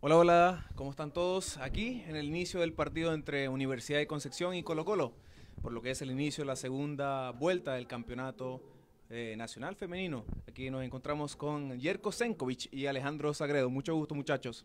Hola, hola, ¿cómo están todos? Aquí en el inicio del partido entre Universidad de Concepción y Colo Colo, por lo que es el inicio de la segunda vuelta del campeonato eh, nacional femenino. Aquí nos encontramos con Jerko Senkovic y Alejandro Sagredo. Mucho gusto muchachos.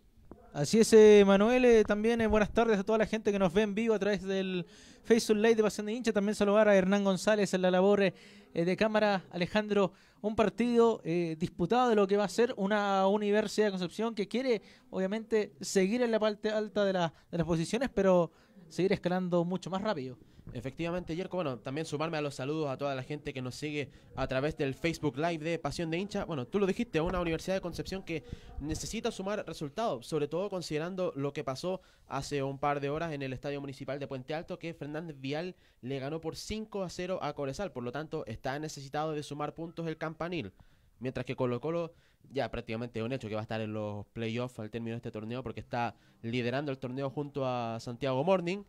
Así es, eh, Manuel. Eh, también eh, buenas tardes a toda la gente que nos ve en vivo a través del Facebook Live de Pasión de Hincha. También saludar a Hernán González en la labor de cámara. Alejandro, un partido disputado de lo que va a ser una Universidad de Concepción que quiere, obviamente, seguir en la parte alta de las posiciones, pero seguir escalando mucho más rápido. Efectivamente, Yerko, bueno, también sumarme a los saludos a toda la gente que nos sigue a través del Facebook Live de Pasión de Hincha. Bueno, tú lo dijiste, una Universidad de Concepción que necesita sumar resultados, sobre todo considerando lo que pasó hace un par de horas en el Estadio Municipal de Puente Alto, que Fernández Vial le ganó por 5 a 0 a Corezal. Por lo tanto, está necesitado de sumar puntos el campanil. Mientras que Colo Colo ya prácticamente un hecho que va a estar en los playoffs al término de este torneo porque está liderando el torneo junto a Santiago Morning.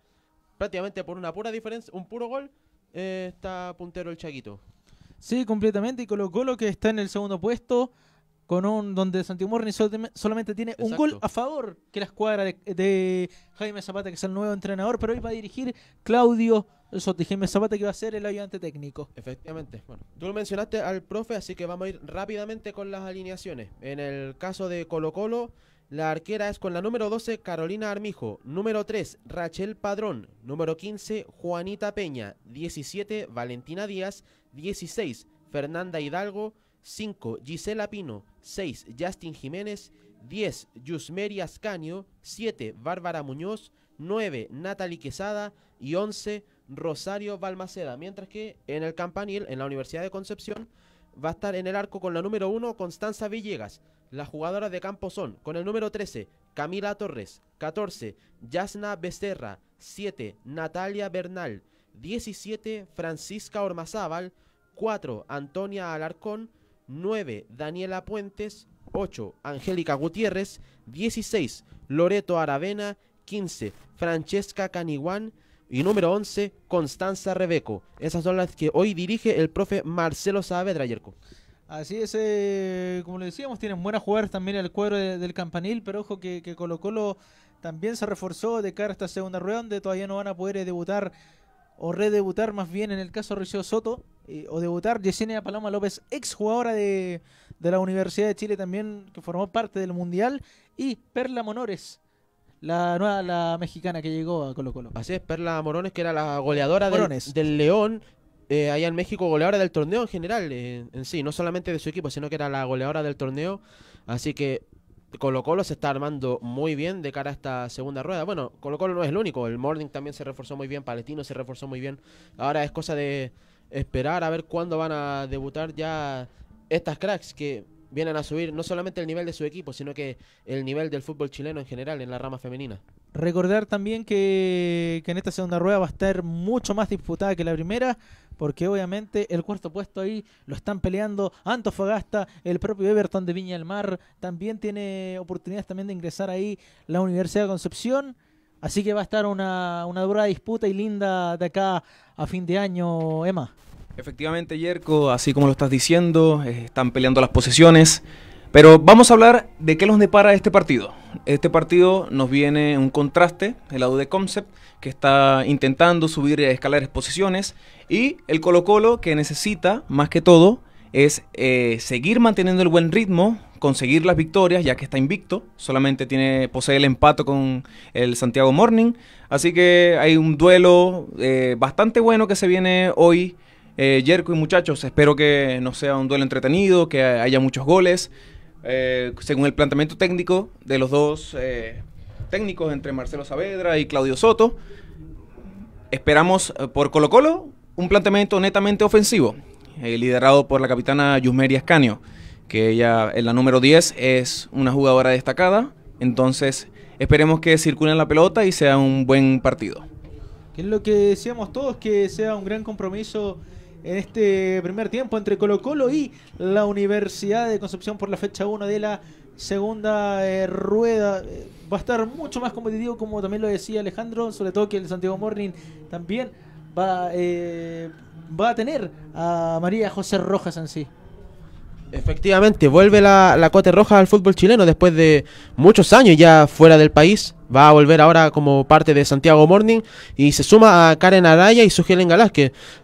Prácticamente por una pura diferencia, un puro gol, eh, está puntero el Chaguito. Sí, completamente. Y colocó lo que está en el segundo puesto con un donde Santiago Morni solamente tiene un gol a favor que la escuadra de, Jaime Zapata, que es el nuevo entrenador, pero hoy va a dirigir Claudio Soto Jaime Zapata, que va a ser el ayudante técnico. Efectivamente. Bueno, tú lo mencionaste al profe, así que vamos a ir rápidamente con las alineaciones. En el caso de Colo Colo, la arquera es con la número 12 Carolina Armijo, número 3 Rachel Padrón, número 15 Juanita Peña, 17 Valentina Díaz, 16 Fernanda Hidalgo, 5. Gisela Pino. 6. Justin Jiménez. 10. Yusmeri Ascanio. 7. Bárbara Muñoz. 9. Natalie Quesada. Y 11. Rosario Balmaceda. Mientras que en el campanil, en la Universidad de Concepción, va a estar en el arco con la número 1, Constanza Villegas. Las jugadoras de campo son, con el número 13, Camila Torres. 14. Yasna Becerra. 7. Natalia Bernal. 17. Francisca Ormazábal. 4. Antonia Alarcón. 9. Daniela Puentes. 8. Angélica Gutiérrez. 16. Loreto Aravena. 15. Francesca Caniguán. Y número 11, Constanza Rebeco. Esas son las que hoy dirige el profe Marcelo Saavedra, Yerko. Así es, eh, como le decíamos, tienen buenas jugadas también el cuadro del campanil, pero ojo que, que Colo Colo también se reforzó de cara a esta segunda rueda, donde todavía no van a poder debutar o redebutar más bien en el caso de Soto, eh, o debutar Yesenia Paloma López, ex jugadora de, la Universidad de Chile también, que formó parte del Mundial, y Perla Monores. La nueva la mexicana que llegó a Colo Colo. Así es, Perla Morones, que era la goleadora del, León, eh, allá en México, goleadora del torneo en general, eh, en sí, no solamente de su equipo, sino que era la goleadora del torneo. Así que Colo Colo se está armando muy bien de cara a esta segunda rueda. Bueno, Colo Colo no es el único, el Morning también se reforzó muy bien, Palestino se reforzó muy bien. Ahora es cosa de esperar a ver cuándo van a debutar ya estas cracks que vienen a subir no solamente el nivel de su equipo, sino que el nivel del fútbol chileno en general en la rama femenina. Recordar también que, en esta segunda rueda va a estar mucho más disputada que la primera, porque obviamente el cuarto puesto ahí lo están peleando Antofagasta, el propio Everton de Viña del Mar, también tiene oportunidades también de ingresar ahí la Universidad de Concepción. Así que va a estar una, una dura disputa y linda de acá a fin de año, Emma. Efectivamente, Yerko, así como lo estás diciendo, eh, están peleando las posiciones. Pero vamos a hablar de qué nos depara este partido. Este partido nos viene un contraste, el lado de Concept, que está intentando subir y escalar posiciones. y el Colo Colo, que necesita, más que todo, es eh, seguir manteniendo el buen ritmo, conseguir las victorias, ya que está invicto, solamente tiene, posee el empate con el Santiago Morning. Así que hay un duelo eh, bastante bueno que se viene hoy eh, Jerko y muchachos, espero que no sea un duelo entretenido, que haya muchos goles. Eh, según el planteamiento técnico de los dos eh, técnicos entre Marcelo Saavedra y Claudio Soto, esperamos eh, por Colo Colo un planteamiento netamente ofensivo, liderado por la capitana Yusmeria Escanio, que ella en la número 10 es una jugadora destacada. Entonces, esperemos que circulen la pelota y sea un buen partido. es lo que decíamos todos, que sea un gran compromiso en este primer tiempo entre Colo Colo y la Universidad de Concepción por la fecha 1 de la segunda eh, rueda. Eh, va a estar mucho más competitivo, como también lo decía Alejandro, sobre todo que el Santiago Morning también va, eh, va a tener a María José Rojas en sí. Efectivamente, vuelve la, la Cote Roja al fútbol chileno después de muchos años ya fuera del país. Va a volver ahora como parte de Santiago Morning y se suma a Karen Araya y su Helen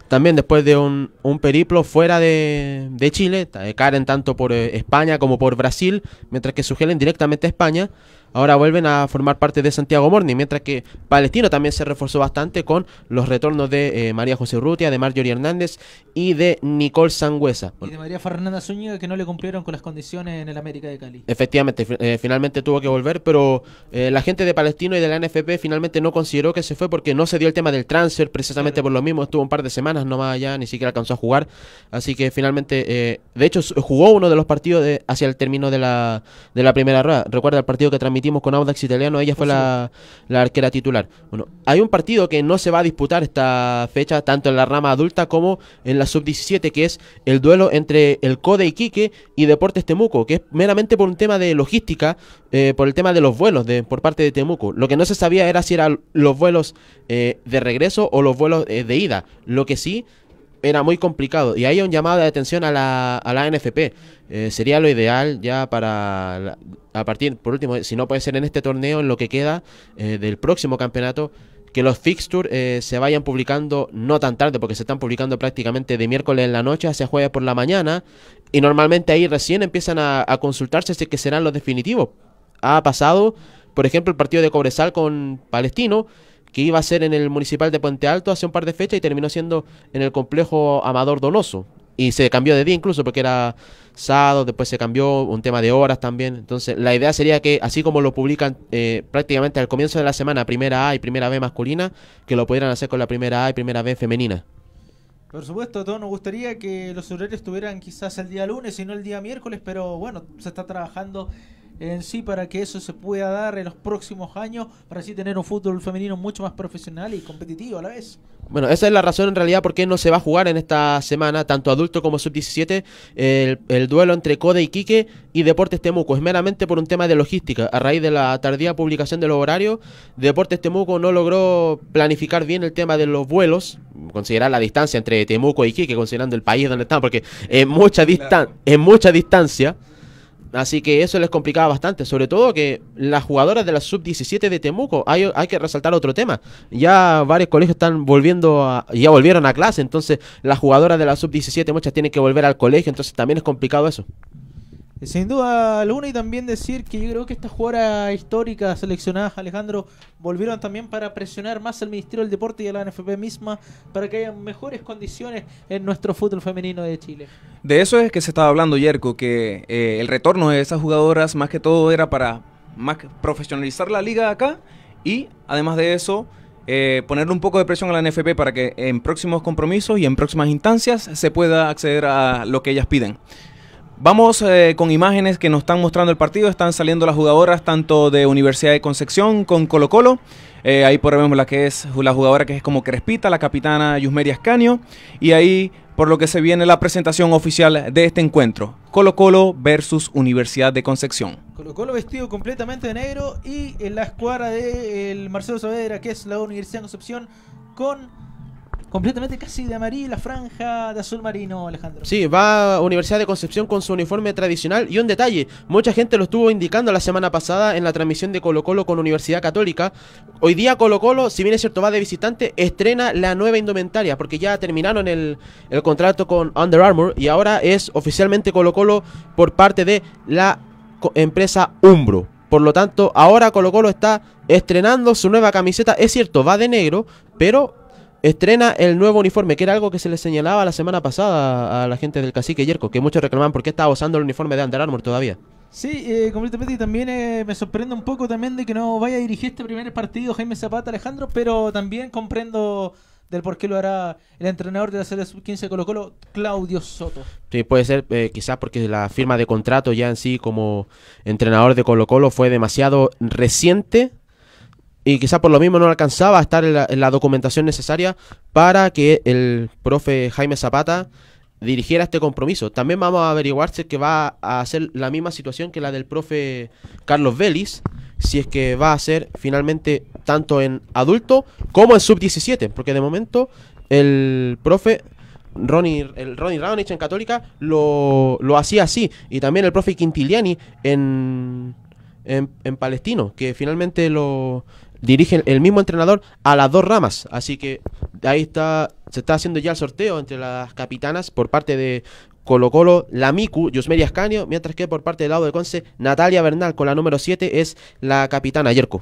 También después de un, periplo fuera de, de, Chile, eh, Karen tanto por eh, España como por Brasil, mientras que su directamente a España ahora vuelven a formar parte de Santiago Morni mientras que Palestino también se reforzó bastante con los retornos de eh, María José Rutia, de Marjorie Hernández y de Nicole Sangüesa. Y de María Fernanda Zúñiga que no le cumplieron con las condiciones en el América de Cali. Efectivamente, eh, finalmente tuvo que volver, pero eh, la gente de Palestino y de la NFP finalmente no consideró que se fue porque no se dio el tema del transfer, precisamente por lo mismo, estuvo un par de semanas No más allá, ni siquiera alcanzó a jugar, así que finalmente, de hecho jugó uno de los partidos hacia el término de la, de la primera rueda. Recuerda el partido que transmitió con Audax Italiano, ella fue la, arquera titular. Bueno, hay un partido que no se va a disputar esta fecha, tanto en la rama adulta como en la sub-17, que es el duelo entre el Code Iquique y Deportes Temuco, que es meramente por un tema de logística, eh, por el tema de los vuelos de, por parte de Temuco. Lo que no se sabía era si eran los vuelos eh, de regreso o los vuelos eh, de ida. Lo que sí era muy complicado. Y hay un llamado de atención a la, a NFP. Eh, sería lo ideal ya para, a partir, por último, si no puede ser en este torneo, en lo que queda eh, del próximo campeonato, que los fixtures eh, se vayan publicando no tan tarde, porque se están publicando prácticamente de miércoles en la noche hacia jueves por la mañana. Y normalmente ahí recién empiezan a, consultarse si que serán los definitivos. Ha pasado, por ejemplo, el partido de Cobresal con Palestino que iba a ser en el municipal de Puente Alto hace un par de fechas y terminó siendo en el complejo Amador Donoso. Y se cambió de día incluso porque era sábado, después se cambió un tema de horas también. Entonces la idea sería que así como lo publican eh, prácticamente al comienzo de la semana, primera A y primera B masculina, que lo pudieran hacer con la primera A y primera B femenina. Por supuesto, a todos nos gustaría que los horarios estuvieran quizás el día lunes y no el día miércoles, pero bueno, se está trabajando en sí para que eso se pueda dar en los próximos años, para así tener un fútbol femenino mucho más profesional y competitivo a la vez. Bueno, esa es la razón en realidad por qué no se va a jugar en esta semana, tanto adulto como sub-17, el, duelo entre Code y Quique y Deportes Temuco. Es meramente por un tema de logística. A raíz de la tardía publicación de los horarios, Deportes Temuco no logró planificar bien el tema de los vuelos, considerar la distancia entre Temuco y Quique, considerando el país donde están, porque es mucha, distan es mucha distancia. Así que eso les complicaba bastante, sobre todo que las jugadoras de la sub-17 de Temuco, hay, hay, que resaltar otro tema, ya varios colegios están volviendo, a, ya volvieron a clase, entonces las jugadoras de la sub-17 muchas tienen que volver al colegio, entonces también es complicado eso. Sin duda alguna y también decir que yo creo que estas jugadoras históricas seleccionadas, Alejandro, volvieron también para presionar más al Ministerio del Deporte y a la NFP misma para que haya mejores condiciones en nuestro fútbol femenino de Chile. De eso es que se estaba hablando, Yerko, que eh, el retorno de esas jugadoras más que todo era para más profesionalizar la liga acá y además de eso... Eh, ponerle un poco de presión a la NFP para que en próximos compromisos y en próximas instancias se pueda acceder a lo que ellas piden. Vamos eh, con imágenes que nos están mostrando el partido. Están saliendo las jugadoras tanto de Universidad de Concepción con Colo Colo. Eh, ahí por ejemplo la que es la jugadora que es como Crespita, la capitana Yusmeria Ascanio. Y ahí por lo que se viene la presentación oficial de este encuentro. Colo Colo versus Universidad de Concepción. Colo Colo vestido completamente de negro y en la escuadra del de Marcelo Saavedra, que es la Universidad de Concepción, con completamente casi de amarillo la franja de azul marino, Alejandro. Sí, va a Universidad de Concepción con su uniforme tradicional y un detalle, mucha gente lo estuvo indicando la semana pasada en la transmisión de Colo Colo con Universidad Católica. Hoy día Colo Colo, si bien es cierto, va de visitante, estrena la nueva indumentaria porque ya terminaron el, el contrato con Under Armour y ahora es oficialmente Colo Colo por parte de la empresa Umbro. Por lo tanto, ahora Colo Colo está estrenando su nueva camiseta. Es cierto, va de negro, pero estrena el nuevo uniforme, que era algo que se le señalaba la semana pasada a la gente del cacique Yerko, que muchos reclamaban por qué estaba usando el uniforme de Under Armour todavía. Sí, eh, completamente. Y también eh, me sorprende un poco también de que no vaya a dirigir este primer partido Jaime Zapata Alejandro, pero también comprendo del por qué lo hará el entrenador de la serie sub-15 Colo Colo, Claudio Soto. Sí, puede ser eh, quizás porque la firma de contrato ya en sí como entrenador de Colo Colo fue demasiado reciente y quizá por lo mismo no alcanzaba a estar en la, documentación necesaria para que el profe Jaime Zapata dirigiera este compromiso. También vamos a averiguar si es que va a ser la misma situación que la del profe Carlos Vélez, si es que va a ser finalmente tanto en adulto como en sub-17, porque de momento el profe Ronnie, el Ronnie Raonich en Católica lo, lo hacía así, y también el profe Quintiliani en... En, en, Palestino, que finalmente lo dirigen el mismo entrenador a las dos ramas. Así que ahí está, se está haciendo ya el sorteo entre las capitanas por parte de Colo Colo, la Miku, Yusmeria Ascanio, mientras que por parte del lado de Conce, Natalia Bernal con la número 7 es la capitana Yerko.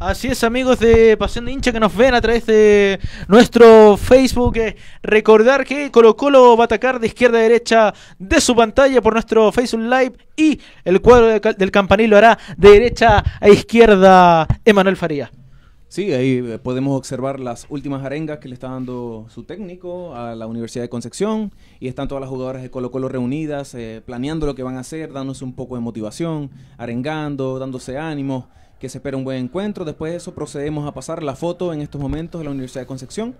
Así es, amigos de Pasión de Hincha que nos ven a través de nuestro Facebook. Eh, recordar que Colo Colo va a atacar de izquierda a derecha de su pantalla por nuestro Facebook Live y el cuadro del campanil lo hará de derecha a izquierda Emanuel Faría. Sí, ahí eh, podemos observar las últimas arengas que le está dando su técnico a la Universidad de Concepción y están todas las jugadoras de Colo Colo reunidas, eh, planeando lo que van a hacer, dándose un poco de motivación, arengando, dándose ánimo, que se espera un buen encuentro. Después de eso procedemos a pasar la foto en estos momentos de la Universidad de Concepción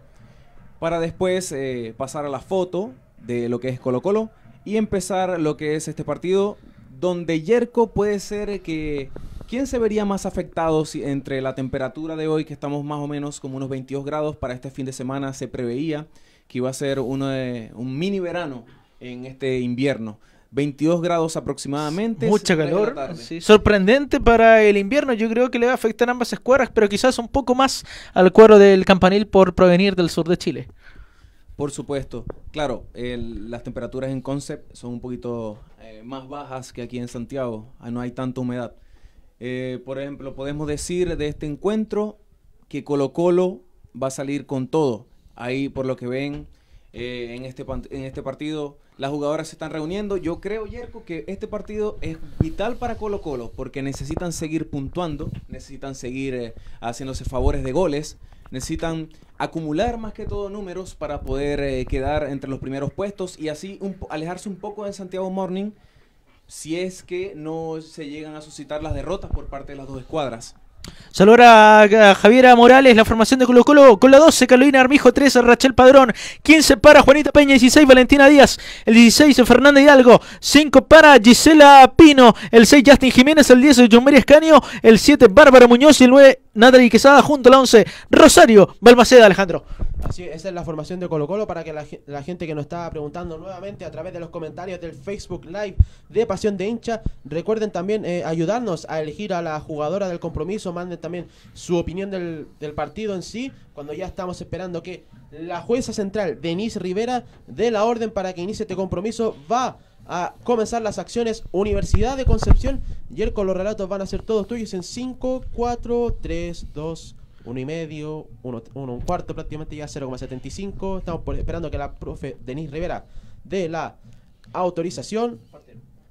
para después eh, pasar a la foto de lo que es Colo Colo y empezar lo que es este partido donde Yerko puede ser que ¿Quién se vería más afectado si entre la temperatura de hoy, que estamos más o menos como unos 22 grados, para este fin de semana se preveía que iba a ser uno un mini verano en este invierno? 22 grados aproximadamente. Mucha calor. Sorprendente para el invierno. Yo creo que le va a afectar a ambas escuadras, pero quizás un poco más al cuero del campanil por provenir del sur de Chile. Por supuesto, claro, las temperaturas en Concept son un poquito eh, más bajas que aquí en Santiago, ah, no hay tanta humedad. Eh, por ejemplo, podemos decir de este encuentro que Colo Colo va a salir con todo. Ahí, por lo que ven eh, en, este, en este partido, las jugadoras se están reuniendo. Yo creo, Yerko, que este partido es vital para Colo Colo porque necesitan seguir puntuando, necesitan seguir eh, haciéndose favores de goles, necesitan acumular más que todo números para poder quedar entre los primeros puestos y así alejarse un poco de Santiago Morning si es que no se llegan a suscitar las derrotas por parte de las dos escuadras. Saludar a, Javiera Morales, la formación de Colo Colo, con la 12, Carolina Armijo 13, Rachel Padrón, 15 para Juanita Peña, 16 Valentina Díaz, el 16 Fernanda Hidalgo, 5 para Gisela Pino, el 6 Justin Jiménez, el 10 John María Escaño, el 7 Bárbara Muñoz y el 9 Natalie Quesada junto a la 11 Rosario Balmaceda, Alejandro. Así es, esa es la formación de Colo Colo para que la, gente que nos está preguntando nuevamente a través de los comentarios del Facebook Live de Pasión de Hincha, recuerden también eh, ayudarnos a elegir a la jugadora del compromiso, manden también su opinión del, del partido en sí, cuando ya estamos esperando que la jueza central, Denise Rivera, dé la orden para que inicie este compromiso, va a comenzar las acciones Universidad de Concepción. Y el con los relatos van a ser todos tuyos en 5, 4, 3, 2, 1 y medio, 1, un cuarto prácticamente ya 0,75. Estamos esperando que la profe Denise Rivera dé la autorización.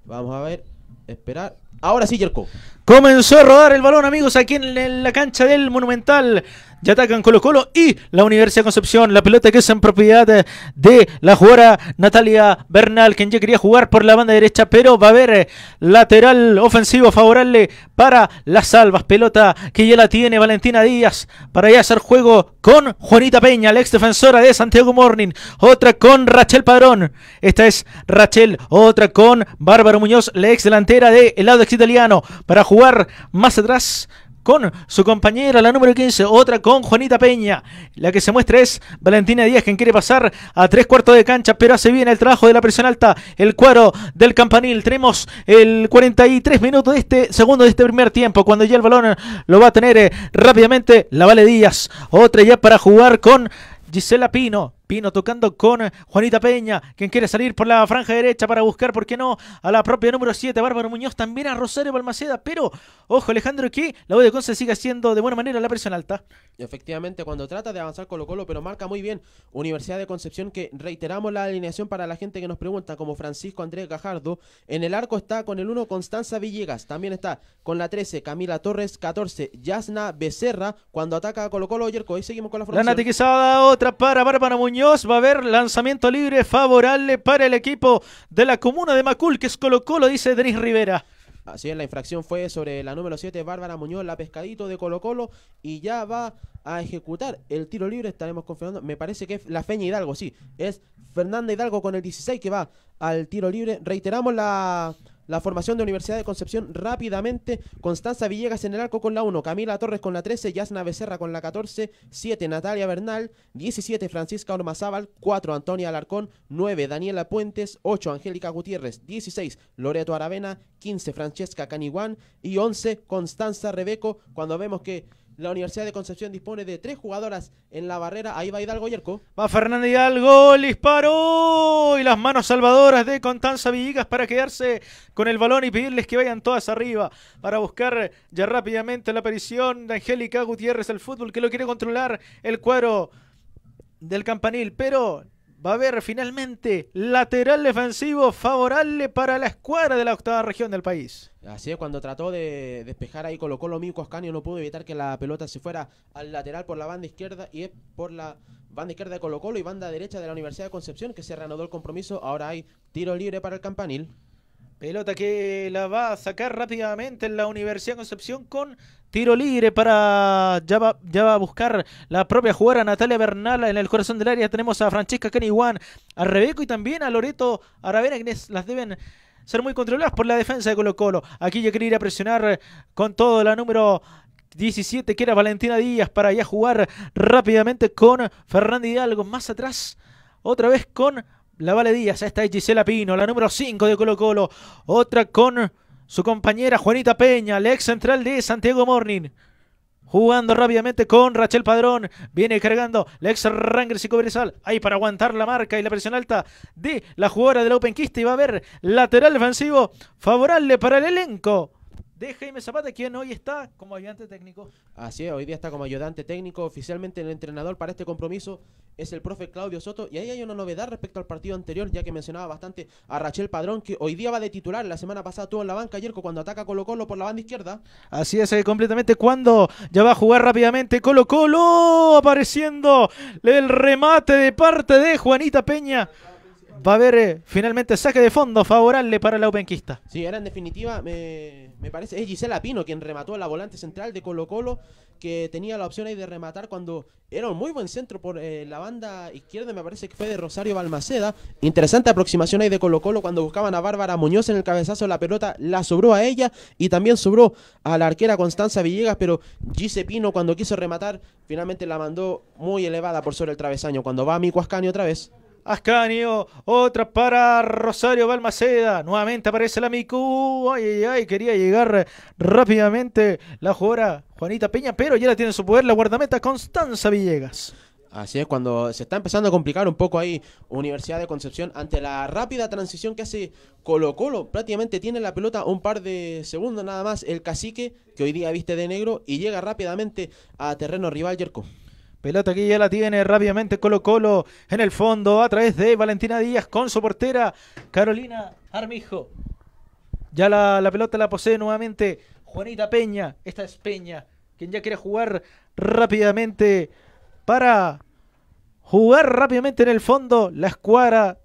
Vamos a ver, esperar. Ahora sí, Jerko. Comenzó a rodar el balón, amigos, aquí en, la cancha del Monumental. Ya atacan Colo Colo y la Universidad Concepción. La pelota que es en propiedad de, la jugadora Natalia Bernal, quien ya quería jugar por la banda derecha, pero va a haber eh, lateral ofensivo favorable para las salvas. Pelota que ya la tiene Valentina Díaz para ya hacer juego con Juanita Peña, la ex defensora de Santiago Morning. Otra con Rachel Padrón. Esta es Rachel. Otra con Bárbaro Muñoz, la ex delantera del de, lado italiano para jugar más atrás con su compañera, la número 15, otra con Juanita Peña. La que se muestra es Valentina Díaz, quien quiere pasar a tres cuartos de cancha, pero hace bien el trabajo de la presión alta, el cuadro del campanil. Tenemos el 43 minutos de este segundo de este primer tiempo, cuando ya el balón lo va a tener eh, rápidamente la Vale Díaz. Otra ya para jugar con Gisela Pino. Pino tocando con Juanita Peña, quien quiere salir por la franja derecha para buscar, ¿por qué no? A la propia número 7, Bárbaro Muñoz, también a Rosario Balmaceda, pero ojo Alejandro que la voz de Conce sigue siendo de buena manera la presión alta. Efectivamente, cuando trata de avanzar Colo Colo, pero marca muy bien Universidad de Concepción, que reiteramos la alineación para la gente que nos pregunta, como Francisco Andrés Cajardo. en el arco está con el 1 Constanza Villegas, también está con la 13 Camila Torres, 14 Yasna Becerra, cuando ataca a Colo Colo, Yerko, hoy seguimos con la formación. La otra para Bárbara Muñoz Muñoz va a haber lanzamiento libre favorable para el equipo de la comuna de Macul, que es Colo Colo, dice Denis Rivera. Así es, la infracción fue sobre la número 7, Bárbara Muñoz, la pescadito de Colo Colo, y ya va a ejecutar el tiro libre, estaremos confirmando, me parece que es la Feña Hidalgo, sí, es Fernanda Hidalgo con el 16 que va al tiro libre, reiteramos la la formación de Universidad de Concepción rápidamente. Constanza Villegas en el arco con la 1, Camila Torres con la 13, Yasna Becerra con la 14, 7 Natalia Bernal, 17 Francisca Ormazábal, 4 Antonia Alarcón, 9 Daniela Puentes, 8 Angélica Gutiérrez, 16 Loreto Aravena, 15 Francesca Caniguán y 11 Constanza Rebeco. Cuando vemos que la Universidad de Concepción dispone de tres jugadoras en la barrera. Ahí va Hidalgo Yerco. Va Fernando Hidalgo, el disparo y las manos salvadoras de Constanza Villigas para quedarse con el balón y pedirles que vayan todas arriba para buscar ya rápidamente la aparición de Angélica Gutiérrez el fútbol que lo quiere controlar el cuero del campanil. Pero a ver, finalmente lateral defensivo favorable para la escuadra de la octava región del país. Así es, cuando trató de despejar ahí Colo Colo, Mico Ascanio no pudo evitar que la pelota se fuera al lateral por la banda izquierda y es por la banda izquierda de Colo Colo y banda derecha de la Universidad de Concepción que se reanudó el compromiso. Ahora hay tiro libre para el campanil. Pelota que la va a sacar rápidamente en la Universidad de Concepción con Tiro libre para. Ya va, a buscar la propia jugadora Natalia Bernal. En el corazón del área tenemos a Francesca Juan a Rebeco y también a Loreto Aravena, quienes las deben ser muy controladas por la defensa de Colo-Colo. Aquí ya quiere ir a presionar con todo la número 17, que era Valentina Díaz, para ya jugar rápidamente con Fernández Hidalgo. Más atrás, otra vez con la Vale Díaz. Esta es Gisela Pino, la número 5 de Colo-Colo. Otra con su compañera Juanita Peña, la ex central de Santiago Morning. Jugando rápidamente con Rachel Padrón. Viene cargando la ex y Cobresal. Ahí para aguantar la marca y la presión alta de la jugadora del Open Quista. Y va a haber lateral defensivo favorable para el elenco de Jaime Zapata, quien hoy está como ayudante técnico. Así es, hoy día está como ayudante técnico. Oficialmente el entrenador para este compromiso es el profe Claudio Soto. Y ahí hay una novedad respecto al partido anterior, ya que mencionaba bastante a Rachel Padrón, que hoy día va de titular. La semana pasada tuvo en la banca ayer cuando ataca Colo Colo por la banda izquierda. Así es, eh, completamente cuando ya va a jugar rápidamente Colo Colo, apareciendo el remate de parte de Juanita Peña va a haber eh, finalmente saque de fondo favorable para la Openquista. Sí, era en definitiva, me, me, parece, es Gisela Pino quien remató a la volante central de Colo Colo, que tenía la opción ahí de rematar cuando era un muy buen centro por eh, la banda izquierda, me parece que fue de Rosario Balmaceda. Interesante aproximación ahí de Colo Colo cuando buscaban a Bárbara Muñoz en el cabezazo, la pelota la sobró a ella y también sobró a la arquera Constanza Villegas, pero Gisela Pino cuando quiso rematar, finalmente la mandó muy elevada por sobre el travesaño. Cuando va a Mico otra vez. Ascanio, otra para Rosario Balmaceda, nuevamente aparece la Miku, ay, ay, ay, quería llegar rápidamente la jugadora Juanita Peña, pero ya la tiene su poder la guardameta Constanza Villegas. Así es, cuando se está empezando a complicar un poco ahí Universidad de Concepción ante la rápida transición que hace Colo Colo, prácticamente tiene la pelota un par de segundos nada más el cacique, que hoy día viste de negro, y llega rápidamente a terreno rival Jerko Pelota que ya la tiene rápidamente Colo Colo en el fondo a través de Valentina Díaz con su portera Carolina Armijo. Ya la, la pelota la posee nuevamente Juanita Peña. Esta es Peña, quien ya quiere jugar rápidamente para jugar rápidamente en el fondo la escuadra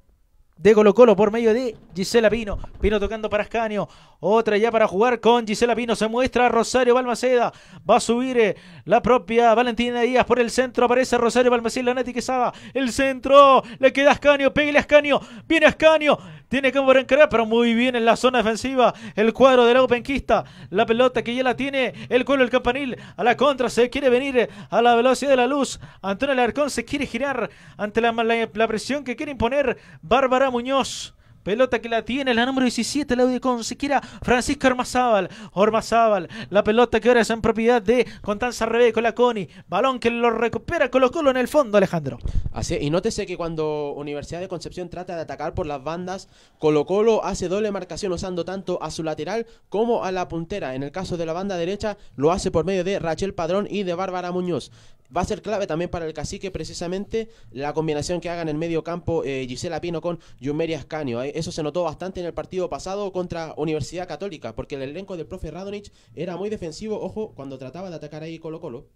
de Colo Colo por medio de Gisela Pino. Pino tocando para Ascanio. Otra ya para jugar con Gisela Pino. Se muestra Rosario Balmaceda. Va a subir eh, la propia Valentina Díaz por el centro. Aparece Rosario Balmaceda. Nati Quesada. El centro. Le queda Ascanio. Pégale a Ascanio. Viene Ascanio. Tiene que en pero muy bien en la zona defensiva. El cuadro del penquista La pelota que ya la tiene el cuello del campanil. A la contra se quiere venir a la velocidad de la luz. Antonio Alarcón se quiere girar ante la, la presión que quiere imponer Bárbara Muñoz. Pelota que la tiene la número 17, la de siquiera Francisco Ormazábal. Ormazábal, la pelota que ahora es en propiedad de Contanza Rebeco, la Coni. Balón que lo recupera Colo Colo en el fondo, Alejandro. Así y nótese que cuando Universidad de Concepción trata de atacar por las bandas, Colo Colo hace doble marcación usando tanto a su lateral como a la puntera. En el caso de la banda derecha, lo hace por medio de Rachel Padrón y de Bárbara Muñoz va a ser clave también para el cacique precisamente la combinación que haga en el medio campo eh, Gisela Pino con Yumeria Ascanio. eso se notó bastante en el partido pasado contra Universidad Católica, porque el elenco del profe Radonich era muy defensivo, ojo, cuando trataba de atacar ahí Colo Colo.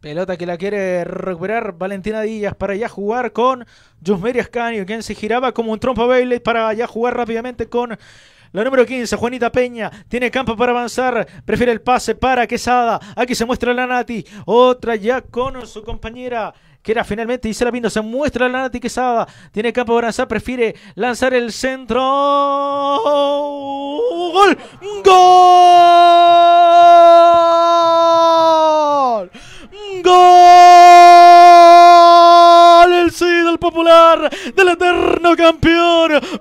Pelota que la quiere recuperar Valentina Díaz para ya jugar con Yumeri Ascanio, quien se giraba como un trompo baile para ya jugar rápidamente con la número 15, Juanita Peña. Tiene campo para avanzar. Prefiere el pase para Quesada. Aquí se muestra la Nati. Otra ya con su compañera que era finalmente la Pinto. Se muestra la Nati Quesada. Tiene campo para avanzar, Prefiere lanzar el centro. ¡Gol! ¡Gol! ¡Gol! El sí popular, del eterno campeón.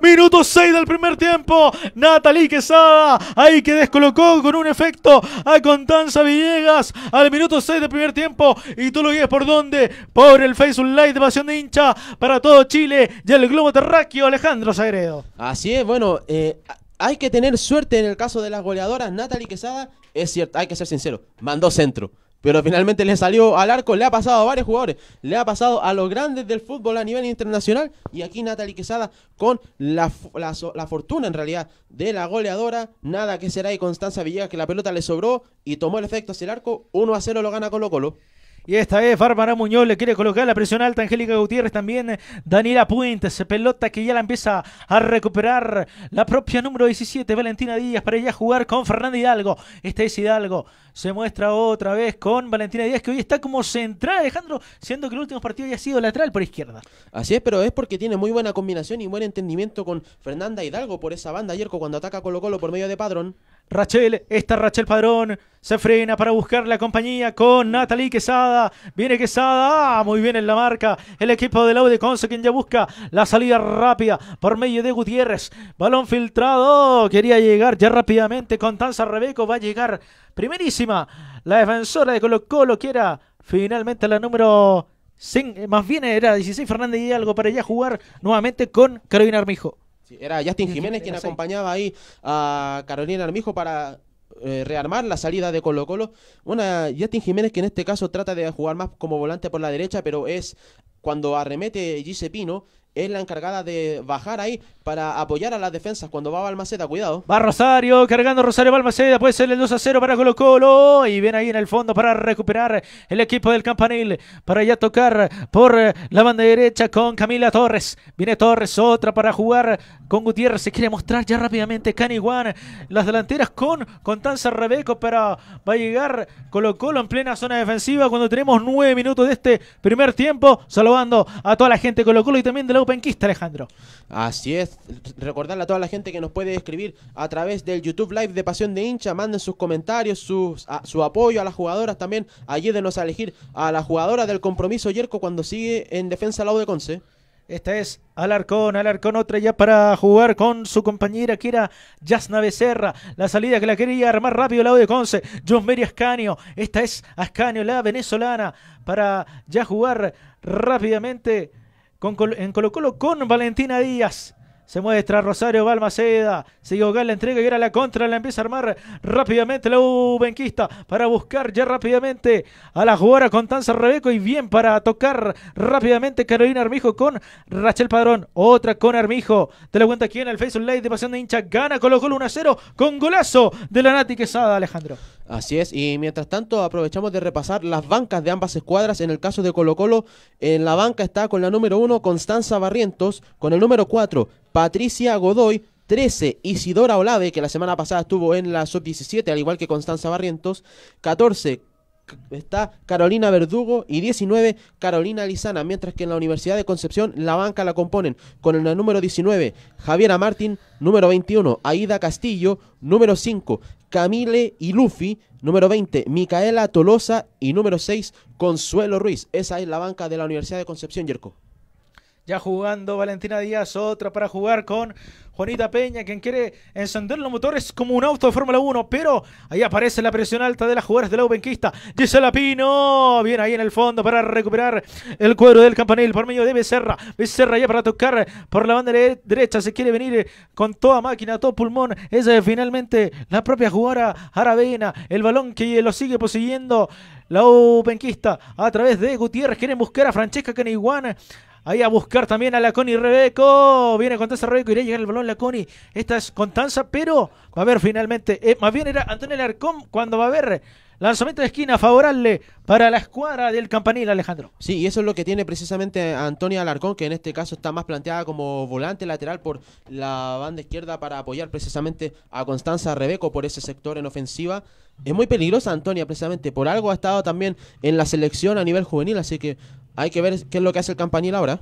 Minuto 6 del primer tiempo. Natalie Quesada. Ahí que descolocó con un efecto a Contanza Villegas. Al minuto 6 del primer tiempo. Y tú lo guías por dónde. Por el Face Live de Pasión de Hincha. Para todo Chile. Y el globo terráqueo Alejandro Sagredo. Así es, bueno. Eh, hay que tener suerte en el caso de las goleadoras Natalie Quesada. Es cierto, hay que ser sincero. Mandó centro pero finalmente le salió al arco, le ha pasado a varios jugadores, le ha pasado a los grandes del fútbol a nivel internacional y aquí Natalie Quesada con la, la, fortuna en realidad de la goleadora, nada que será y Constanza Villegas que la pelota le sobró y tomó el efecto hacia el arco, 1 a 0 lo gana Colo Colo. Y esta vez Bárbara Muñoz le quiere colocar la presión alta. Angélica Gutiérrez también. Daniela Puentes. Pelota que ya la empieza a recuperar la propia número 17, Valentina Díaz, para ella jugar con Fernanda Hidalgo. Este es Hidalgo. Se muestra otra vez con Valentina Díaz, que hoy está como central, Alejandro, siendo que el último partido ya ha sido lateral por izquierda. Así es, pero es porque tiene muy buena combinación y buen entendimiento con Fernanda Hidalgo por esa banda ayer cuando ataca Colo Colo por medio de Padrón. Rachel, esta Rachel Padrón se frena para buscar la compañía con Natalie Quesada. Viene Quesada. Ah, muy bien en la marca. El equipo del Audi Conce quien ya busca la salida rápida por medio de Gutiérrez. Balón filtrado. Quería llegar ya rápidamente. Constanza Rebeco va a llegar primerísima. La defensora de Colo Colo que era finalmente la número... Sin, eh, más bien era 16 Fernández y algo para ella jugar nuevamente con Carolina Armijo. era Justin Jiménez quien acompañaba ahí a Carolina Armijo para eh, rearmar la salida de Colo Colo. Una Justin Jiménez que en este caso trata de jugar más como volante por la derecha, pero es cuando arremete Gise es la encargada de bajar ahí para apoyar a las defensas cuando va Balmaceda, cuidado. Va Rosario, cargando Rosario Balmaceda, puede ser el 2 a 0 para Colo Colo y viene ahí en el fondo para recuperar el equipo del Campanil, para ya tocar por la banda derecha con Camila Torres. Viene Torres, otra para jugar con Gutiérrez, se quiere mostrar ya rápidamente Caniguan, las delanteras con Constanza Rebeco, pero va a llegar Colo Colo en plena zona defensiva cuando tenemos nueve minutos de este primer tiempo, saludando a toda la gente de Colo Colo y también de la penquista Alejandro. Así es. Recordarle a toda la gente que nos puede escribir a través del YouTube Live de Pasión de Hincha. Manden sus comentarios, su apoyo a las jugadoras también. Ayúdenos a elegir a la jugadora del compromiso Yerko cuando sigue en defensa al lado de Conce. Esta es Alarcón, Alarcón otra ya para jugar con su compañera que era Yasna Becerra. La salida que la quería armar rápido el lado de Conce. Mary Ascanio. Esta es Ascanio, la venezolana, para ya jugar rápidamente con en Colo Colo con Valentina Díaz. Se muestra Rosario Balmaceda. Sigue Hogar la entrega y era la contra. La empieza a armar rápidamente la Ubenquista para buscar ya rápidamente a la jugadora Tanza Rebeco. Y bien para tocar rápidamente Carolina Armijo con Rachel Padrón. Otra con Armijo. Te la cuenta aquí en el Facebook Live de Pasión de Hincha. Gana Colo Colo 1 0 con golazo de la Nati Quesada, Alejandro. Así es, y mientras tanto aprovechamos de repasar las bancas de ambas escuadras. En el caso de Colo Colo, en la banca está con la número 1 Constanza Barrientos, con el número 4 Patricia Godoy, 13 Isidora Olave, que la semana pasada estuvo en la sub-17, al igual que Constanza Barrientos, 14 está Carolina Verdugo y 19 Carolina Lizana, mientras que en la Universidad de Concepción la banca la componen con el número 19 Javiera Martín, número 21 Aida Castillo, número 5 Camile y Luffy. Número 20, Micaela Tolosa. Y número 6, Consuelo Ruiz. Esa es la banca de la Universidad de Concepción, Yerko. Ya jugando Valentina Díaz, otra para jugar con Juanita Peña, quien quiere encender los motores como un auto de Fórmula 1, pero ahí aparece la presión alta de las jugadoras del Ubenquista. Gisela Pino, viene ahí en el fondo para recuperar el cuadro del campanil por medio de Becerra. Becerra ya para tocar por la banda derecha, se quiere venir con toda máquina, todo pulmón. Es finalmente la propia jugadora Aravena, el balón que lo sigue poseyendo la Openquista a través de Gutiérrez. Quieren buscar a Francesca Caniguana. Ahí a buscar también a Laconi, Rebeco. Viene Constanza Rebeco. iría a llegar el balón Laconi Esta es Constanza, pero va a haber finalmente. Eh, más bien era Antonio Alarcón cuando va a haber lanzamiento de esquina favorable para la escuadra del campanil, Alejandro. Sí, y eso es lo que tiene precisamente Antonio Antonia Alarcón, que en este caso está más planteada como volante lateral por la banda izquierda para apoyar precisamente a Constanza Rebeco por ese sector en ofensiva. Es muy peligrosa Antonia, precisamente por algo ha estado también en la selección a nivel juvenil, así que hay que ver qué es lo que hace el campanil ahora.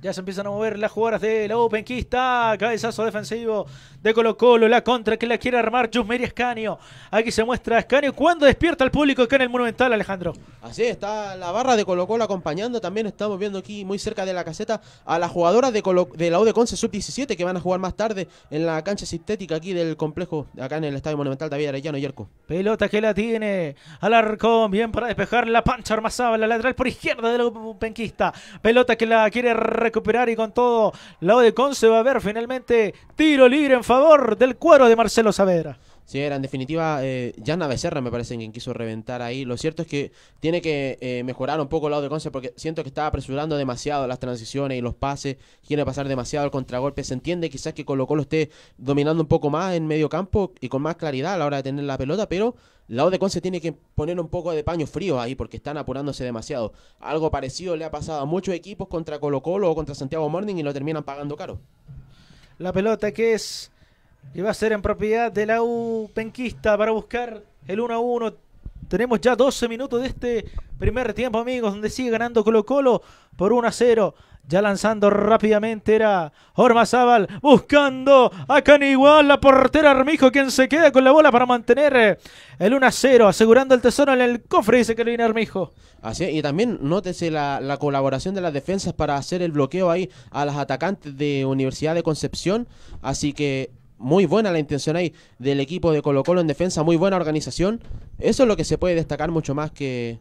Ya se empiezan a mover las jugadoras de la Open. Cabezazo defensivo de Colo Colo. La contra que la quiere armar Jusmeri Escanio. Aquí se muestra Escanio. cuando despierta el público acá en el Monumental, Alejandro? Así está la barra de Colo Colo acompañando. También estamos viendo aquí muy cerca de la caseta a las jugadoras de, la U de Conce Sub-17 que van a jugar más tarde en la cancha sintética aquí del complejo, acá en el Estadio Monumental David Arellano Yerko. Pelota que la tiene al arco. Bien para despejar la pancha armazaba la lateral por izquierda de la Penquista. Pelota que la quiere recuperar y con todo, lado de de Conce va a ver finalmente tiro libre en favor del cuero de Marcelo Saavedra. Sí, era en definitiva eh, Becerra, me parece, quien quiso reventar ahí. Lo cierto es que tiene que eh, mejorar un poco el lado de Conce porque siento que está apresurando demasiado las transiciones y los pases, quiere pasar demasiado el contragolpe. Se entiende quizás que Colo Colo esté dominando un poco más en medio campo y con más claridad a la hora de tener la pelota, pero el lado de Conce tiene que poner un poco de paño frío ahí porque están apurándose demasiado. Algo parecido le ha pasado a muchos equipos contra Colo Colo o contra Santiago Morning y lo terminan pagando caro. La pelota que es y va a ser en propiedad de la U Penquista para buscar el 1 a 1. Tenemos ya 12 minutos de este primer tiempo, amigos, donde sigue ganando Colo Colo por 1 a 0. Ya lanzando rápidamente era Ormazábal buscando a Canigual, la portera Armijo, quien se queda con la bola para mantener eh, el 1 a 0, asegurando el tesoro en el cofre, dice Carolina Armijo. Así y también nótese la, la, colaboración de las defensas para hacer el bloqueo ahí a las atacantes de Universidad de Concepción. Así que muy buena la intención ahí del equipo de Colo Colo en defensa, muy buena organización. Eso es lo que se puede destacar mucho más que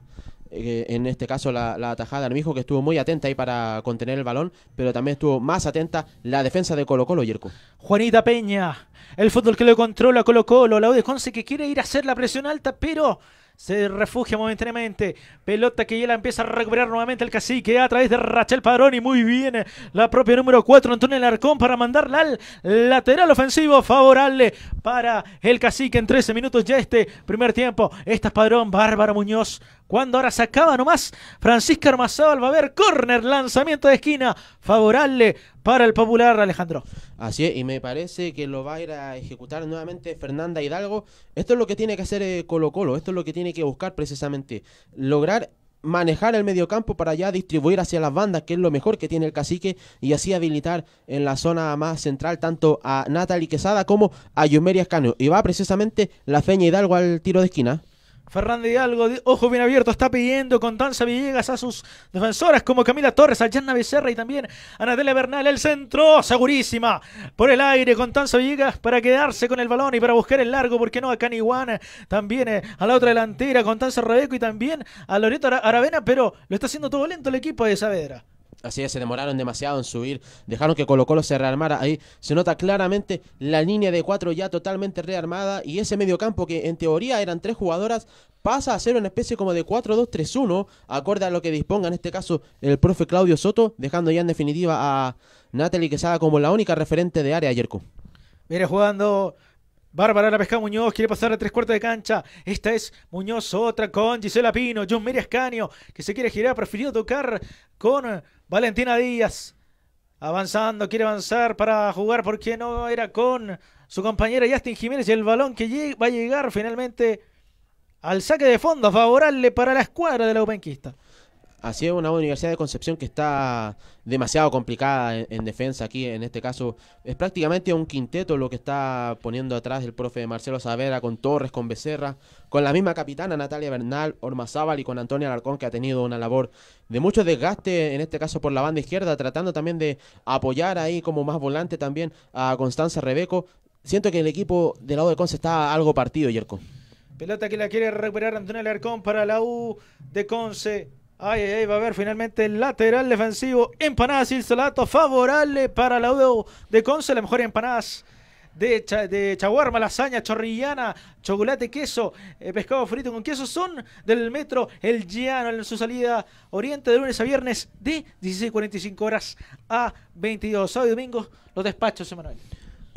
eh, en este caso la, tajada atajada de Armijo, que estuvo muy atenta ahí para contener el balón, pero también estuvo más atenta la defensa de Colo Colo, Yerko. Juanita Peña, el fútbol que lo controla Colo Colo, la U que quiere ir a hacer la presión alta, pero se refugia momentáneamente. Pelota que ya empieza a recuperar nuevamente el cacique a través de Rachel Padrón. Y muy bien la propia número 4, Antonio Larcón, para mandarla al lateral ofensivo favorable para el cacique en 13 minutos ya este primer tiempo. Esta Padrón, Bárbara Muñoz cuando ahora acaba nomás Francisco Armazábal va a ver córner, lanzamiento de esquina favorable para el popular Alejandro. Así es, y me parece que lo va a ir a ejecutar nuevamente Fernanda Hidalgo. Esto es lo que tiene que hacer eh, Colo Colo, esto es lo que tiene que buscar precisamente, lograr manejar el mediocampo para ya distribuir hacia las bandas, que es lo mejor que tiene el cacique, y así habilitar en la zona más central tanto a Natalie Quesada como a Yumeria Escano. Y va precisamente la Feña Hidalgo al tiro de esquina. Fernández Hidalgo, ojo bien abierto, está pidiendo Contanza Villegas a sus defensoras como Camila Torres, a Yanna Becerra y también a Natalia Bernal. El centro, segurísima, por el aire, Contanza Villegas para quedarse con el balón y para buscar el largo, porque qué no? A Juan también eh, a la otra delantera, Contanza Rebeco y también a Loreto Aravena, pero lo está haciendo todo lento el equipo de Saavedra. Así ya se demoraron demasiado en subir, dejaron que Colo Colo se rearmara. Ahí se nota claramente la línea de cuatro ya totalmente rearmada y ese medio campo que en teoría eran tres jugadoras pasa a ser una especie como de 4-2-3-1, acorde a lo que disponga en este caso el profe Claudio Soto, dejando ya en definitiva a Natalie Quesada como la única referente de área, ayerco. Mire, jugando Bárbara La Pesca Muñoz quiere pasar a tres cuartos de cancha. Esta es Muñoz, otra con Gisela Pino, John Mirias que se quiere girar, prefirió tocar con Valentina Díaz. Avanzando, quiere avanzar para jugar porque no era con su compañera Justin Jiménez y el balón que va a llegar finalmente al saque de fondo favorable para la escuadra de la Upenquista. Así es, una Universidad de Concepción que está demasiado complicada en, defensa aquí, en este caso. Es prácticamente un quinteto lo que está poniendo atrás el profe Marcelo Savera con Torres, con Becerra, con la misma capitana Natalia Bernal, Ormazábal y con Antonio Alarcón que ha tenido una labor de mucho desgaste, en este caso por la banda izquierda, tratando también de apoyar ahí como más volante también a Constanza Rebeco. Siento que el equipo del lado de Conce está algo partido, Yerko. Pelota que la quiere recuperar Antonio Alarcón para la U de Conce. Ay, va a haber finalmente el lateral defensivo. Empanadas y solato favorable para la UDO de Conce. La mejor empanadas de, de lasaña, chorrillana, chocolate, queso, eh, pescado frito con queso son del metro El Llano en su salida oriente de lunes a viernes de 16.45 horas a 22. Sábado y domingo los despachos, Emanuel.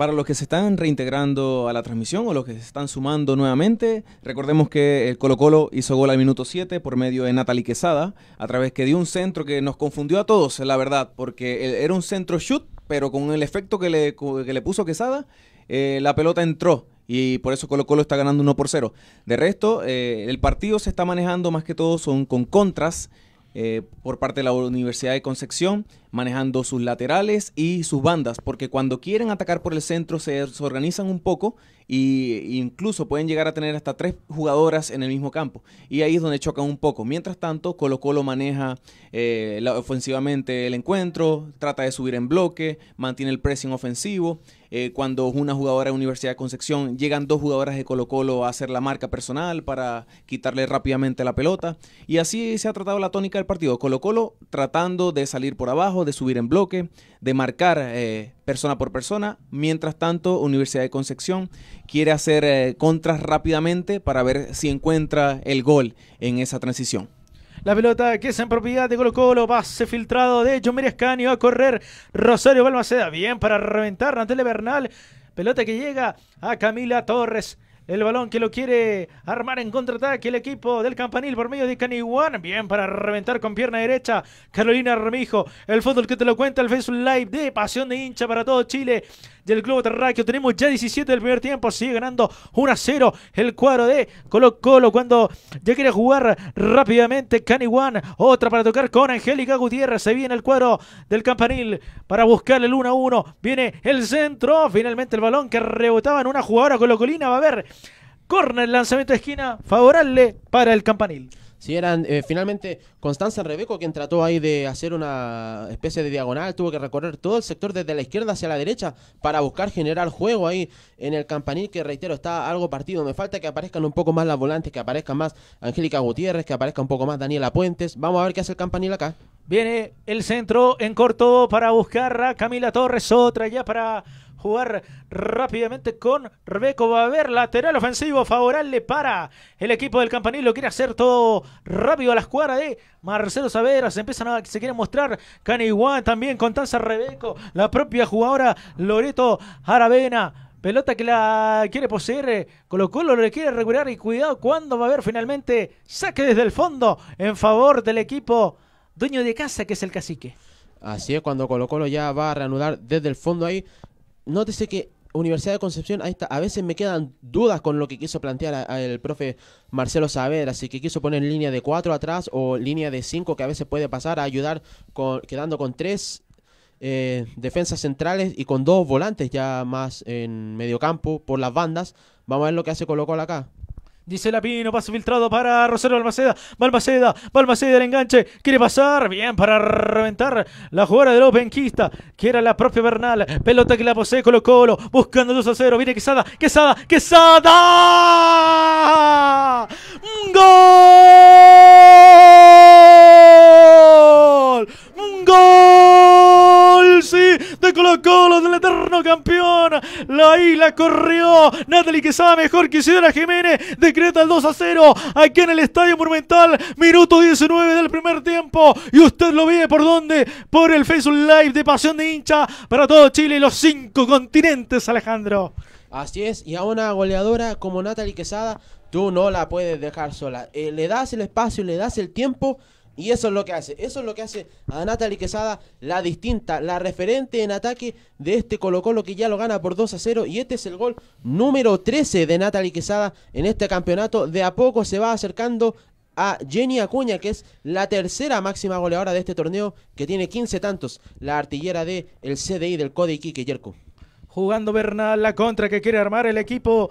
Para los que se están reintegrando a la transmisión o los que se están sumando nuevamente, recordemos que el Colo Colo hizo gol al minuto 7 por medio de Natalie Quesada, a través que dio un centro que nos confundió a todos, la verdad, porque era un centro shoot, pero con el efecto que le, puso Quesada, eh, la pelota entró y por eso Colo Colo está ganando 1 por 0. De resto, eh, el partido se está manejando más que todo son con contras eh, por parte de la Universidad de Concepción, manejando sus laterales y sus bandas, porque cuando quieren atacar por el centro se organizan un poco y incluso pueden llegar a tener hasta tres jugadoras en el mismo campo. Y ahí es donde chocan un poco. Mientras tanto, Colo Colo maneja eh, ofensivamente el encuentro, trata de subir en bloque, mantiene el pressing ofensivo. Eh, cuando una jugadora de Universidad de Concepción llegan dos jugadoras de Colo Colo a hacer la marca personal para quitarle rápidamente la pelota. Y así se ha tratado la tónica del partido. Colo Colo tratando de salir por abajo, de subir en bloque, de marcar eh, persona por persona. Mientras tanto, Universidad de Concepción quiere hacer eh, contras rápidamente para ver si encuentra el gol en esa transición. La pelota que es en propiedad de Colo Colo. Pase filtrado de John va a correr. Rosario Balmaceda. Bien para reventar. Nantele Bernal. Pelota que llega a Camila Torres. El balón que lo quiere armar en contraataque el equipo del campanil por medio de Caniwan. Bien para reventar con pierna derecha. Carolina Remijo. El fútbol que te lo cuenta el Facebook Live de Pasión de hincha para todo Chile del globo terráqueo. Tenemos ya 17 del primer tiempo. Sigue ganando 1 a 0 el cuadro de Colo Colo cuando ya quiere jugar rápidamente. Caniwan, otra para tocar con Angélica Gutiérrez. Se viene el cuadro del campanil para buscar el 1 a 1. Viene el centro. Finalmente el balón que rebotaba en una jugadora Colina Va a ver. Corner, lanzamiento de esquina favorable para el campanil. Si eran eh, finalmente Constanza Rebeco quien trató ahí de hacer una especie de diagonal, tuvo que recorrer todo el sector desde la izquierda hacia la derecha para buscar generar juego ahí en el campanil que reitero está algo partido. Me falta que aparezcan un poco más las volantes, que aparezca más Angélica Gutiérrez, que aparezca un poco más Daniela Puentes. Vamos a ver qué hace el campanil acá. Viene el centro en corto para buscar a Camila Torres, otra ya para jugar rápidamente con Rebeco. Va a haber lateral ofensivo favorable para el equipo del Campanil. Lo quiere hacer todo rápido a la escuadra de Marcelo Savera. Se empieza a, se quiere mostrar Caniguán también, tanza Rebeco, la propia jugadora Loreto Aravena. Pelota que la quiere poseer. Eh, Colo Colo le quiere recuperar y cuidado cuando va a haber finalmente saque desde el fondo en favor del equipo dueño de casa que es el cacique. Así es, cuando Colo Colo ya va a reanudar desde el fondo ahí, nótese que Universidad de Concepción, ahí está. A veces me quedan dudas con lo que quiso plantear el profe Marcelo Saavedra, así que quiso poner línea de cuatro atrás o línea de 5 que a veces puede pasar a ayudar quedando con tres eh, defensas centrales y con dos volantes ya más en medio campo por las bandas. Vamos a ver lo que hace Colo Colo acá. Dice Lapino, paso filtrado para Rosario Balmaceda. Balmaceda, Balmaceda, el enganche. Quiere pasar, bien, para reventar la jugada los Benquistas que era la propia Bernal. Pelota que la posee Colo Colo, buscando 2 a 0. Viene Quesada, Quesada, Quesada. ¡Gol! ¡Un gol! ¡Sí! De Colo Colo, campeón. La isla corrió. Natalie Quesada mejor que Isidora Jiménez. Decreta el 2 a 0. Aquí en el Estadio Monumental. Minuto 19 del primer tiempo. Y usted lo ve por dónde. Por el Facebook Live de Pasión de Hincha. Para todo Chile y los cinco continentes, Alejandro. Así es, y a una goleadora como Natalie Quesada, tú no la puedes dejar sola. Eh, le das el espacio, le das el tiempo y eso es lo que hace, eso es lo que hace a Natalie Quesada la distinta, la referente en ataque de este Colo Colo que ya lo gana por 2 a 0 y este es el gol número 13 de Natalie Quesada en este campeonato. De a poco se va acercando a Jenny Acuña, que es la tercera máxima goleadora de este torneo, que tiene 15 tantos, la artillera del el CDI del Code Iquique, Yerko. Jugando Bernal la contra que quiere armar el equipo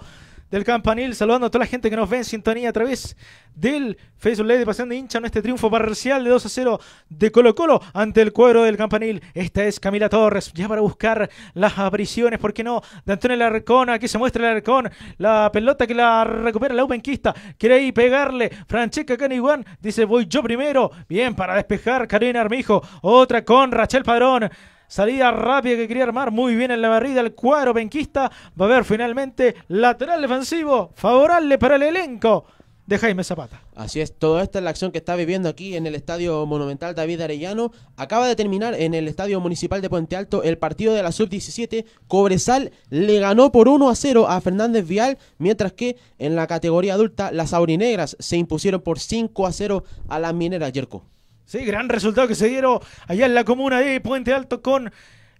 del campanil, saludando a toda la gente que nos ve en sintonía a través del Facebook Live de Pasión de Hincha, en este triunfo parcial de 2 a 0 de Colo Colo ante el cuero del campanil. Esta es Camila Torres, ya para buscar las apariciones, ¿por qué no? De Antonio Larcón, aquí se muestra el Larcón, la pelota que la recupera la Upenquista, quiere ahí pegarle, Francesca Caniguan, dice voy yo primero, bien para despejar, Karina Armijo, otra con Rachel Padrón, Salida rápida que quería armar. Muy bien en la barrida. El cuadro penquista. Va a haber finalmente lateral defensivo. Favorable para el elenco de Jaime Zapata. Así es, toda esta es la acción que está viviendo aquí en el Estadio Monumental David Arellano. Acaba de terminar en el Estadio Municipal de Puente Alto el partido de la Sub-17. Cobresal le ganó por 1 a 0 a Fernández Vial, mientras que en la categoría adulta las aurinegras se impusieron por 5 a 0 a la Minera Yerco. Sí, gran resultado que se dieron allá en la comuna de Puente Alto con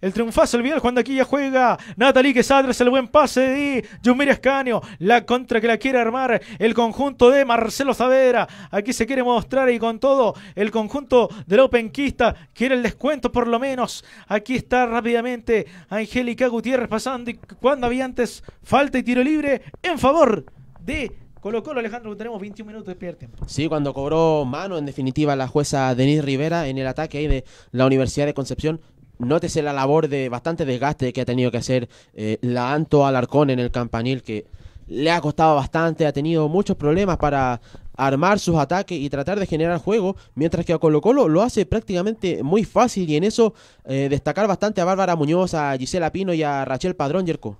el triunfazo, el Vidal, cuando aquí ya juega Natalie es el buen pase de Jumir Escaño, la contra que la quiere armar el conjunto de Marcelo Saavedra, aquí se quiere mostrar y con todo el conjunto de del Openquista quiere el descuento por lo menos, aquí está rápidamente Angélica Gutiérrez pasando y cuando había antes falta y tiro libre en favor de Colo Colo, Alejandro, tenemos 21 minutos de Sí, cuando cobró mano, en definitiva, la jueza Denise Rivera en el ataque ahí de la Universidad de Concepción. Nótese la labor de bastante desgaste que ha tenido que hacer eh, la Anto Alarcón en el campanil, que le ha costado bastante, ha tenido muchos problemas para armar sus ataques y tratar de generar juego, mientras que a Colo Colo lo hace prácticamente muy fácil y en eso eh, destacar bastante a Bárbara Muñoz, a Gisela Pino y a Rachel Padrón Yerco.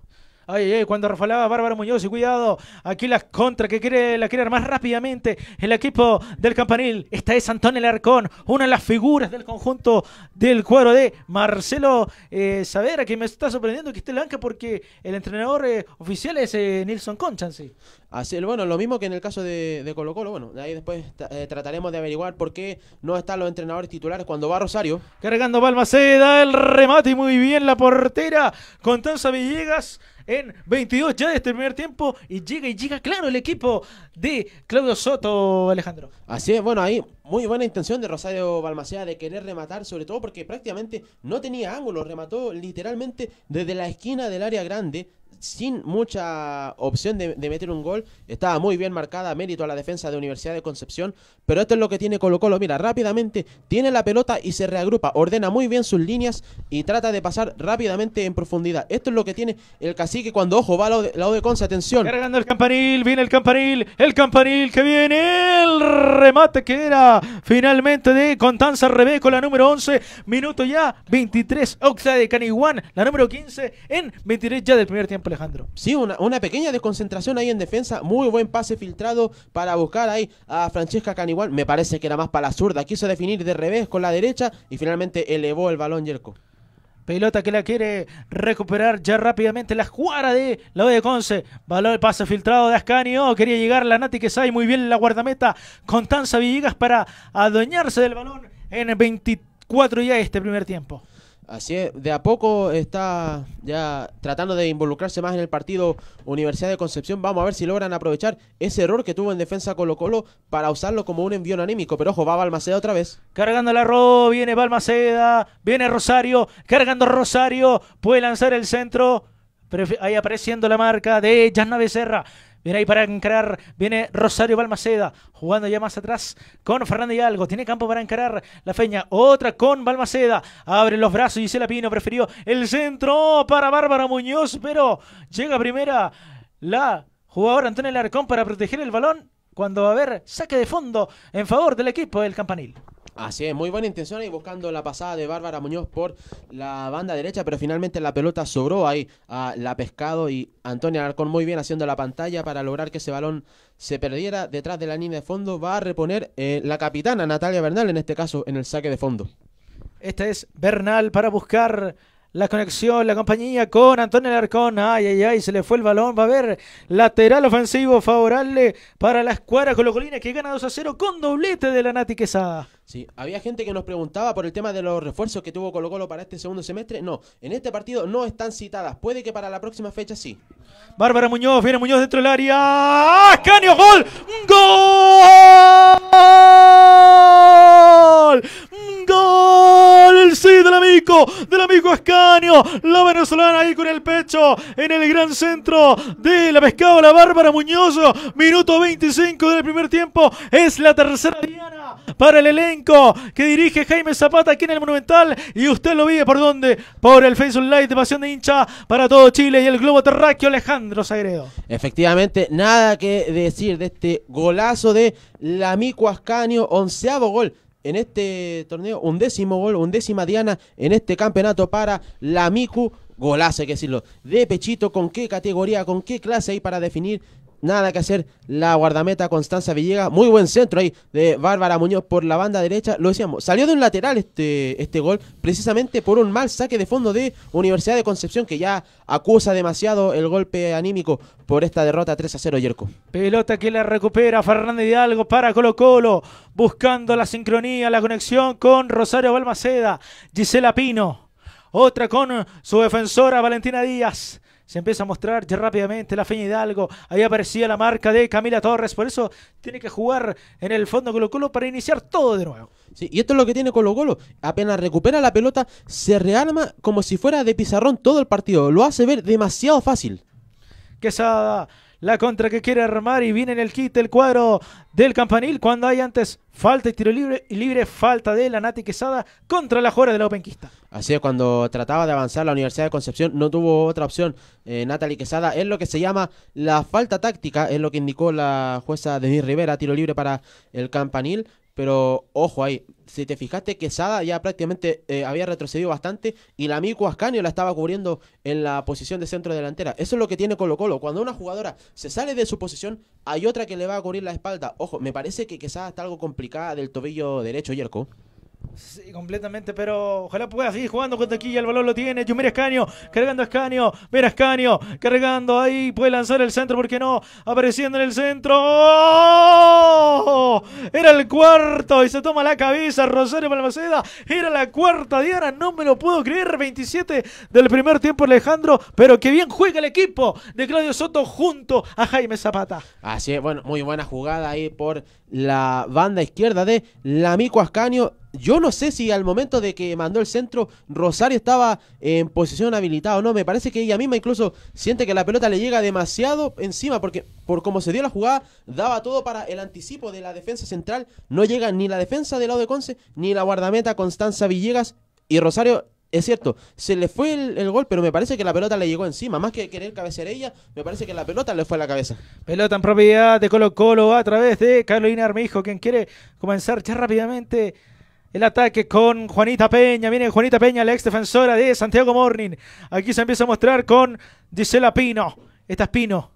Ay, cuando refalaba Bárbara Muñoz y cuidado. Aquí la contra que quiere, la quiere más rápidamente el equipo del campanil. Esta es Antonio Larcón, una de las figuras del conjunto del cuadro de Marcelo eh, Savera, que me está sorprendiendo que esté el porque el entrenador eh, oficial es Nilsson eh, Nilson Conchansi. Así, bueno, lo mismo que en el caso de, de Colo Colo, bueno, ahí después eh, trataremos de averiguar por qué no están los entrenadores titulares cuando va Rosario. Cargando Balmaceda, el remate y muy bien la portera Constanza Villegas en 22 ya de este primer tiempo y llega y llega, claro, el equipo de Claudio Soto, Alejandro. Así es, bueno, ahí muy buena intención de Rosario Balmaceda de querer rematar, sobre todo porque prácticamente no tenía ángulo, remató literalmente desde la esquina del área grande sin mucha opción de, meter un gol. Estaba muy bien marcada, mérito a la defensa de Universidad de Concepción. Pero esto es lo que tiene Colo Colo. Mira, rápidamente tiene la pelota y se reagrupa. Ordena muy bien sus líneas y trata de pasar rápidamente en profundidad. Esto es lo que tiene el cacique cuando, ojo, va al lado de Conce. Atención. Cargando el campanil, viene el campanil, el campanil que viene. El remate que era finalmente de Contanza Rebeco, la número 11. Minuto ya, 23. Oxa de Caniguan, la número 15 en 23 ya del primer tiempo. Alejandro. Sí, una, pequeña desconcentración ahí en defensa. Muy buen pase filtrado para buscar ahí a Francesca Canigual. Me parece que era más para la zurda. Quiso definir de revés con la derecha y finalmente elevó el balón Yerko. Pelota que la quiere recuperar ya rápidamente la jugada de la de Conce. Balón, pase filtrado de Ascanio. Oh, quería llegar la Nati que sabe Muy bien la guardameta Constanza Villegas para adueñarse del balón en 24 ya este primer tiempo. Así es, de a poco está ya tratando de involucrarse más en el partido Universidad de Concepción. Vamos a ver si logran aprovechar ese error que tuvo en defensa Colo Colo para usarlo como un envío anímico. Pero ojo, va Balmaceda otra vez. Cargando la arroz, viene Balmaceda, viene Rosario, cargando Rosario, puede lanzar el centro. Ahí apareciendo la marca de Yasna Becerra. Viene ahí para encarar. Viene Rosario Balmaceda. Jugando ya más atrás con Fernando Hidalgo. Tiene campo para encarar la feña. Otra con Balmaceda. Abre los brazos. y la Pino prefirió el centro para Bárbara Muñoz. Pero llega primera la jugadora Antonio Larcón para proteger el balón. Cuando va a haber saque de fondo en favor del equipo del Campanil. Así es, muy buena intención ahí buscando la pasada de Bárbara Muñoz por la banda derecha, pero finalmente la pelota sobró ahí a la pescado y Antonio Alarcón muy bien haciendo la pantalla para lograr que ese balón se perdiera detrás de la línea de fondo. Va a reponer eh, la capitana Natalia Bernal, en este caso en el saque de fondo. Esta es Bernal para buscar la conexión, la compañía con Antonio Alarcón. Ay, ay, ay, se le fue el balón. Va a haber lateral ofensivo favorable para la escuadra Colocolina que gana 2 a 0 con doblete de la Nati Quesada. Sí, había gente que nos preguntaba por el tema de los refuerzos que tuvo Colo Colo para este segundo semestre. No, en este partido no están citadas. Puede que para la próxima fecha sí. Bárbara Muñoz, viene Muñoz dentro del área. ¡Ah, ¡Canio, gol! ¡Gol! ¡Gol! El sí del amigo, del amigo Ascanio, La venezolana ahí con el pecho en el gran centro de la pescado, la Bárbara Muñoz. Minuto 25 del primer tiempo. Es la tercera diana para el elenco que dirige Jaime Zapata aquí en el Monumental. Y usted lo vive por dónde? Por el Facebook Live de Pasión de Hincha para todo Chile y el Globo Terráqueo Alejandro Sagredo. Efectivamente, nada que decir de este golazo de Lamico Ascanio, onceavo gol en este torneo, undécimo gol, undécima diana en este campeonato para la Miku. Golazo, hay que decirlo, de pechito, con qué categoría, con qué clase hay para definir nada que hacer la guardameta Constanza Villegas. Muy buen centro ahí de Bárbara Muñoz por la banda derecha. Lo decíamos, salió de un lateral este, este gol precisamente por un mal saque de fondo de Universidad de Concepción que ya acusa demasiado el golpe anímico por esta derrota 3 a 0 Yerko. Pelota que la recupera Fernández Hidalgo para Colo Colo, buscando la sincronía, la conexión con Rosario Balmaceda, Gisela Pino. Otra con su defensora Valentina Díaz se empieza a mostrar ya rápidamente la Feña Hidalgo. Ahí aparecía la marca de Camila Torres. Por eso tiene que jugar en el fondo Colo Colo para iniciar todo de nuevo. Sí, y esto es lo que tiene Colo Colo. Apenas recupera la pelota, se rearma como si fuera de pizarrón todo el partido. Lo hace ver demasiado fácil. Que Quesada la contra que quiere armar y viene en el kit el cuadro del campanil. Cuando hay antes falta y tiro libre, y libre falta de la Nati Quesada contra la jugadora de la Openquista. Así es, cuando trataba de avanzar la Universidad de Concepción no tuvo otra opción. Eh, Natalie Quesada es lo que se llama la falta táctica, es lo que indicó la jueza Denise Rivera, tiro libre para el campanil. Pero ojo ahí, si te fijaste que ya prácticamente eh, había retrocedido bastante y la Miku Ascanio la estaba cubriendo en la posición de centro delantera. Eso es lo que tiene Colo Colo. Cuando una jugadora se sale de su posición, hay otra que le va a cubrir la espalda. Ojo, me parece que Quesada está algo complicada del tobillo derecho, Yerko. Sí, completamente, pero ojalá pueda seguir jugando con aquí El balón lo tiene. Yumir Escaño, cargando a Escaño. Mira Escaño, cargando ahí. Puede lanzar el centro, ¿por qué no? Apareciendo en el centro. ¡Oh! Era el cuarto y se toma la cabeza. Rosario Balmaceda. Era la cuarta Diana. No me lo puedo creer. 27 del primer tiempo, Alejandro. Pero que bien juega el equipo de Claudio Soto junto a Jaime Zapata. Así es, bueno, muy buena jugada ahí por la banda izquierda de Lamico Ascaño yo no sé si al momento de que mandó el centro Rosario estaba en posición habilitada o no. Me parece que ella misma incluso siente que la pelota le llega demasiado encima porque por cómo se dio la jugada daba todo para el anticipo de la defensa central. No llega ni la defensa del lado de Conce ni la guardameta Constanza Villegas y Rosario. Es cierto, se le fue el, gol, pero me parece que la pelota le llegó encima. Más que querer cabecear ella, me parece que la pelota le fue a la cabeza. Pelota en propiedad de Colo Colo a través de Carolina Armijo, quien quiere comenzar ya rápidamente el ataque con Juanita Peña. Viene Juanita Peña, la ex defensora de Santiago Morning. Aquí se empieza a mostrar con Disela Pino. Esta es Pino.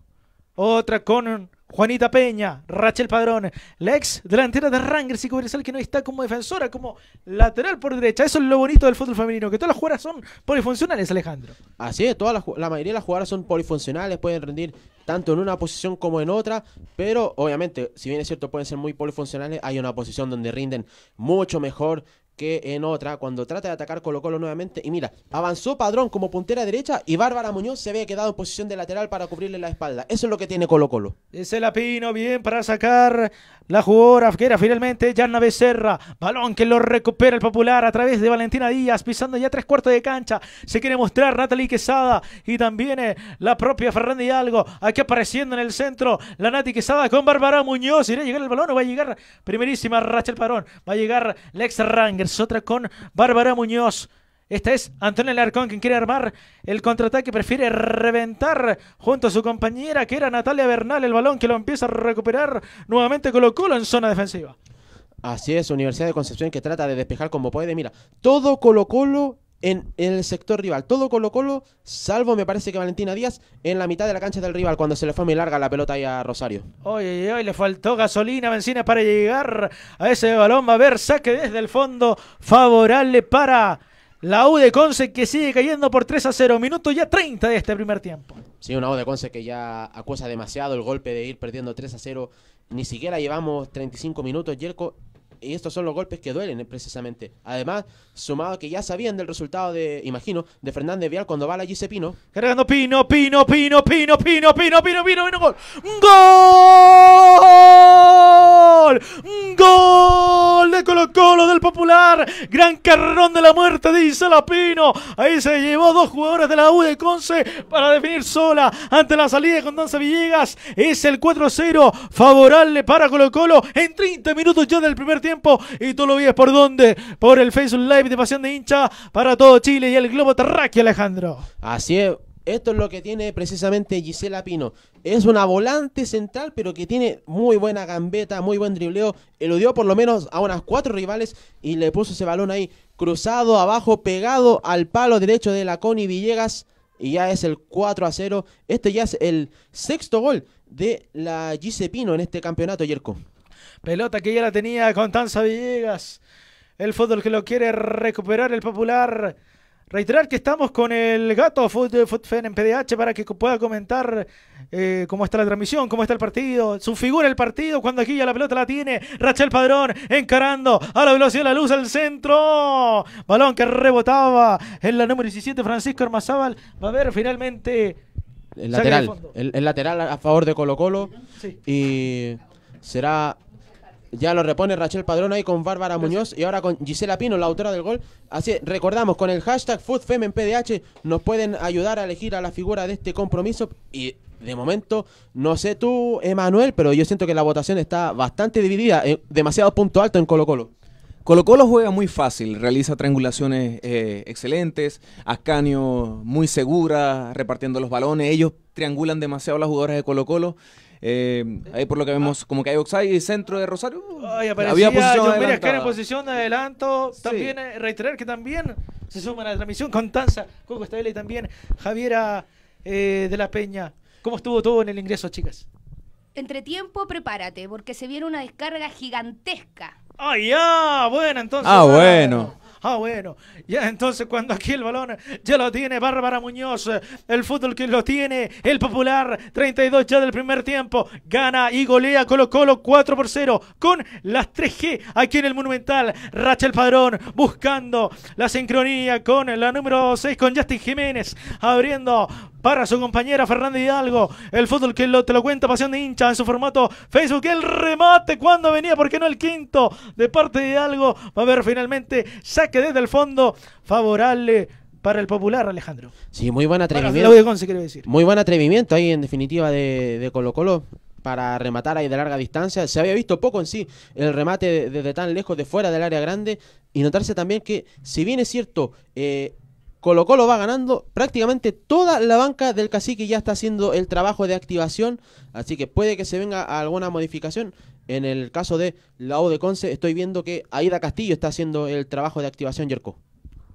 Otra con Juanita Peña, Rachel Padrón, la ex delantera de Rangers y Cobresal que no está como defensora, como lateral por derecha. Eso es lo bonito del fútbol femenino, que todas las jugadas son polifuncionales, Alejandro. Así es, la mayoría de las jugadas son polifuncionales, pueden rendir tanto en una posición como en otra, pero obviamente, si bien es cierto, pueden ser muy polifuncionales, hay una posición donde rinden mucho mejor que en otra, cuando trata de atacar Colo Colo nuevamente, y mira, avanzó Padrón como puntera derecha y Bárbara Muñoz se había quedado en posición de lateral para cubrirle la espalda. Eso es lo que tiene Colo Colo. Ese Lapino bien para sacar la jugadora Afguera finalmente, Yarna Becerra, balón que lo recupera el popular a través de Valentina Díaz, pisando ya tres cuartos de cancha. Se quiere mostrar Natalie Quesada y también eh, la propia Fernanda Hidalgo, aquí apareciendo en el centro, la Nati Quesada con Bárbara Muñoz. ¿Irá a llegar el balón o va a llegar primerísima Rachel Parón. Va a llegar Lex Ranger otra con Bárbara Muñoz. Esta es Antonio Larcón quien quiere armar el contraataque, prefiere reventar junto a su compañera que era Natalia Bernal el balón que lo empieza a recuperar nuevamente Colo Colo en zona defensiva. Así es, Universidad de Concepción que trata de despejar como puede. Mira, todo Colo Colo en el sector rival. Todo Colo Colo, salvo me parece que Valentina Díaz, en la mitad de la cancha del rival, cuando se le fue muy larga la pelota ahí a Rosario. Oye, hoy le faltó gasolina, benzina para llegar a ese balón. Va a ver, saque desde el fondo, favorable para la U de Conce que sigue cayendo por 3 a 0, minuto ya 30 de este primer tiempo. Sí, una U de Conce que ya acusa demasiado el golpe de ir perdiendo 3 a 0. Ni siquiera llevamos 35 minutos, Yerko, y estos son los golpes que duelen eh, precisamente. Además, sumado a que ya sabían del resultado de, imagino, de Fernández Vial cuando va la Gise Pino. Cargando Pino, Pino, Pino, Pino, Pino, Pino, Pino, Pino, Pino, gol. ¡Gol! ¡Gol de Colo Colo del Popular! Gran carrón de la muerte de la Pino. Ahí se llevó dos jugadores de la U de Conce para definir sola ante la salida de Danza Villegas. Es el 4-0 favorable para Colo Colo en 30 minutos ya del primer tiempo tiempo y tú lo vives por dónde? Por el Facebook Live de Pasión de Hincha para todo Chile y el globo terráqueo, Alejandro. Así es. Esto es lo que tiene precisamente Gisela Pino. Es una volante central, pero que tiene muy buena gambeta, muy buen dribleo. Eludió por lo menos a unas cuatro rivales y le puso ese balón ahí cruzado abajo, pegado al palo derecho de la Connie Villegas. Y ya es el 4 a 0. Este ya es el sexto gol de la Gisela Pino en este campeonato, Yerko. Pelota que ya la tenía Constanza Villegas. El fútbol que lo quiere recuperar el popular. Reiterar que estamos con el gato Footfen en PDH para que pueda comentar eh, cómo está la transmisión, cómo está el partido, su figura el partido, cuando aquí ya la pelota la tiene. Rachel Padrón encarando a la velocidad de la luz al centro. Balón que rebotaba en la número 17, Francisco Armazábal. Va a ver finalmente. El lateral, el, lateral a favor de Colo Colo. Y será ya lo repone Rachel Padrón ahí con Bárbara Muñoz y ahora con Gisela Pino, la autora del gol. Así recordamos, con el hashtag FoodFemenPDH nos pueden ayudar a elegir a la figura de este compromiso y de momento, no sé tú, Emanuel, pero yo siento que la votación está bastante dividida, eh, demasiado punto alto en Colo Colo. Colo Colo juega muy fácil, realiza triangulaciones eh, excelentes, Ascanio muy segura, repartiendo los balones, ellos triangulan demasiado las jugadoras de Colo Colo eh, ahí por lo que ah. vemos, como que hay y centro de Rosario. Ay, había posición en posición de adelanto. También eh, reiterar que también se suma a la transmisión Constanza, Coco está y también Javiera eh, de la Peña. ¿Cómo estuvo todo en el ingreso, chicas? Entre tiempo, prepárate, porque se viene una descarga gigantesca. ¡Ay, ya! Bueno, entonces. Ah, bueno. Ah, bueno. Ya entonces cuando aquí el balón ya lo tiene Bárbara Muñoz. El fútbol que lo tiene el popular. 32 ya del primer tiempo. Gana y golea Colo Colo 4 por 0 con las 3G aquí en el Monumental. Rachel Padrón buscando la sincronía con la número 6 con Justin Jiménez. Abriendo para su compañera Fernanda Hidalgo. El fútbol que lo, te lo cuenta Pasión de Hincha en su formato Facebook. El remate cuando venía, ¿por qué no el quinto de parte de Hidalgo? Va a ver finalmente saque desde el fondo favorable para el popular, Alejandro. Sí, muy buen atrevimiento. Muy buen atrevimiento ahí en definitiva de, Colo Colo para rematar ahí de larga distancia. Se había visto poco en sí el remate desde tan lejos de fuera del área grande y notarse también que si bien es cierto eh, Colo Colo va ganando, prácticamente toda la banca del cacique ya está haciendo el trabajo de activación, así que puede que se venga alguna modificación. En el caso de la O de Conce, estoy viendo que Aida Castillo está haciendo el trabajo de activación, Yerko.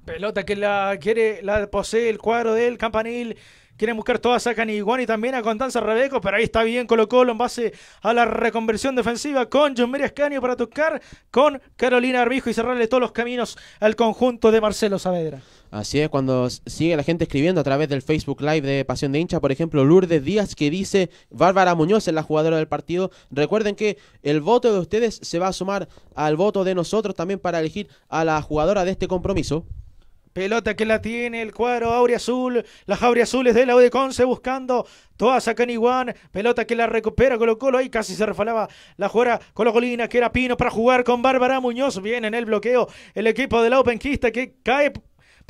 Pelota que la quiere, la posee el cuadro del campanil. Quieren buscar todas a y también a Contanza Rebeco, pero ahí está bien Colo Colo en base a la reconversión defensiva con John María Escanio para tocar con Carolina Arbijo y cerrarle todos los caminos al conjunto de Marcelo Saavedra. Así es, cuando sigue la gente escribiendo a través del Facebook Live de Pasión de Hincha, por ejemplo, Lourdes Díaz que dice Bárbara Muñoz es la jugadora del partido. Recuerden que el voto de ustedes se va a sumar al voto de nosotros también para elegir a la jugadora de este compromiso. Pelota que la tiene el cuadro Aurea Azul. Las Aurea Azules de la de buscando todas sacan Pelota que la recupera Colo Colo. Ahí casi se refalaba la jugada Colo Colina, que era Pino para jugar con Bárbara Muñoz. Viene en el bloqueo el equipo de la Openquista que cae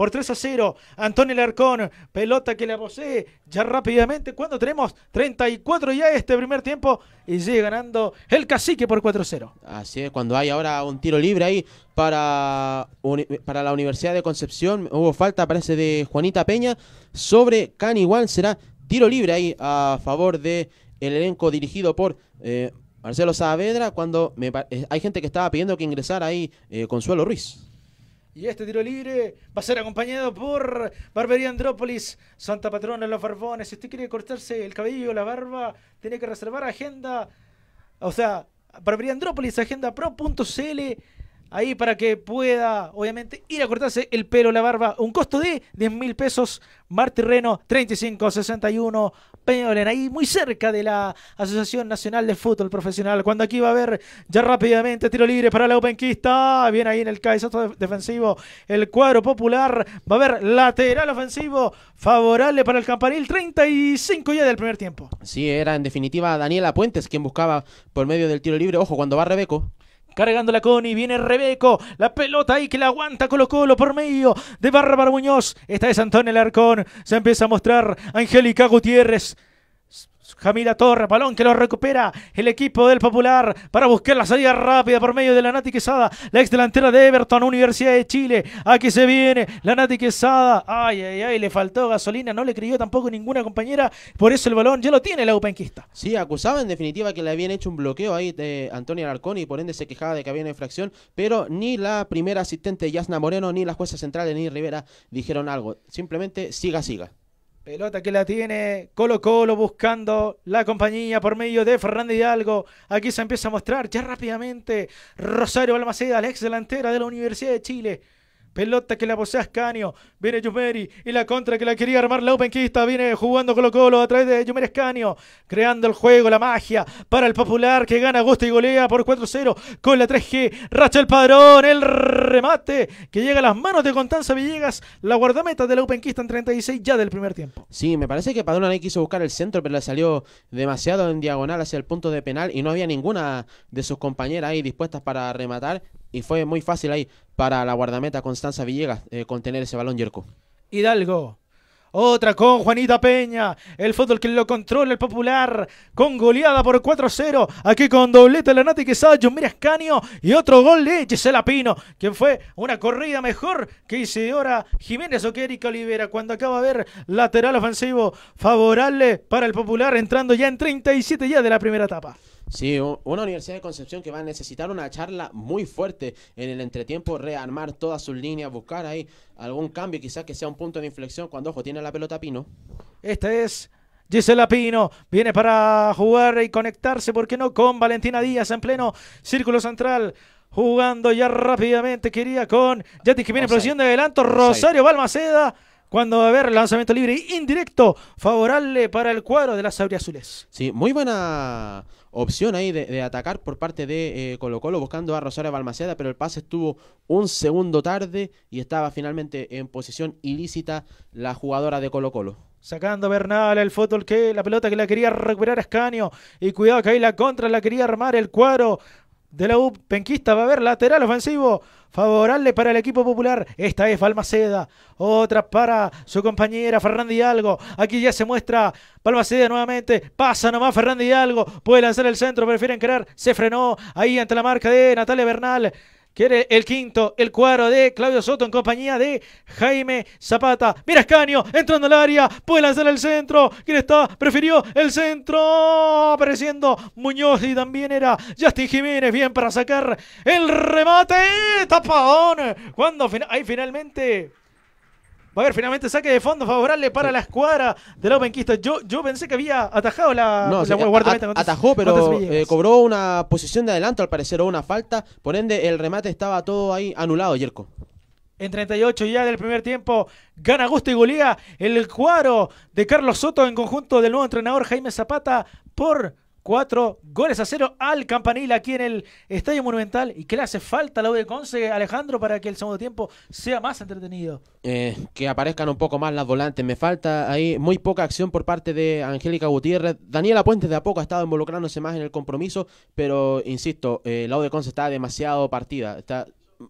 por 3 a 0. Antonio Larcón, pelota que la posee ya rápidamente cuando tenemos 34 ya este primer tiempo y sigue ganando el cacique por 4 a 0. Así es, cuando hay ahora un tiro libre ahí para, para la Universidad de Concepción, hubo falta, parece, de Juanita Peña sobre Canigual, será tiro libre ahí a favor de el elenco dirigido por... Eh, Marcelo Saavedra, cuando eh, hay gente que estaba pidiendo que ingresara ahí eh, Consuelo Ruiz. Y este tiro libre va a ser acompañado por Barbería Andrópolis, Santa Patrona de los Barbones. Si usted quiere cortarse el cabello, la barba, tiene que reservar agenda. O sea, Barbería Andrópolis, agenda ahí para que pueda, obviamente, ir a cortarse el pelo, la barba, un costo de 10 mil pesos. Martín Reno, 3561 Peñolen, ahí muy cerca de la Asociación Nacional de Fútbol Profesional. Cuando aquí va a haber ya rápidamente tiro libre para la Openquista. Bien ahí en el cabezazo defensivo el cuadro popular. Va a haber lateral ofensivo favorable para el campanil. 35 ya del primer tiempo. Sí, era en definitiva Daniela Puentes quien buscaba por medio del tiro libre. Ojo, cuando va Rebeco, la con y viene Rebeco, la pelota ahí que la aguanta Colo Colo por medio de Bárbara Muñoz, esta es Antonio Larcón, se empieza a mostrar Angélica Gutiérrez, Jamila Torres, balón que lo recupera el equipo del Popular para buscar la salida rápida por medio de la Nati Quesada, la ex delantera de Everton, Universidad de Chile. Aquí se viene la Nati Quesada. Ay, ay, ay, le faltó gasolina, no le creyó tampoco ninguna compañera. Por eso el balón ya lo tiene la Upenquista. Sí, acusaba en definitiva que le habían hecho un bloqueo ahí de Antonio Alarcón y por ende se quejaba de que había una infracción, pero ni la primera asistente Yasna Moreno, ni la jueza central, ni Rivera dijeron algo. Simplemente siga, siga. Pelota que la tiene Colo Colo buscando la compañía por medio de Fernández Hidalgo. Aquí se empieza a mostrar ya rápidamente Rosario Balmaceda, la ex delantera de la Universidad de Chile. Pelota que la posea Ascanio. Viene Jumeri Y la contra que la quería armar la Openquista. Viene jugando Colo Colo a través de Yumeri Escanio Creando el juego, la magia para el popular que gana gusta y golea por 4-0 con la 3G. Racha el padrón. El remate que llega a las manos de Constanza Villegas. La guardameta de la Openquista en 36 ya del primer tiempo. Sí, me parece que Padrón ahí quiso buscar el centro, pero le salió demasiado en diagonal hacia el punto de penal y no había ninguna de sus compañeras ahí dispuestas para rematar y fue muy fácil ahí para la guardameta Constanza Villegas eh, contener ese balón Yerko. Hidalgo. Otra con Juanita Peña. El fútbol que lo controla el popular. Con goleada por 4-0. Aquí con doblete la Nati Quesada, Mira Escanio. Y otro gol de Gisela Pino. Que fue una corrida mejor que hice ahora Jiménez o que Olivera. Cuando acaba de ver lateral ofensivo favorable para el popular. Entrando ya en 37 ya de la primera etapa. Sí, una Universidad de Concepción que va a necesitar una charla muy fuerte en el entretiempo, rearmar todas sus líneas, buscar ahí algún cambio, quizás que sea un punto de inflexión cuando, ojo, tiene la pelota Pino. Esta es Gisela Pino viene para jugar y conectarse, ¿por qué no? Con Valentina Díaz en pleno círculo central. Jugando ya rápidamente, quería con Yeti que viene presión de adelanto. Rosario Balmaceda cuando va a haber lanzamiento libre indirecto favorable para el cuadro de las Azules. Sí, muy buena opción ahí de, atacar por parte de eh, Colo Colo buscando a Rosario Balmaceda, pero el pase estuvo un segundo tarde y estaba finalmente en posición ilícita la jugadora de Colo Colo. Sacando Bernal el fútbol que la pelota que la quería recuperar Escaño, Y cuidado que ahí la contra la quería armar el cuadro de la U penquista va a haber lateral ofensivo favorable para el equipo popular. Esta es Balmaceda, otra para su compañera Fernández Hidalgo. Aquí ya se muestra Balmaceda nuevamente. Pasa nomás Fernández Hidalgo, puede lanzar el centro, prefieren crear. Se frenó ahí ante la marca de Natalia Bernal. Quiere el quinto, el cuadro de Claudio Soto en compañía de Jaime Zapata. Mira Escaño, entrando al área, puede lanzar el centro. ¿Quién está? Prefirió el centro. Apareciendo Muñoz y también era Justin Jiménez. Bien para sacar el remate. Tapadón. Cuando ahí finalmente Va a haber finalmente saque de fondo favorable para la escuadra de de la Yo, yo pensé que había atajado la, no, atajó, pero eh, cobró una posición de adelanto, al parecer, o una falta. Por ende, el remate estaba todo ahí anulado, Yerko. En 38 ya del primer tiempo gana Gusto y Golía el cuadro de Carlos Soto en conjunto del nuevo entrenador Jaime Zapata por 4 goles a cero al Campanil aquí en el Estadio Monumental. ¿Y qué le hace falta a la de Conce, Alejandro, para que el segundo tiempo sea más entretenido? Eh, que aparezcan un poco más las volantes. Me falta ahí muy poca acción por parte de Angélica Gutiérrez. Daniela Puente de a poco ha estado involucrándose más en el compromiso, pero insisto, el eh, la de Conce está demasiado partida. Está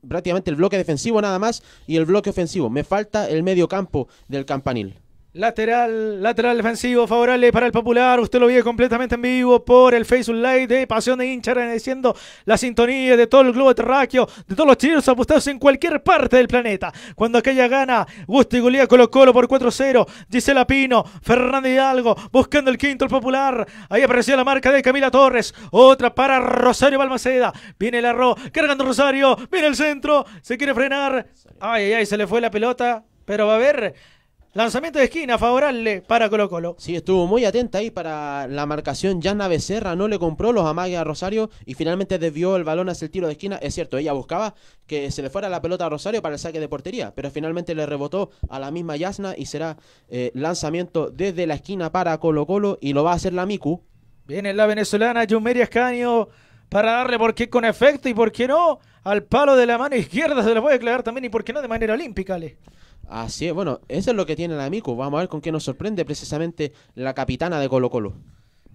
prácticamente el bloque defensivo nada más y el bloque ofensivo. Me falta el medio campo del Campanil. Lateral, lateral defensivo favorable para el popular. Usted lo ve completamente en vivo por el Facebook Live de Pasión de Hincha, agradeciendo la sintonía de todo el globo terráqueo, de todos los chilenos apostados en cualquier parte del planeta. Cuando aquella gana, Gusti y Colo Colo por 4-0, Gisela Pino, Fernández Hidalgo, buscando el quinto el popular. Ahí apareció la marca de Camila Torres, otra para Rosario Balmaceda. Viene el arroz, cargando Rosario, viene el centro, se quiere frenar. Ay, ay, ay, se le fue la pelota, pero va a ver. Lanzamiento de esquina favorable para Colo Colo. Sí, estuvo muy atenta ahí para la marcación Yana Becerra, no le compró los amagues a Rosario y finalmente desvió el balón hacia el tiro de esquina. Es cierto, ella buscaba que se le fuera la pelota a Rosario para el saque de portería, pero finalmente le rebotó a la misma Yasna y será eh, lanzamiento desde la esquina para Colo Colo y lo va a hacer la Miku. Viene la venezolana Yumeria Escaño para darle por qué con efecto y por qué no al palo de la mano izquierda se lo a declarar también y por qué no de manera olímpica, Ale. Así es, bueno, eso es lo que tiene la Miku. Vamos a ver con qué nos sorprende precisamente la capitana de Colo Colo.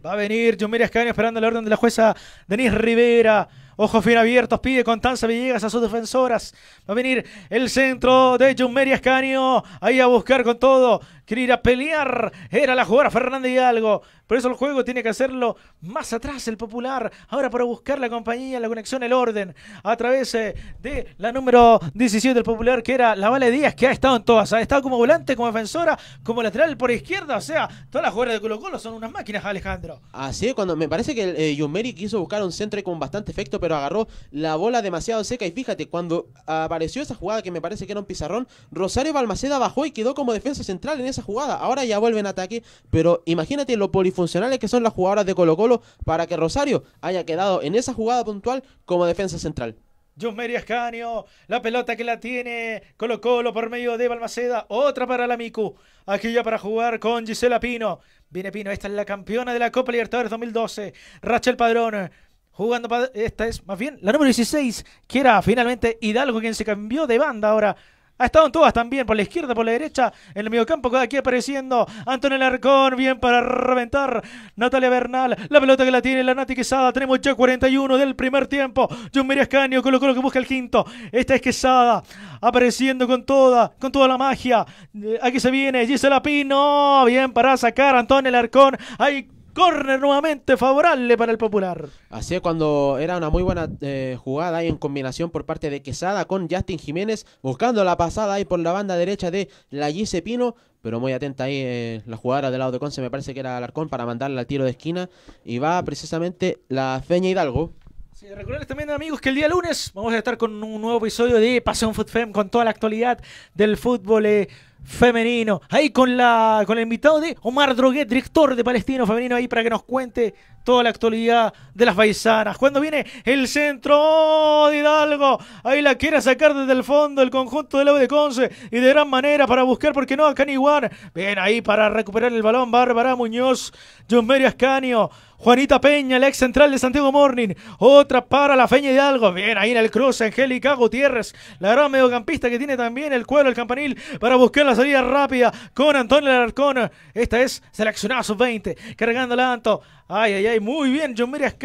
Va a venir Jumery Escaño esperando la orden de la jueza Denise Rivera. Ojos bien abiertos, pide Constanza Villegas a sus defensoras. Va a venir el centro de Jumeria Escaño. Ahí a buscar con todo quiere ir a pelear. Era la jugada Fernández Hidalgo. Por eso el juego tiene que hacerlo más atrás el popular. Ahora para buscar la compañía, la conexión, el orden. A través eh, de la número 17 del popular, que era la Vale Díaz, que ha estado en todas. Ha estado como volante, como defensora, como lateral por izquierda. O sea, todas las jugadoras de Colo Colo son unas máquinas, Alejandro. Así es, cuando me parece que el eh, Yumeri quiso buscar un centro con bastante efecto, pero agarró la bola demasiado seca. Y fíjate, cuando apareció esa jugada que me parece que era un pizarrón, Rosario Balmaceda bajó y quedó como defensa central en ese jugada. Ahora ya vuelven a ataque, pero imagínate lo polifuncionales que son las jugadoras de Colo Colo para que Rosario haya quedado en esa jugada puntual como defensa central. John Mary Escanio, la pelota que la tiene Colo Colo por medio de Balmaceda, otra para la Miku, aquí ya para jugar con Gisela Pino, viene Pino, esta es la campeona de la Copa Libertadores 2012, Rachel Padrón, jugando, esta es más bien la número 16, que era finalmente Hidalgo quien se cambió de banda ahora ha estado en todas también, por la izquierda, por la derecha, en el mediocampo, cada aquí apareciendo. Antonio Larcón, bien para reventar. Natalia Bernal, la pelota que la tiene, la Nati Quesada. Tenemos ya 41 del primer tiempo. John Mirias Caño con lo que busca el quinto. Esta es Quesada, apareciendo con toda, con toda la magia. Eh, aquí se viene Gisela Pino, bien para sacar Antonio Larcón. Hay corre nuevamente favorable para el Popular. Así es, cuando era una muy buena eh, jugada ahí en combinación por parte de Quesada con Justin Jiménez, buscando la pasada ahí por la banda derecha de la Gise Pino, pero muy atenta ahí eh, la jugadora del lado de Conce, me parece que era Alarcón, para mandarle al tiro de esquina. Y va precisamente la Feña Hidalgo. Sí, recordarles también amigos que el día lunes vamos a estar con un nuevo episodio de Pasión foot Fem con toda la actualidad del fútbol. Eh, femenino. Ahí con la con el invitado de Omar Droguet, director de Palestino Femenino, ahí para que nos cuente toda la actualidad de las paisanas. Cuando viene el centro de Hidalgo, ahí la quiere sacar desde el fondo el conjunto de la de Conce y de gran manera para buscar, porque no, a Caniwan. Bien ahí para recuperar el balón, Bárbara Muñoz, John Ascanio. Juanita Peña, el ex central de Santiago Morning. Otra para la Feña de Algo. Bien, ahí en el cruce, Angélica Gutiérrez, la gran mediocampista que tiene también el cuero, el campanil, para buscar la salida rápida con Antonio Alarcón. Esta es seleccionada sus 20 cargando Anto. Ay, ay, ay, muy bien, John Mirias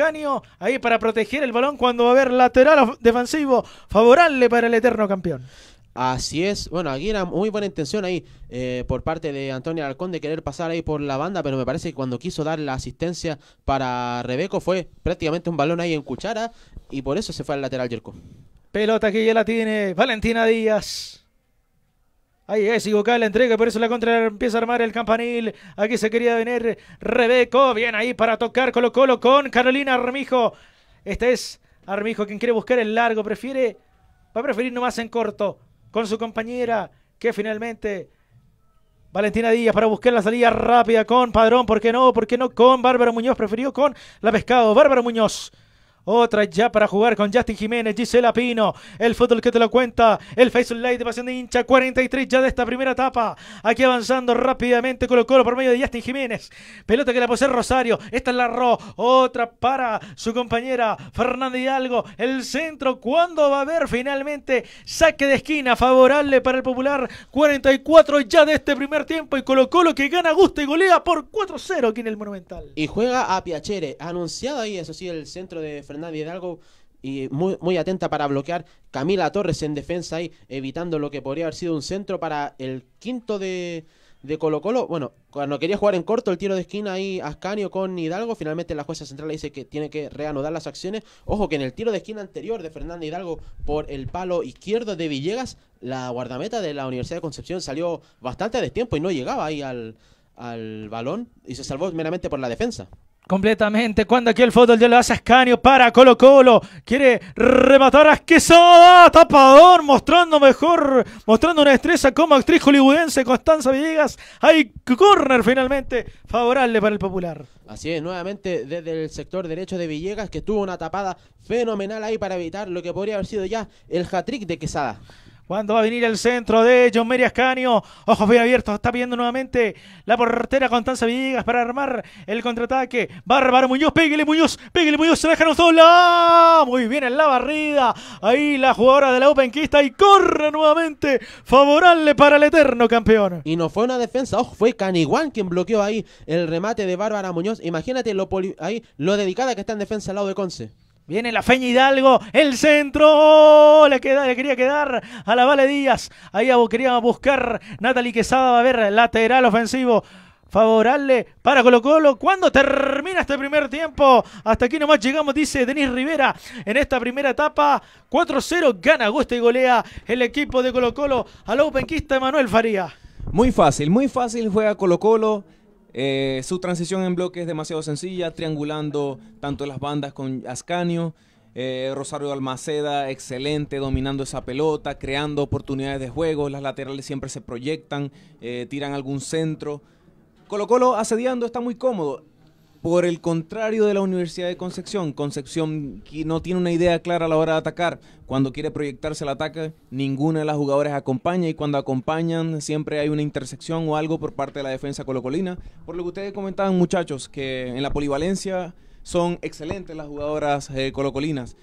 ahí para proteger el balón cuando va a haber lateral defensivo favorable para el eterno campeón. Así es, bueno, aquí era muy buena intención ahí eh, por parte de Antonio Alarcón de querer pasar ahí por la banda, pero me parece que cuando quiso dar la asistencia para Rebeco fue prácticamente un balón ahí en cuchara y por eso se fue al lateral Jerko. Pelota que ya la tiene Valentina Díaz. Ahí es equivocada la entrega, por eso la contra empieza a armar el campanil. Aquí se quería venir Rebeco, viene ahí para tocar Colo Colo con Carolina Armijo. Este es Armijo quien quiere buscar el largo, prefiere, va a preferir nomás en corto con su compañera que finalmente Valentina Díaz para buscar la salida rápida con Padrón, ¿por qué no? ¿Por qué no con Bárbara Muñoz? Prefirió con la Pescado. Bárbara Muñoz otra ya para jugar con Justin Jiménez, Gisela Pino. El fútbol que te lo cuenta. El face light de Pasión de Hincha. 43 ya de esta primera etapa. Aquí avanzando rápidamente Colo Colo por medio de Justin Jiménez. Pelota que la posee Rosario. Esta es la Ro. Otra para su compañera Fernanda Hidalgo. El centro. ¿Cuándo va a haber finalmente saque de esquina favorable para el Popular? 44 ya de este primer tiempo. Y Colo Colo que gana gusta y golea por 4-0 aquí en el Monumental. Y juega a Piachere. Anunciado ahí, eso sí, el centro de Fernández Hidalgo y muy, muy atenta para bloquear Camila Torres en defensa ahí, evitando lo que podría haber sido un centro para el quinto de, Colo Colo. Bueno, cuando quería jugar en corto el tiro de esquina ahí Ascanio con Hidalgo, finalmente la jueza central le dice que tiene que reanudar las acciones. Ojo que en el tiro de esquina anterior de Fernando Hidalgo por el palo izquierdo de Villegas, la guardameta de la Universidad de Concepción salió bastante a destiempo y no llegaba ahí al, al balón y se salvó meramente por la defensa completamente cuando aquí el fútbol de lo hace Ascanio para Colo Colo. Quiere rematar a quesada tapador, mostrando mejor, mostrando una destreza como actriz hollywoodense Constanza Villegas. Hay corner finalmente favorable para el popular. Así es, nuevamente desde el sector derecho de Villegas que tuvo una tapada fenomenal ahí para evitar lo que podría haber sido ya el hat-trick de Quesada. Cuando va a venir el centro de John Merias Ascanio? Ojos bien abiertos. Está viendo nuevamente la portera Constanza Villegas para armar el contraataque. Bárbara Muñoz. Pégale Muñoz. Pégale Muñoz. Se dejan sola. Muy bien en la barrida. Ahí la jugadora de la Open está Y corre nuevamente. Favorable para el eterno campeón. Y no fue una defensa. Ojo, fue Caniguan quien bloqueó ahí el remate de Bárbara Muñoz. Imagínate lo, ahí, lo dedicada que está en defensa al lado de Conce. Viene la Feña Hidalgo, el centro, le, queda, le quería quedar a la Vale Díaz. Ahí quería buscar Natalie Quesada, va a ver, lateral ofensivo favorable para Colo Colo. ¿Cuándo termina este primer tiempo? Hasta aquí nomás llegamos, dice Denis Rivera. En esta primera etapa, 4-0, gana, gusta y golea el equipo de Colo Colo al openquista Manuel Faría. Muy fácil, muy fácil juega Colo Colo. Eh, su transición en bloque es demasiado sencilla, triangulando tanto las bandas con Ascanio. Eh, Rosario Almaceda, excelente, dominando esa pelota, creando oportunidades de juego. Las laterales siempre se proyectan, eh, tiran algún centro. Colo Colo asediando está muy cómodo. Por el contrario de la Universidad de Concepción, Concepción no tiene una idea clara a la hora de atacar. Cuando quiere proyectarse el ataque, ninguna de las jugadoras acompaña y cuando acompañan siempre hay una intersección o algo por parte de la defensa colocolina. Por lo que ustedes comentaban, muchachos, que en la polivalencia son excelentes las jugadoras eh, colocolinas.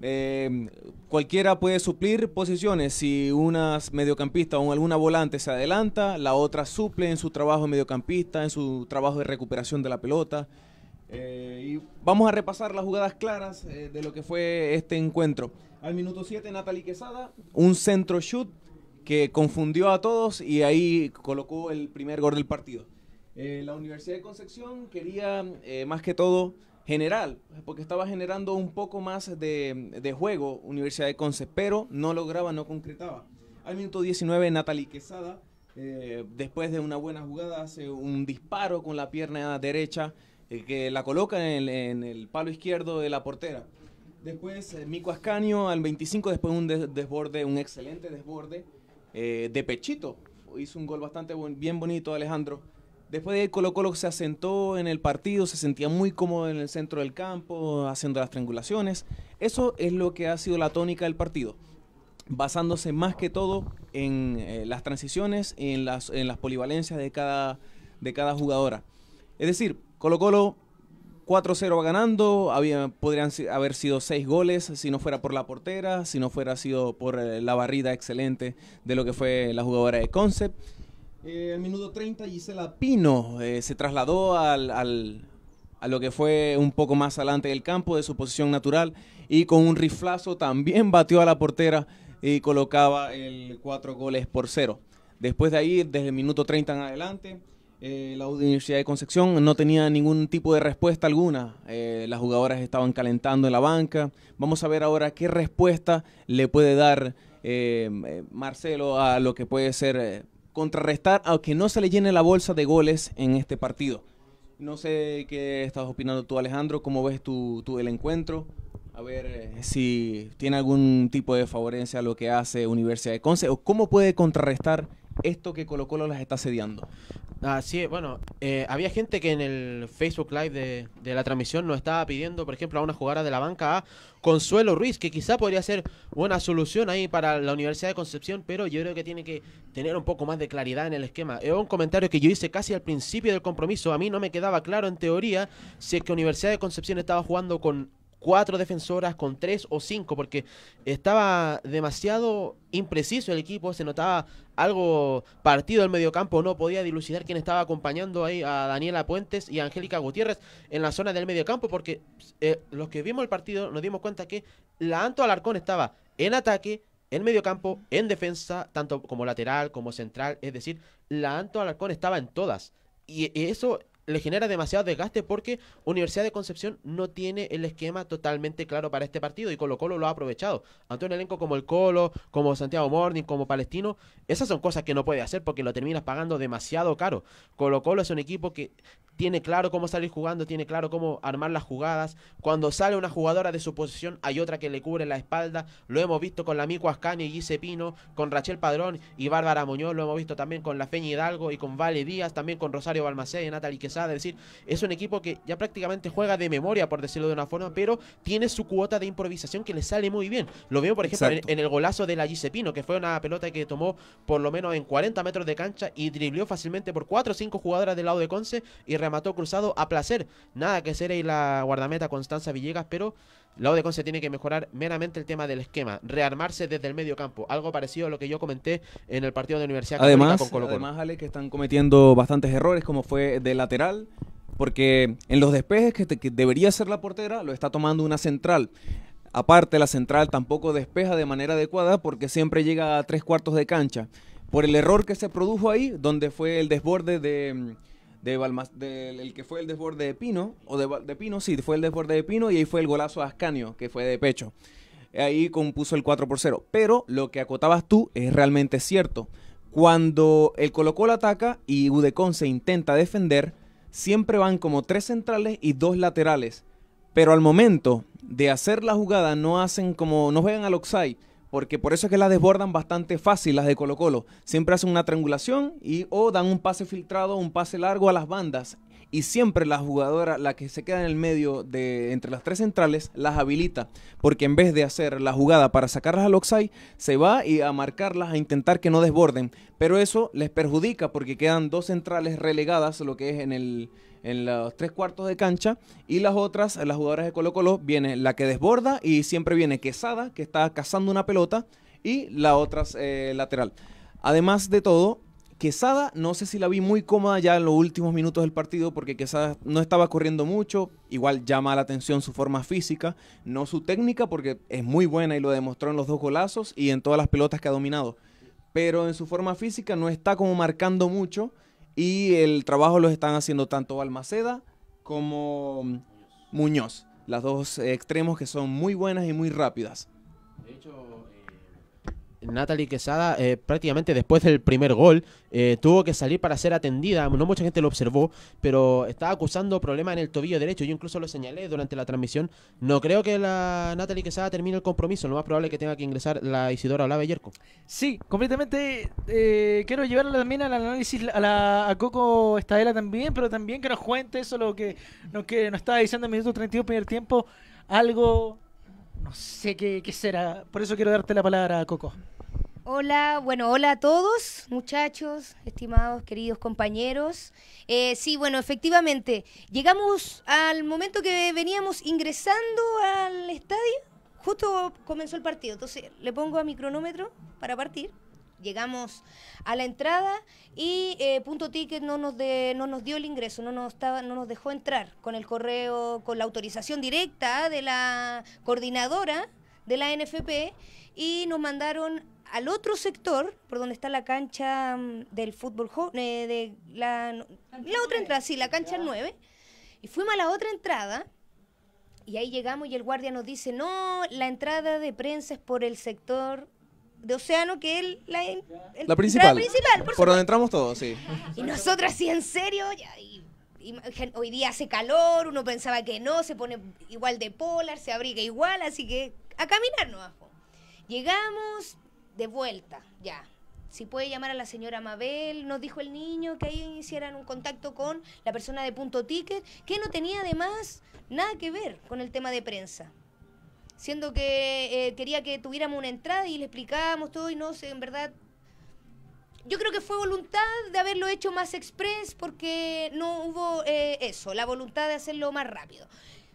Em, cualquiera puede suplir posiciones. Si una mediocampista o alguna volante se adelanta, la otra suple en su trabajo de mediocampista, en su trabajo de recuperación de la pelota. Eh, y vamos a repasar las jugadas claras eh, de lo que fue este encuentro. Al minuto 7, Natalie Quesada, un centro shoot que confundió a todos y ahí colocó el primer gol del partido. Eh, la Universidad de Concepción quería más que todo general, porque estaba generando un poco más de, juego Universidad de Conce, pero no lograba, no concretaba. Al minuto 19, Natalie Quesada, eh, después de una buena jugada, hace un disparo con la pierna derecha eh, que la coloca en el, palo izquierdo de la portera. Después, eh, Mico Ascanio al 25, después un desborde, un excelente desborde de Pechito. Hizo un gol bastante bien bonito, Alejandro Después de Colo Colo se asentó en el partido, se sentía muy cómodo en el centro del campo, haciendo las triangulaciones. Eso es lo que ha sido la tónica del partido, basándose más que todo en eh, las transiciones, en las, en las polivalencias de cada, de cada jugadora. Es decir, Colo Colo 4-0 ganando, podrían haber sido 6 goles si no fuera por la portera, si no fuera sido por eh, la barrida excelente de lo que fue la jugadora de Concept eh, el minuto 30 Gisela Pino eh, se trasladó al, a lo que fue un poco más adelante del campo de su posición natural y con un riflazo también batió a la portera y colocaba el cuatro goles por cero. Después de ahí, desde el minuto 30 en adelante, eh, la Universidad de Concepción no tenía ningún tipo de respuesta alguna. Eh, las jugadoras estaban calentando en la banca. Vamos a ver ahora qué respuesta le puede dar Marcelo a lo que puede ser contrarrestar a que no se le llene la bolsa de goles en este partido. No sé qué estás opinando tú, Alejandro, cómo ves tú, el encuentro. A ver eh, si tiene algún tipo de favorencia a lo que hace Universidad de Conce o cómo puede contrarrestar esto que Colo Colo las está sediando. Así es, bueno, eh, había gente que en el Facebook Live de, la transmisión nos estaba pidiendo, por ejemplo, a una jugada de la banca a Consuelo Ruiz, que quizá podría ser buena solución ahí para la Universidad de Concepción, pero yo creo que tiene que tener un poco más de claridad en el esquema. Es un comentario que yo hice casi al principio del compromiso, a mí no me quedaba claro en teoría si es que Universidad de Concepción estaba jugando con cuatro defensoras, con tres o cinco, porque estaba demasiado impreciso el equipo, se notaba algo partido el mediocampo, no podía dilucidar quién estaba acompañando ahí a Daniela Puentes y a Angélica Gutiérrez en la zona del mediocampo, porque eh, los que vimos el partido nos dimos cuenta que la Anto Alarcón estaba en ataque, en mediocampo, en defensa, tanto como lateral como central, es decir, la Anto Alarcón estaba en todas. Y eso le genera demasiado desgaste porque Universidad de Concepción no tiene el esquema totalmente claro para este partido y Colo Colo lo ha aprovechado. Ante un elenco como el Colo, como Santiago Morning, como Palestino, esas son cosas que no puede hacer porque lo terminas pagando demasiado caro. Colo Colo es un equipo que tiene claro cómo salir jugando, tiene claro cómo armar las jugadas. Cuando sale una jugadora de su posición, hay otra que le cubre la espalda. Lo hemos visto con la Mico Ascani y Gise Pino, con Rachel Padrón y Bárbara Muñoz. Lo hemos visto también con la Feña Hidalgo y con Vale Díaz, también con Rosario Balmaceda y Natalie Quesada es decir, es un equipo que ya prácticamente juega de memoria, por decirlo de una forma, pero tiene su cuota de improvisación que le sale muy bien. Lo veo, por ejemplo, en, el golazo de la Gisepino, que fue una pelota que tomó por lo menos en 40 metros de cancha y dribló fácilmente por 4 o 5 jugadoras del lado de Conce y remató cruzado a placer. Nada que ser ahí la guardameta Constanza Villegas, pero la Odecon se tiene que mejorar meramente el tema del esquema, rearmarse desde el medio campo, algo parecido a lo que yo comenté en el partido de Universidad además, con Colo Además, Ale, que están cometiendo bastantes errores, como fue de lateral, porque en los despejes que debería ser la portera, lo está tomando una central. Aparte, la central tampoco despeja de manera adecuada porque siempre llega a tres cuartos de cancha. Por el error que se produjo ahí, donde fue el desborde de de, el que fue el desborde de Pino, o de, de, Pino, sí, fue el desborde de Pino y ahí fue el golazo a Ascanio, que fue de pecho. Ahí compuso el 4 por 0. Pero lo que acotabas tú es realmente cierto. Cuando el colocó Colo ataca y Udecon se intenta defender, siempre van como tres centrales y dos laterales. Pero al momento de hacer la jugada no hacen como, no juegan al Oxai porque por eso es que las desbordan bastante fácil las de Colo Colo. Siempre hacen una triangulación y o dan un pase filtrado, un pase largo a las bandas y siempre la jugadora, la que se queda en el medio de entre las tres centrales, las habilita, porque en vez de hacer la jugada para sacarlas al Oxai, se va y a marcarlas, a intentar que no desborden, pero eso les perjudica porque quedan dos centrales relegadas, lo que es en el en los tres cuartos de cancha y las otras, las jugadoras de Colo Colo, viene la que desborda y siempre viene Quesada, que está cazando una pelota, y la otra eh, lateral. Además de todo, Quesada, no sé si la vi muy cómoda ya en los últimos minutos del partido, porque Quesada no estaba corriendo mucho. Igual llama la atención su forma física, no su técnica, porque es muy buena y lo demostró en los dos golazos y en todas las pelotas que ha dominado. Pero en su forma física no está como marcando mucho y el trabajo lo están haciendo tanto Balmaceda como Muñoz. Las dos eh, extremos que son muy buenas y muy rápidas. Natalie Quesada eh, prácticamente después del primer gol eh, tuvo que salir para ser atendida. No mucha gente lo observó, pero estaba acusando problemas en el tobillo derecho. Yo incluso lo señalé durante la transmisión. No creo que la Natalie Quesada termine el compromiso. Lo más probable es que tenga que ingresar la Isidora Olave Yerko. Sí, completamente. Eh, quiero llevarla también al análisis a, Coco Estadela también, pero también que nos cuente eso lo que, que nos estaba diciendo en el minuto 32 primer tiempo. Algo no sé qué, qué, será. Por eso quiero darte la palabra, Coco. Hola, bueno, hola a todos, muchachos, estimados, queridos compañeros. Eh, sí, bueno, efectivamente, llegamos al momento que veníamos ingresando al estadio. Justo comenzó el partido, entonces le pongo a mi cronómetro para partir. Llegamos a la entrada y eh, Punto Ticket no nos, no nos dio el ingreso, no nos, estaba, no nos dejó entrar con el correo, con la autorización directa de la coordinadora de la NFP y nos mandaron al otro sector, por donde está la cancha mm, del fútbol eh, de la, otra entrada, sí, la cancha 9, y fuimos a la otra entrada, y ahí llegamos y el guardia nos dice, no, la entrada de prensa es por el sector de océano que él la, principal, por, donde entramos todos, sí. Y nosotras sí en serio, hoy día hace calor, uno pensaba que no, se pone igual de polar, se abriga igual, así que a caminar no Llegamos, de vuelta, ya. Si puede llamar a la señora Mabel, nos dijo el niño que ahí hicieran un contacto con la persona de punto ticket, que no tenía además nada que ver con el tema de prensa. Siendo que eh, quería que tuviéramos una entrada y le explicábamos todo y no sé, en verdad yo creo que fue voluntad de haberlo hecho más express porque no hubo eh, eso, la voluntad de hacerlo más rápido.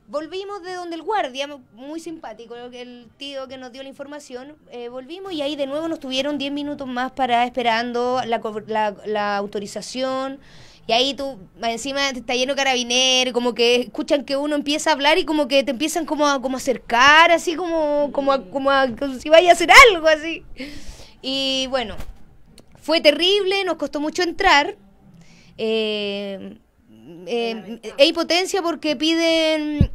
Volvimos de donde el guardia, muy simpático el tío que nos dio la información, eh, volvimos y ahí de nuevo nos tuvieron 10 minutos más para esperando la, la, autorización. Y ahí tú, encima está lleno carabineros, como que escuchan que uno empieza a hablar y como que te empiezan como a como acercar, así como, como, como, si vaya a hacer algo así. Y bueno, fue terrible, nos costó mucho entrar. Eh, eh, potencia porque piden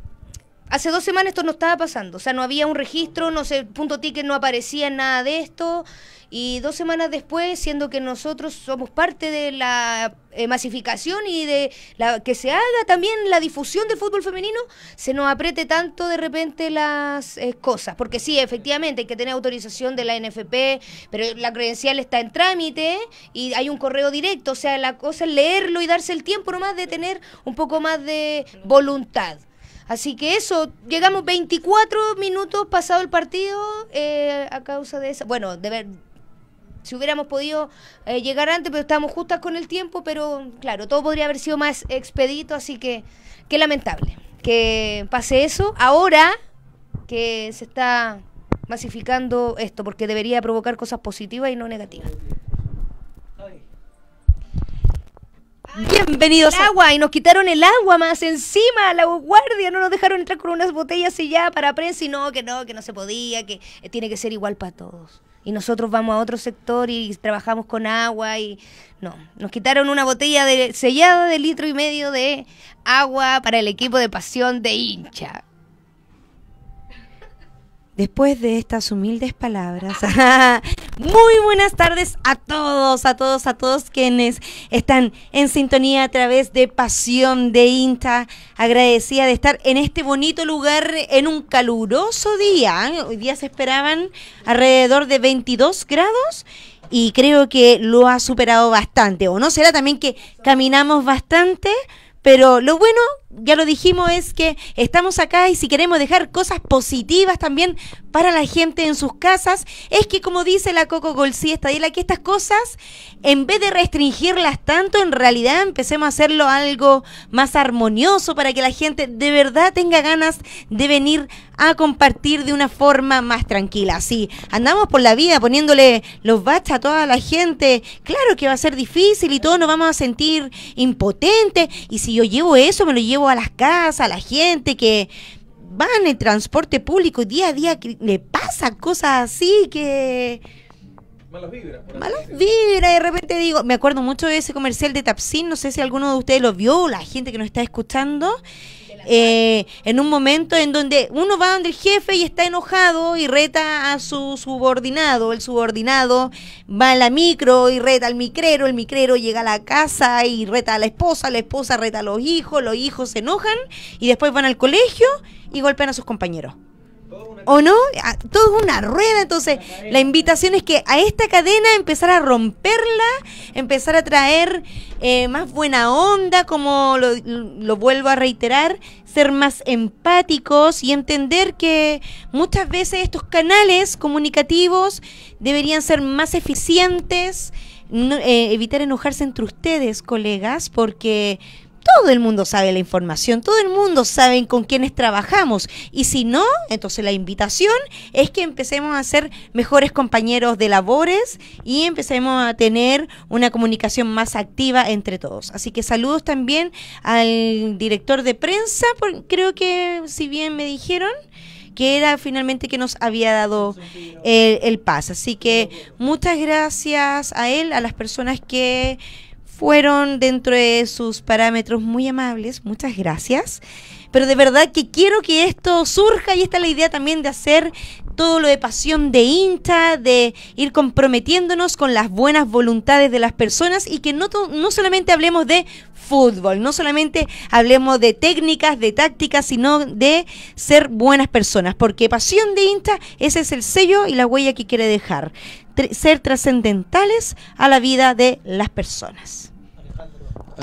hace dos semanas esto no estaba pasando. O sea, no había un registro, no sé, punto ticket no aparecía nada de esto. Y dos semanas después, siendo que nosotros somos parte de la eh, masificación y de la que se haga también la difusión del fútbol femenino, se nos apriete tanto de repente las eh, cosas. Porque sí, efectivamente, hay que tener autorización de la NFP, pero la credencial está en trámite y hay un correo directo. O sea, la cosa es leerlo y darse el tiempo nomás de tener un poco más de voluntad. Así que eso, llegamos 24 minutos pasado el partido eh, a causa de eso. Bueno, de ver, si hubiéramos podido eh, llegar antes, pero estábamos justas con el tiempo, pero claro, todo podría haber sido más expedito, así que qué lamentable que pase eso ahora que se está masificando esto, porque debería provocar cosas positivas y no negativas. Bienvenidos al agua y nos quitaron el agua más encima, la guardia, no nos dejaron entrar con unas botellas selladas para prensa y no, que no, que no se podía, que eh, tiene que ser igual para todos. Y nosotros vamos a otro sector y trabajamos con agua y no, nos quitaron una botella de, sellada de litro y medio de agua para el equipo de pasión de hincha. Después de estas humildes palabras, muy buenas tardes a todos, a todos, a todos quienes están en sintonía a través de Pasión de Inta. Agradecida de estar en este bonito lugar en un caluroso día. ¿eh? Hoy día se esperaban alrededor de 22 grados y creo que lo ha superado bastante. ¿O no será también que caminamos bastante? Pero lo bueno ya lo dijimos, es que estamos acá y si queremos dejar cosas positivas también para la gente en sus casas, es que como dice la Coco Golsi la que estas cosas, en vez de restringirlas tanto, en realidad empecemos a hacerlo algo más armonioso para que la gente de verdad tenga ganas de venir a compartir de una forma más tranquila. Así, andamos por la vida poniéndole los baches a toda la gente, claro que va a ser difícil y todos nos vamos a sentir impotentes y si yo llevo eso, me lo llevo a las casas, a la gente que van en transporte público día a día que le pasa cosas así que... Malas vibras. Malas vibras, de repente digo, me acuerdo mucho de ese comercial de Tapsin, no sé si alguno de ustedes lo vio, la gente que nos está escuchando, eh, en un momento en donde uno va donde el jefe y está enojado y reta a su subordinado, el subordinado va a la micro y reta al micrero, el micrero llega a la casa y reta a la esposa, la esposa reta a los hijos, los hijos se enojan y después van al colegio y golpean a sus compañeros. ¿O no? Ah, todo es una rueda. Entonces, la, invitación es que a esta cadena empezar a romperla, empezar a traer eh, más buena onda, como lo, vuelvo a reiterar, ser más empáticos y entender que muchas veces estos canales comunicativos deberían ser más eficientes, eh, evitar enojarse entre ustedes, colegas, porque todo el mundo sabe la información, todo el mundo sabe con quiénes trabajamos y si no, entonces la invitación es que empecemos a ser mejores compañeros de labores y empecemos a tener una comunicación más activa entre todos. Así que saludos también al director de prensa, porque creo que si bien me dijeron que era finalmente que nos había dado el, paso. Así que muchas gracias a él, a las personas que fueron dentro de sus parámetros muy amables. Muchas gracias. Pero de verdad que quiero que esto surja y esta es la idea también de hacer todo lo de pasión de Inta, de ir comprometiéndonos con las buenas voluntades de las personas y que no, no solamente hablemos de fútbol, no solamente hablemos de técnicas, de tácticas, sino de ser buenas personas, porque pasión de Inta, ese es el sello y la huella que quiere dejar, ser trascendentales a la vida de las personas.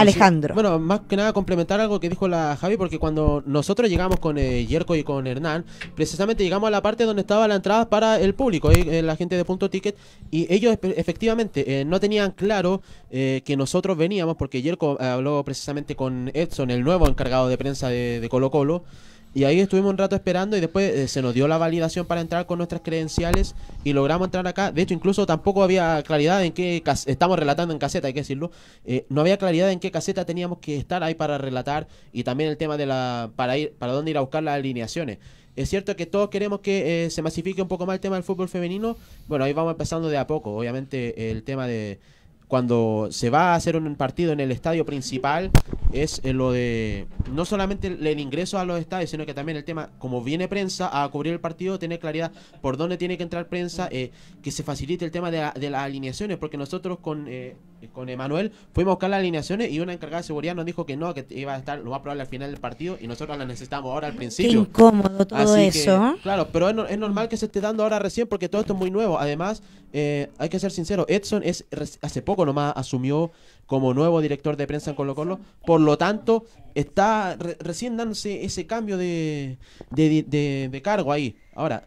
Alejandro. bueno, más que nada complementar algo que dijo la Javi, porque cuando nosotros llegamos con eh, Yerko y con Hernán, precisamente llegamos a la parte donde estaba la entrada para el público, eh, la gente de Punto Ticket, y ellos efectivamente eh, no tenían claro eh, que nosotros veníamos, porque Yerko habló precisamente con Edson, el nuevo encargado de prensa de, de Colo Colo. Y ahí estuvimos un rato esperando y después eh, se nos dio la validación para entrar con nuestras credenciales y logramos entrar acá. De hecho, incluso tampoco había claridad en qué estamos relatando en caseta, hay que decirlo. Eh, no había claridad en qué caseta teníamos que estar ahí para relatar y también el tema de la para ir para dónde ir a buscar las alineaciones. Es cierto que todos queremos que eh, se masifique un poco más el tema del fútbol femenino. Bueno, ahí vamos empezando de a poco. Obviamente el tema de cuando se va a hacer un partido en el estadio principal es eh, lo de no solamente el ingreso a los estadios, sino que también el tema, como viene prensa a cubrir el partido, tener claridad por dónde tiene que entrar prensa, eh, que se facilite el tema de, las alineaciones, porque nosotros con... Eh, con Emanuel, fuimos a buscar las alineaciones y una encargada de seguridad nos dijo que no, que iba a estar lo va a probar al final del partido y nosotros la necesitamos ahora al principio. Qué incómodo todo eso. claro, pero es, normal que se esté dando ahora recién porque todo esto es muy nuevo. Además, hay que ser sincero, Edson es hace poco nomás asumió como nuevo director de prensa en Colo Colo. Por lo tanto, está recién dándose ese cambio de, de, cargo ahí. Ahora,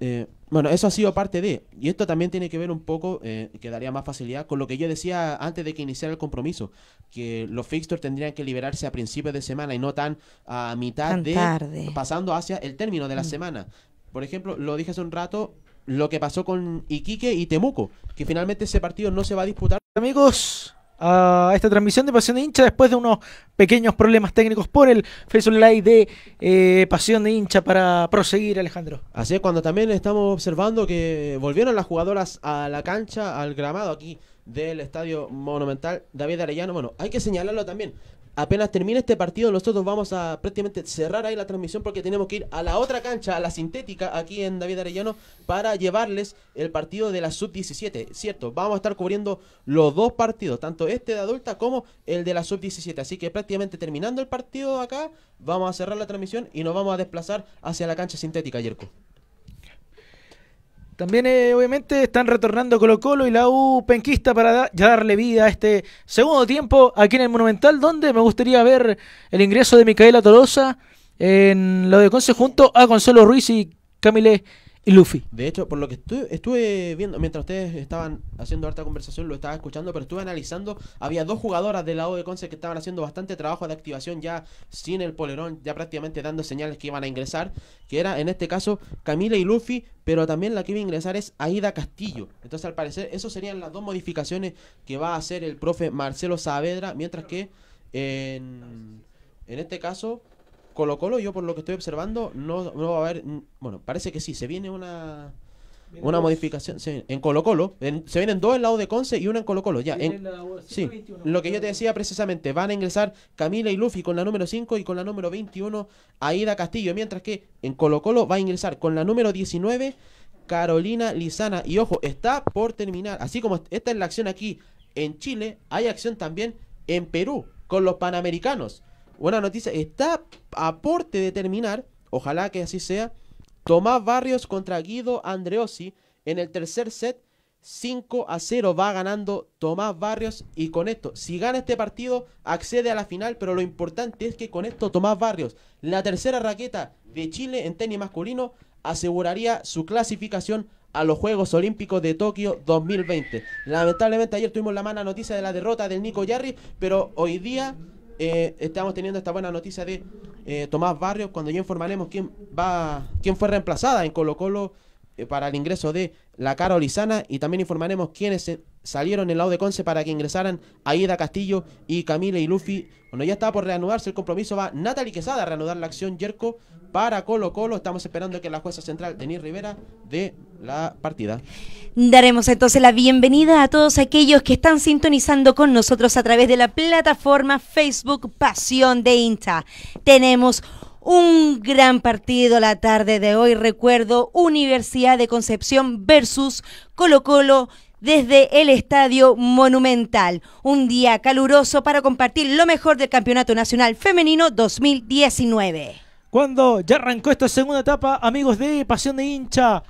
eh, bueno, eso ha sido parte de. Y esto también tiene que ver un poco, eh, que daría más facilidad, con lo que yo decía antes de que iniciara el compromiso, que los fixtures tendrían que liberarse a principios de semana y no tan a mitad de... Pasando hacia el término de la mm. semana. Por ejemplo, lo dije hace un rato, lo que pasó con Iquique y Temuco, que finalmente ese partido no se va a disputar. Amigos, a esta transmisión de Pasión de Hincha después de unos pequeños problemas técnicos por el Facebook Live de eh, Pasión de Hincha para proseguir, Alejandro. Así es, cuando también estamos observando que volvieron las jugadoras a la cancha, al gramado aquí del Estadio Monumental David Arellano. Bueno, hay que señalarlo también apenas termine este partido, nosotros vamos a prácticamente cerrar ahí la transmisión porque tenemos que ir a la otra cancha, a la sintética, aquí en David Arellano, para llevarles el partido de la sub-17. Cierto, vamos a estar cubriendo los dos partidos, tanto este de adulta como el de la sub-17. Así que prácticamente terminando el partido acá, vamos a cerrar la transmisión y nos vamos a desplazar hacia la cancha sintética, Yerko. También, eh, obviamente, están retornando Colo Colo y la U penquista para ya darle vida a este segundo tiempo aquí en el Monumental, donde me gustaría ver el ingreso de Micaela Tolosa en lo de Conce junto a Gonzalo Ruiz y Camile. Y Luffy. De hecho, por lo que estuve, viendo, mientras ustedes estaban haciendo harta conversación, lo estaba escuchando, pero estuve analizando. Había dos jugadoras del lado de Conce que estaban haciendo bastante trabajo de activación ya sin el polerón, ya prácticamente dando señales que iban a ingresar. Que era, en este caso, Camila y Luffy, pero también la que iba a ingresar es Aida Castillo. Entonces, al parecer, esas serían las dos modificaciones que va a hacer el profe Marcelo Saavedra, mientras que en, en este caso Colo Colo, yo por lo que estoy observando, no, va a haber. Bueno, parece que sí, se viene una. una modificación en Colo Colo. se vienen dos en la U de Conce y una en Colo Colo. Ya, en, sí, lo que yo te decía precisamente, van a ingresar Camila y Luffy con la número 5 y con la número 21 Aida Castillo, mientras que en Colo Colo va a ingresar con la número 19 Carolina Lizana. Y ojo, está por terminar. Así como esta es la acción aquí en Chile, hay acción también en Perú con los Panamericanos. Buena noticia, está a porte de terminar, ojalá que así sea. Tomás Barrios contra Guido Andreossi en el tercer set. 5 a 0 va ganando Tomás Barrios y con esto, si gana este partido, accede a la final, pero lo importante es que con esto Tomás Barrios, la tercera raqueta de Chile en tenis masculino, aseguraría su clasificación a los Juegos Olímpicos de Tokio 2020. Lamentablemente ayer tuvimos la mala noticia de la derrota del Nico Yarri, pero hoy día eh, estamos teniendo esta buena noticia de eh, Tomás Barrios cuando ya informaremos quién va quién fue reemplazada en Colo Colo eh, para el ingreso de la cara Olizana y también informaremos quién es salieron el lado de Conce para que ingresaran Aida Castillo y Camila y Luffy. Bueno, ya está por reanudarse el compromiso. Va Natalie Quesada a reanudar la acción Yerko para Colo Colo. Estamos esperando que la jueza central, Denise Rivera, dé la partida. Daremos entonces la bienvenida a todos aquellos que están sintonizando con nosotros a través de la plataforma Facebook Pasión de INTA. Tenemos un gran partido la tarde de hoy. Recuerdo Universidad de Concepción versus Colo Colo desde el Estadio Monumental. Un día caluroso para compartir lo mejor del Campeonato Nacional Femenino 2019. Cuando ya arrancó esta segunda etapa, amigos de Pasión de Hincha,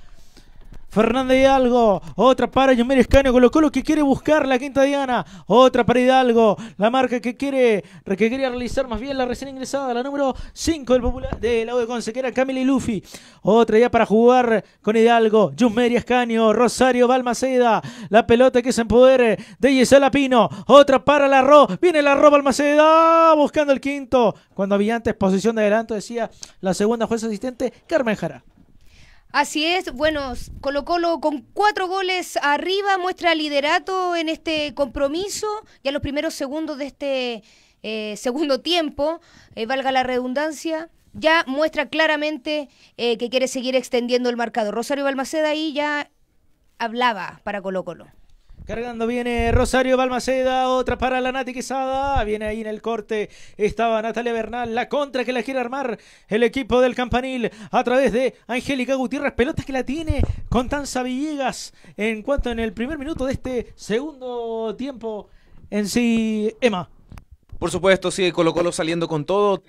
Fernández Hidalgo. Otra para Yomir Escaño. colocó Colo que quiere buscar la quinta Diana. Otra para Hidalgo. La marca que quiere que realizar más bien la recién ingresada. La número 5 del popular del lado de Conce, y Luffy. Otra ya para jugar con Hidalgo. Yusmeria Escaño. Rosario Balmaceda. La pelota que se empodere de Gisela Pino. Otra para la Ro. Viene la Ro Balmaceda. Buscando el quinto. Cuando había antes posición de adelanto, decía la segunda jueza asistente, Carmen Jara. Así es, bueno, Colo Colo con cuatro goles arriba muestra liderato en este compromiso, ya los primeros segundos de este eh, segundo tiempo, eh, valga la redundancia, ya muestra claramente eh, que quiere seguir extendiendo el marcador. Rosario Balmaceda ahí ya hablaba para Colo Colo. Cargando viene Rosario Balmaceda, otra para la Nati quizada. Viene ahí en el corte. Estaba Natalia Bernal, la contra que la quiere armar el equipo del Campanil a través de Angélica Gutiérrez. pelotas que la tiene Constanza Villegas en cuanto en el primer minuto de este segundo tiempo en sí, Emma. Por supuesto, sigue Colo Colo saliendo con todo.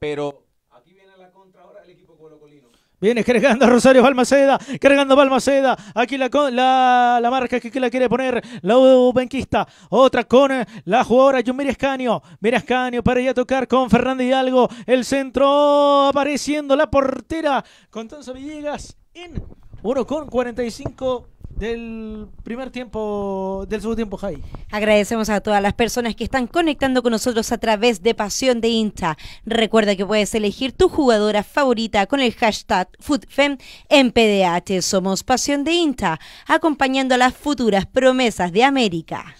pero aquí viene la contra ahora el equipo colocolino. Viene cargando Rosario Balmaceda, cargando Balmaceda. Aquí la, la, la marca que, la quiere poner la Benquista. Otra con la jugadora Yumiri Escanio. Mira para a tocar con Fernando Hidalgo. El centro apareciendo la portera Contanza Villegas en 1 con 45 del primer tiempo, del segundo tiempo, Jai. Agradecemos a todas las personas que están conectando con nosotros a través de Pasión de Insta. Recuerda que puedes elegir tu jugadora favorita con el hashtag FoodFem en PDH. Somos Pasión de Insta, acompañando las futuras promesas de América.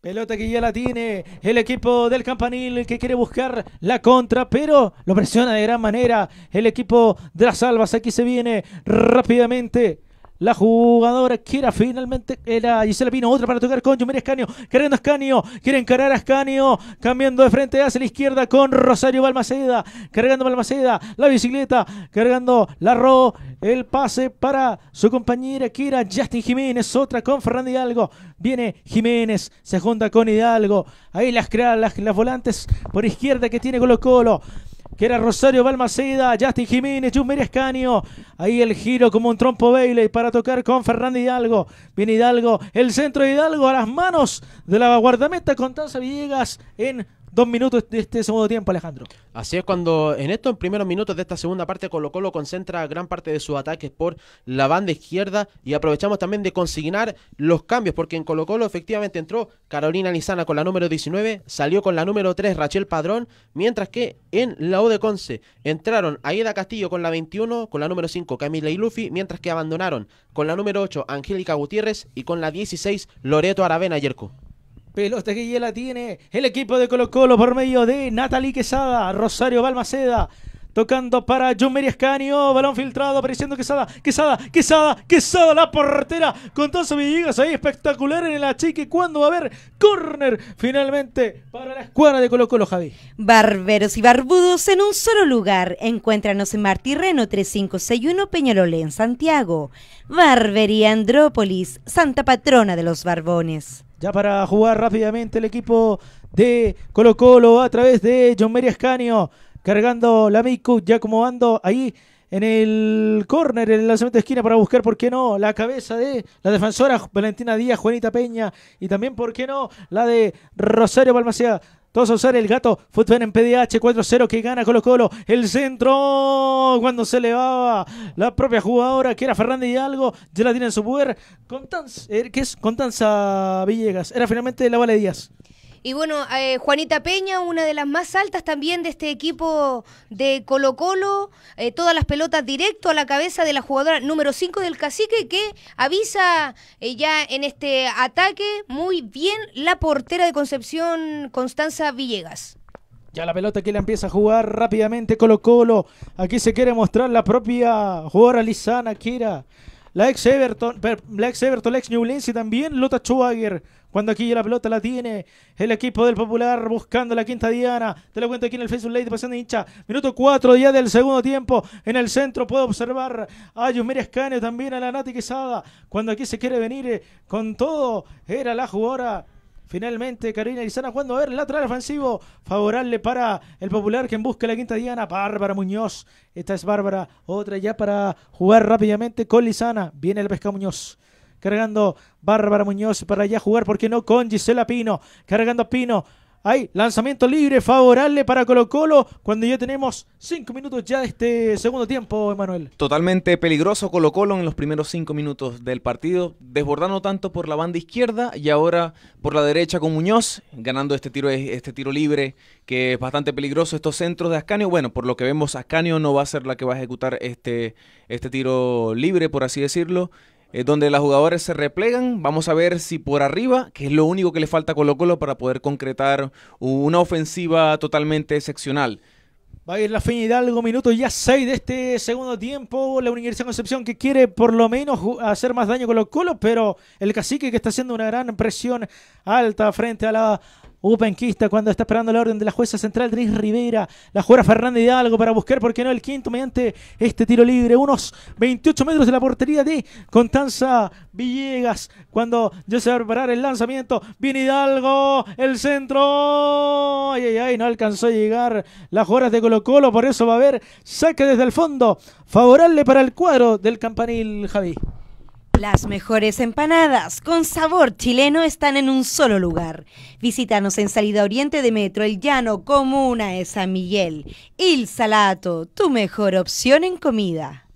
Pelota que ya la tiene el equipo del Campanil que quiere buscar la contra, pero lo presiona de gran manera el equipo de las Albas. Aquí se viene rápidamente la jugadora Kira finalmente era Gisela Pino, otra para tocar con Mira Escanio, queriendo Escanio, quiere encarar a Escanio, cambiando de frente hacia la izquierda con Rosario Balmaceda, cargando Balmaceda, la bicicleta, cargando la Ro, el pase para su compañera Kira Justin Jiménez, otra con Fernando Hidalgo, viene Jiménez, se junta con Hidalgo, ahí las, las, las volantes por izquierda que tiene Colo Colo, que era Rosario Balmaceda, Justin Jiménez, Jumer Escaño. Ahí el giro como un trompo baile para tocar con Fernando Hidalgo. Viene Hidalgo, el centro de Hidalgo a las manos de la guardameta Constanza Villegas en dos minutos de este segundo tiempo, Alejandro. Así es, cuando en estos primeros minutos de esta segunda parte Colo Colo concentra gran parte de sus ataques por la banda izquierda y aprovechamos también de consignar los cambios, porque en Colo Colo efectivamente entró Carolina Lizana con la número 19, salió con la número 3 Rachel Padrón, mientras que en la U de Conce entraron Aida Castillo con la 21, con la número 5 Camila y Luffy, mientras que abandonaron con la número 8 Angélica Gutiérrez y con la 16 Loreto Aravena Yerko Pelota que ya la tiene el equipo de Colo Colo por medio de Natalie Quesada, Rosario Balmaceda. Tocando para John Escanio, Balón filtrado, apareciendo Quesada. Quesada, Quesada, Quesada, la portera. Con sus Villegas ahí, espectacular en el achique. ¿Cuándo va a haber córner finalmente para la escuadra de Colo Colo, Javi? Barberos y barbudos en un solo lugar. Encuéntranos en Martirreno 3561 Peñarolé en Santiago. Barbería Andrópolis, Santa Patrona de los Barbones. Ya para jugar rápidamente el equipo de Colo Colo a través de John Meri Escanio. Cargando la Miku, ya ando ahí en el córner, en el lanzamiento de esquina para buscar, ¿por qué no? La cabeza de la defensora Valentina Díaz, Juanita Peña y también, ¿por qué no? La de Rosario Palmacea usar el gato. Fútbol en PDH 4-0 que gana Colo Colo. El centro cuando se elevaba la propia jugadora que era Fernández Hidalgo. Ya la tiene en su poder. Contanza, eh, ¿Qué es? Contanza Villegas. Era finalmente la de Díaz. Y bueno, eh, Juanita Peña, una de las más altas también de este equipo de Colo Colo, eh, todas las pelotas directo a la cabeza de la jugadora número 5 del cacique que avisa eh, ya en este ataque muy bien la portera de Concepción, Constanza Villegas. Ya la pelota que la empieza a jugar rápidamente Colo Colo. Aquí se quiere mostrar la propia jugadora Lizana Kira. La ex Everton, la ex Everton, la ex también, Lota Schwager cuando aquí la pelota la tiene el equipo del Popular buscando la quinta diana. Te lo cuento aquí en el Facebook Live de Pasión Hincha. Minuto 4 ya del segundo tiempo. En el centro puedo observar a Yumir Escaneo, también a la Nati Quesada. Cuando aquí se quiere venir eh, con todo, era la jugadora Finalmente, Karina Lizana jugando a ver lateral ofensivo. Favorable para el popular que busca la quinta diana. Bárbara Muñoz. Esta es Bárbara. Otra ya para jugar rápidamente con Lizana. Viene el pescado Muñoz. Cargando Bárbara Muñoz para allá jugar, porque no? Con Gisela Pino. Cargando a Pino. Ahí, lanzamiento libre, favorable para Colo Colo, cuando ya tenemos cinco minutos ya de este segundo tiempo, Emanuel. Totalmente peligroso Colo Colo en los primeros cinco minutos del partido, desbordando tanto por la banda izquierda y ahora por la derecha con Muñoz, ganando este tiro, este tiro libre, que es bastante peligroso estos centros de Ascanio. Bueno, por lo que vemos, Ascanio no va a ser la que va a ejecutar este, este tiro libre, por así decirlo es eh, donde los jugadores se replegan. Vamos a ver si por arriba, que es lo único que le falta a Colo Colo para poder concretar una ofensiva totalmente excepcional. Va a ir la de Hidalgo, minutos, ya 6 de este segundo tiempo. La Universidad de Concepción que quiere por lo menos hacer más daño con los colos, pero el cacique que está haciendo una gran presión alta frente a la Hugo cuando está esperando la orden de la jueza central Tris Rivera. La juega Fernanda Hidalgo para buscar, ¿por qué no? El quinto mediante este tiro libre. Unos 28 metros de la portería de Constanza Villegas. Cuando ya se va a preparar el lanzamiento. Viene Hidalgo. El centro. Ay, ay, No alcanzó a llegar las horas de Colo Colo. Por eso va a haber saque desde el fondo. Favorable para el cuadro del campanil Javi. Las mejores empanadas con sabor chileno están en un solo lugar. Visítanos en Salida Oriente de Metro El Llano, Comuna de San Miguel. Il Salato, tu mejor opción en comida.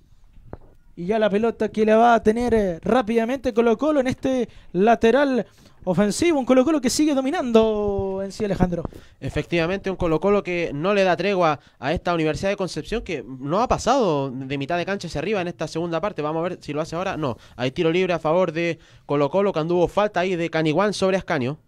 Y ya la pelota que la va a tener eh, rápidamente Colo Colo en este lateral ofensivo, un Colo Colo que sigue dominando en sí Alejandro. Efectivamente, un Colo Colo que no le da tregua a esta Universidad de Concepción que no ha pasado de mitad de cancha hacia arriba en esta segunda parte. Vamos a ver si lo hace ahora. No, hay tiro libre a favor de Colo Colo que anduvo falta ahí de Caniguán sobre Ascanio.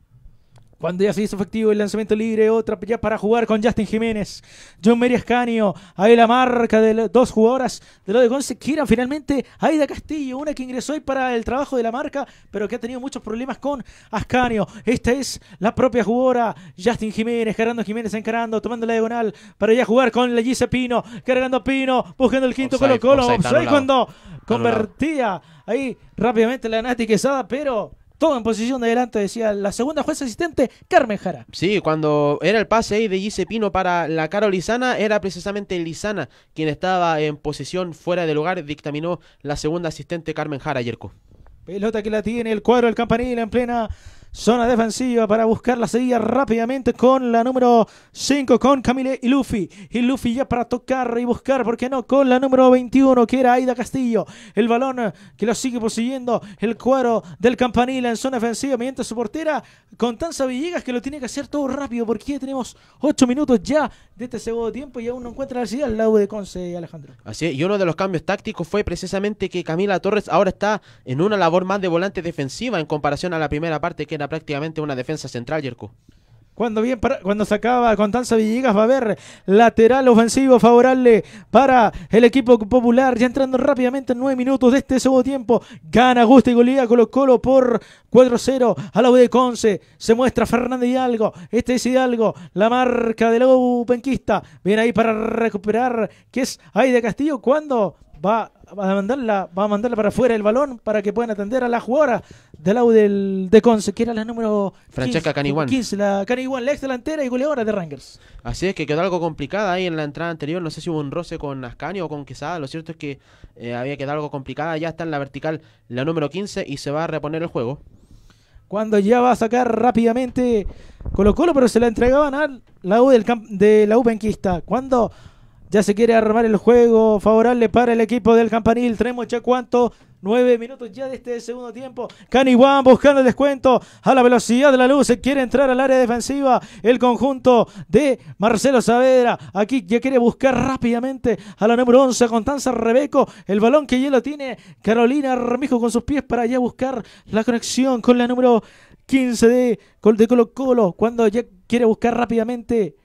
Cuando ya se hizo efectivo el lanzamiento libre, otra ya para jugar con Justin Jiménez, John Mary Ascanio. ahí la marca de dos jugadoras de lo de González. que finalmente Aida Castillo, una que ingresó hoy para el trabajo de la marca, pero que ha tenido muchos problemas con Ascanio. Esta es la propia jugadora, Justin Jiménez, cargando Jiménez encarando, tomando la diagonal para ya jugar con la Pino, cargando Pino, buscando el quinto Colo Colo, cuando convertía ahí rápidamente la Nati Quesada, pero todo en posición de adelante, decía la segunda jueza asistente, Carmen Jara. Sí, cuando era el pase ahí de Gise Pino para la Caro Lizana, era precisamente Lizana quien estaba en posición fuera de lugar, dictaminó la segunda asistente Carmen Jara, Yerko. Pelota que la tiene el cuadro del campanil en plena Zona defensiva para buscar la seguida rápidamente con la número 5, con Camille y Luffy. Y Luffy ya para tocar y buscar, ¿por qué no? Con la número 21, que era Aida Castillo. El balón que lo sigue poseyendo el cuadro del campanila en zona defensiva, mediante su portera, con Constanza Villegas, que lo tiene que hacer todo rápido, porque tenemos 8 minutos ya de este segundo tiempo y aún no encuentra la silla al lado de Conce y Alejandro. Así es, y uno de los cambios tácticos fue precisamente que Camila Torres ahora está en una labor más de volante defensiva en comparación a la primera parte que prácticamente una defensa central, Jerko. Cuando, bien acaba cuando sacaba Constanza Villegas va a haber lateral ofensivo favorable para el equipo popular. Ya entrando rápidamente en nueve minutos de este segundo tiempo. Gana Gusta y Golía Colo Colo por 4-0 a la U de Conce. Se muestra Fernández Hidalgo. Este es Hidalgo. La marca de la penquista. Viene ahí para recuperar. Que es ahí de Castillo. Cuando va a mandarla, va a mandarla para afuera el balón para que puedan atender a la jugadora del lado del, de Conce, que era la número 15, la Caniguan, la ex delantera y goleadora de Rangers. Así es que quedó algo complicada ahí en la entrada anterior. No sé si hubo un roce con Ascanio o con Quesada. Lo cierto es que eh, había quedado algo complicada. Ya está en la vertical la número 15 y se va a reponer el juego. Cuando ya va a sacar rápidamente Colo Colo, pero se la entregaban al la del de la U Benquista. Cuando ya se quiere armar el juego favorable para el equipo del Campanil. Tenemos ya cuánto. Nueve minutos ya de este segundo tiempo. Juan buscando el descuento a la velocidad de la luz. Se quiere entrar al área defensiva. El conjunto de Marcelo Saavedra. Aquí ya quiere buscar rápidamente a la número 11. Constanza Rebeco. El balón que ya lo tiene Carolina Armijo con sus pies para ya buscar la conexión con la número 15 de, de Colo Colo. Cuando ya quiere buscar rápidamente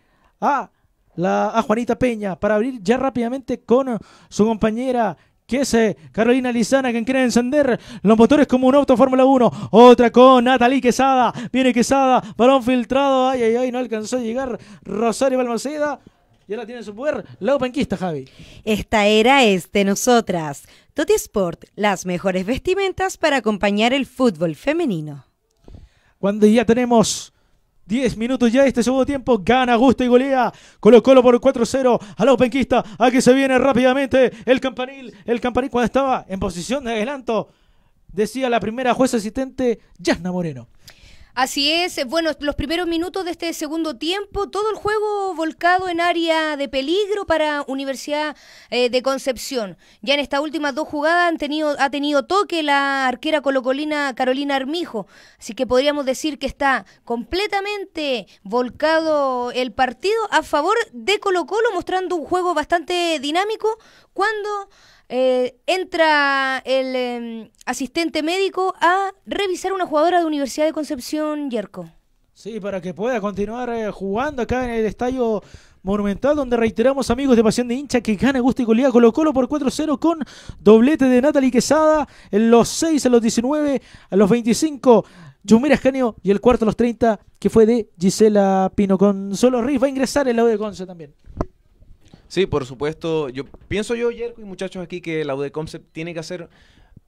a la, a Juanita Peña para abrir ya rápidamente con su compañera que es eh, Carolina Lizana, quien quiere encender los motores como un auto Fórmula 1. Otra con Natalie Quesada. Viene Quesada, balón filtrado. Ay, ay, ay, no alcanzó a llegar Rosario Balmaceda. Y ahora tiene su poder la Openquista, Javi. Esta era es de nosotras. Toti Sport, las mejores vestimentas para acompañar el fútbol femenino. Cuando ya tenemos 10 minutos ya este segundo tiempo. Gana gusto y golea. Colo Colo por 4-0 a los a Aquí se viene rápidamente el campanil. El campanil cuando estaba en posición de adelanto. Decía la primera jueza asistente, Yasna Moreno. Así es, eh, bueno, los primeros minutos de este segundo tiempo, todo el juego volcado en área de peligro para Universidad eh, de Concepción. Ya en estas últimas dos jugadas han tenido, ha tenido toque la arquera colocolina Carolina Armijo, así que podríamos decir que está completamente volcado el partido a favor de Colo Colo, mostrando un juego bastante dinámico cuando eh, entra el em, asistente médico a revisar una jugadora de Universidad de Concepción Yerco. Sí, para que pueda continuar eh, jugando acá en el estadio Monumental, donde reiteramos, amigos de Pasión de Hincha, que gana Gusto y Colía Colo Colo por 4-0 con doblete de Natalie Quesada en los 6, a los 19, a los 25. Yumira genio y el cuarto a los 30, que fue de Gisela Pino. Con solo Riz va a ingresar el lado de Conce también. Sí, por supuesto. Yo pienso yo, Jerko, y muchachos aquí, que la UD Concept tiene que hacer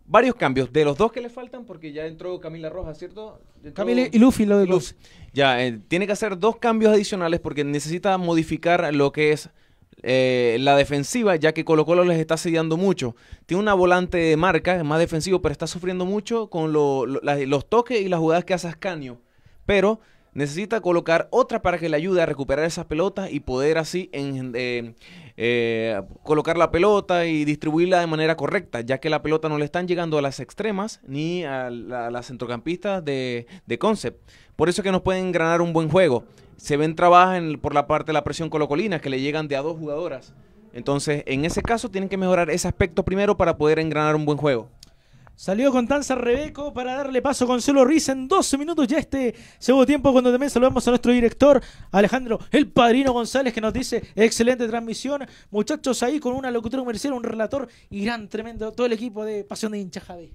varios cambios. De los dos que le faltan, porque ya entró Camila Rojas, ¿cierto? Camila y Luffy, lo de Luffy. Ya, eh, tiene que hacer dos cambios adicionales porque necesita modificar lo que es eh, la defensiva, ya que Colo Colo les está asediando mucho. Tiene una volante de marca, es más defensivo, pero está sufriendo mucho con los toques y las jugadas que hace Ascanio. Pero necesita colocar otra para que le ayude a recuperar esas pelotas y poder así eh, eh, colocar la pelota y distribuirla de manera correcta, ya que la pelota no le están llegando a las extremas ni a, la, las centrocampistas de, concept. Por eso es que nos pueden engranar un buen juego. Se ven trabajas por la parte de la presión colocolina, que le llegan de a dos jugadoras. Entonces, en ese caso, tienen que mejorar ese aspecto primero para poder engranar un buen juego. Salió con tanza Rebeco para darle paso a Consuelo Ruiz en 12 minutos ya este segundo tiempo cuando también saludamos a nuestro director Alejandro El Padrino González que nos dice excelente transmisión. Muchachos ahí con una locutora comercial, un relator y gran tremendo todo el equipo de Pasión de Hincha Javi.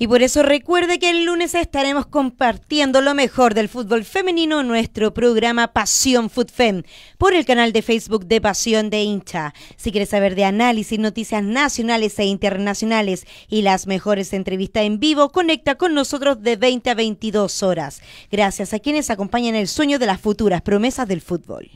Y por eso recuerde que el lunes estaremos compartiendo lo mejor del fútbol femenino en nuestro programa Pasión FUTFEM por el canal de Facebook de Pasión de Hincha. Si quieres saber de análisis, noticias nacionales e internacionales y las mejores entrevistas en vivo, conecta con nosotros de 20 a 22 horas. Gracias a quienes acompañan el sueño de las futuras promesas del fútbol.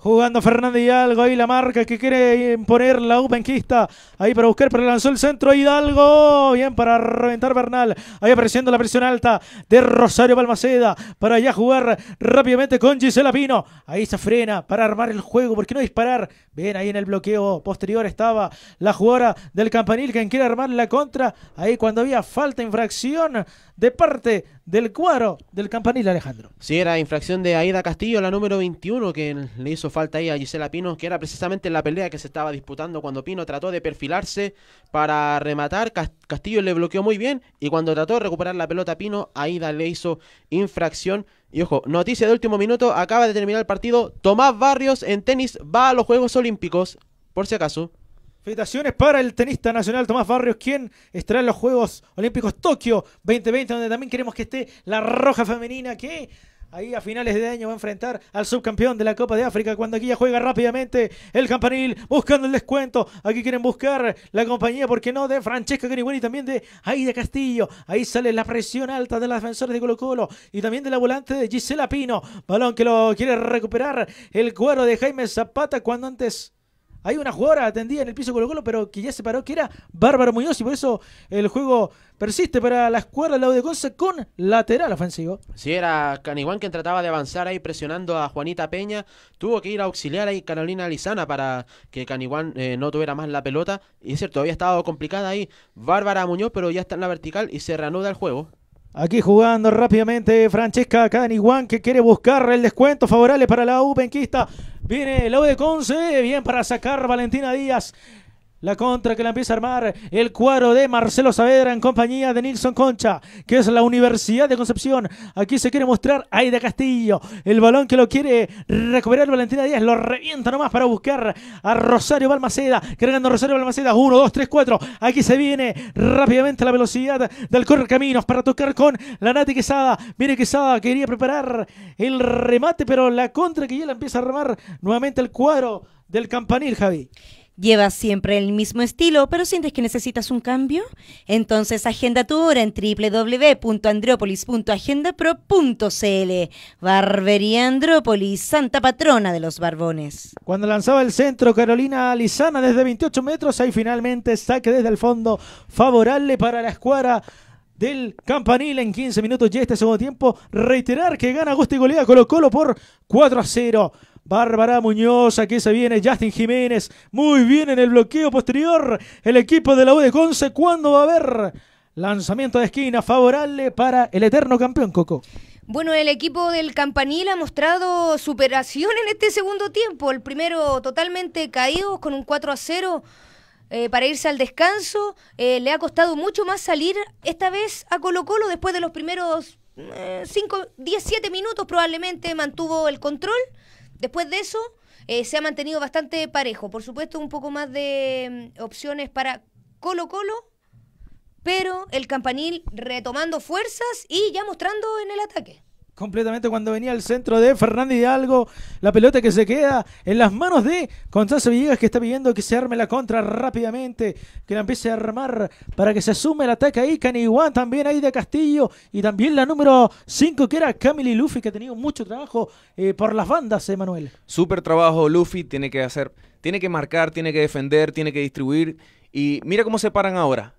Jugando Fernández Hidalgo, ahí la marca que quiere imponer la Upenquista. Ahí para buscar, pero lanzó el centro Hidalgo. Bien para reventar Bernal. Ahí apareciendo la presión alta de Rosario Palmaceda, Para allá jugar rápidamente con Gisela Pino. Ahí se frena para armar el juego. ¿Por qué no disparar? Bien, ahí en el bloqueo posterior estaba la jugadora del campanil quien quiere armar la contra. Ahí cuando había falta, infracción de parte del cuadro del campanil Alejandro. Sí, era infracción de Aida Castillo, la número 21, que le hizo falta ahí a Gisela Pino, que era precisamente la pelea que se estaba disputando cuando Pino trató de perfilarse para rematar. Castillo le bloqueó muy bien y cuando trató de recuperar la pelota a Pino, Aida le hizo infracción. Y ojo, noticia de último minuto, acaba de terminar el partido. Tomás Barrios en tenis va a los Juegos Olímpicos, por si acaso. Felicitaciones para el tenista nacional Tomás Barrios, quien estará en los Juegos Olímpicos Tokio 2020, donde también queremos que esté la roja femenina que ahí a finales de año va a enfrentar al subcampeón de la Copa de África. Cuando aquí ya juega rápidamente el campanil, buscando el descuento. Aquí quieren buscar la compañía, ¿por qué no? De Francesca Griguen y también de Aida Castillo. Ahí sale la presión alta de las defensores de Colo Colo y también de la volante de Gisela Pino. Balón que lo quiere recuperar el cuero de Jaime Zapata cuando antes hay una jugadora atendida en el piso Colo Colo, pero que ya se paró, que era Bárbara Muñoz, y por eso el juego persiste para la escuadra del lado de con lateral ofensivo. Sí, era Caniguán quien trataba de avanzar ahí presionando a Juanita Peña. Tuvo que ir a auxiliar ahí Carolina Lizana para que Caniguán eh, no tuviera más la pelota. Y es cierto, había estado complicada ahí Bárbara Muñoz, pero ya está en la vertical y se reanuda el juego. Aquí jugando rápidamente Francesca Cadani-Juan que quiere buscar el descuento favorable para la U Benquista. Viene la U de Conce, bien para sacar Valentina Díaz. La contra que la empieza a armar el cuadro de Marcelo Saavedra en compañía de Nilson Concha, que es la Universidad de Concepción. Aquí se quiere mostrar Aida Castillo. El balón que lo quiere recuperar Valentina Díaz lo revienta nomás para buscar a Rosario Balmaceda. Cargando Rosario Balmaceda. 1, 2, 3, 4. Aquí se viene rápidamente la velocidad del Caminos para tocar con la Nati Quesada. Mire Quesada, quería preparar el remate, pero la contra que ya la empieza a armar nuevamente el cuadro del campanil, Javi. Llevas siempre el mismo estilo, pero sientes que necesitas un cambio? Entonces agenda tu hora en www.andrópolis.agendapro.cl. Barbería Andrópolis, santa patrona de los barbones. Cuando lanzaba el centro Carolina Lizana desde 28 metros, ahí finalmente saque desde el fondo favorable para la escuadra del Campanil en 15 minutos Y este segundo tiempo. Reiterar que gana Agustín colega Colo Colo por 4 a 0. Bárbara Muñoz, aquí se viene Justin Jiménez. Muy bien en el bloqueo posterior. El equipo de la U ¿cuándo va a haber lanzamiento de esquina favorable para el eterno campeón Coco? Bueno, el equipo del Campanil ha mostrado superación en este segundo tiempo. El primero totalmente caído con un 4 a 0. Eh, para irse al descanso. Eh, le ha costado mucho más salir esta vez a Colo Colo después de los primeros 5, eh, 17 minutos probablemente mantuvo el control después de eso, eh, se ha mantenido bastante parejo. Por supuesto, un poco más de mm, opciones para Colo Colo, pero el campanil retomando fuerzas y ya mostrando en el ataque completamente cuando venía al centro de Fernández Hidalgo. La pelota que se queda en las manos de Constanza Villegas que está pidiendo que se arme la contra rápidamente, que la empiece a armar para que se sume el ataque ahí. Caniguán también ahí de Castillo y también la número 5 que era Camille Luffy que ha tenido mucho trabajo eh, por las bandas, Emanuel. super Súper trabajo Luffy, tiene que hacer, tiene que marcar, tiene que defender, tiene que distribuir y mira cómo se paran ahora.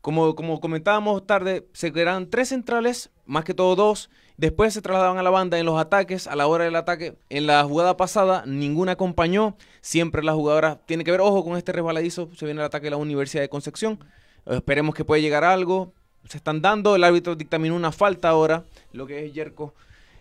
Como, como comentábamos tarde, se quedan tres centrales, más que todo dos, Después se trasladaban a la banda en los ataques, a la hora del ataque. En la jugada pasada, ninguna acompañó. Siempre la jugadora tiene que ver, ojo, con este resbaladizo. Se viene el ataque de la Universidad de Concepción. Esperemos que pueda llegar algo. Se están dando. El árbitro dictaminó una falta ahora, lo que es Yerko.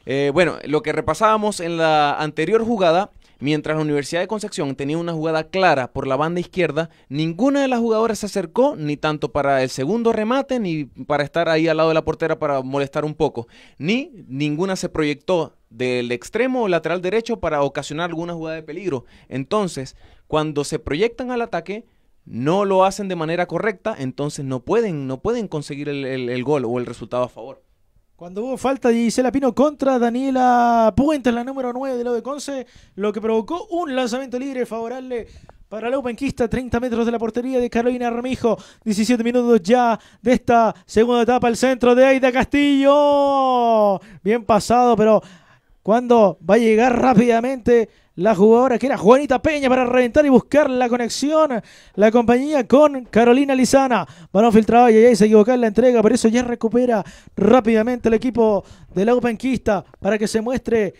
Eh, bueno, lo que repasábamos en la anterior jugada Mientras la Universidad de Concepción tenía una jugada clara por la banda izquierda, ninguna de las jugadoras se acercó ni tanto para el segundo remate ni para estar ahí al lado de la portera para molestar un poco, ni ninguna se proyectó del extremo o lateral derecho para ocasionar alguna jugada de peligro. Entonces, cuando se proyectan al ataque, no lo hacen de manera correcta, entonces no pueden, no pueden conseguir el gol o el resultado a favor. Cuando hubo falta de Gisela Pino contra Daniela Puentes, la número 9 de lado de Conce, lo que provocó un lanzamiento libre favorable para la Upenquista, 30 metros de la portería de Carolina Armijo. 17 minutos ya de esta segunda etapa, el centro de Aida Castillo, bien pasado, pero cuando va a llegar rápidamente la jugadora que era Juanita Peña para reventar y buscar la conexión, la compañía con Carolina Lizana. Balón filtrado y ahí se equivocó en la entrega, por eso ya recupera rápidamente el equipo de la Upenquista para que se muestre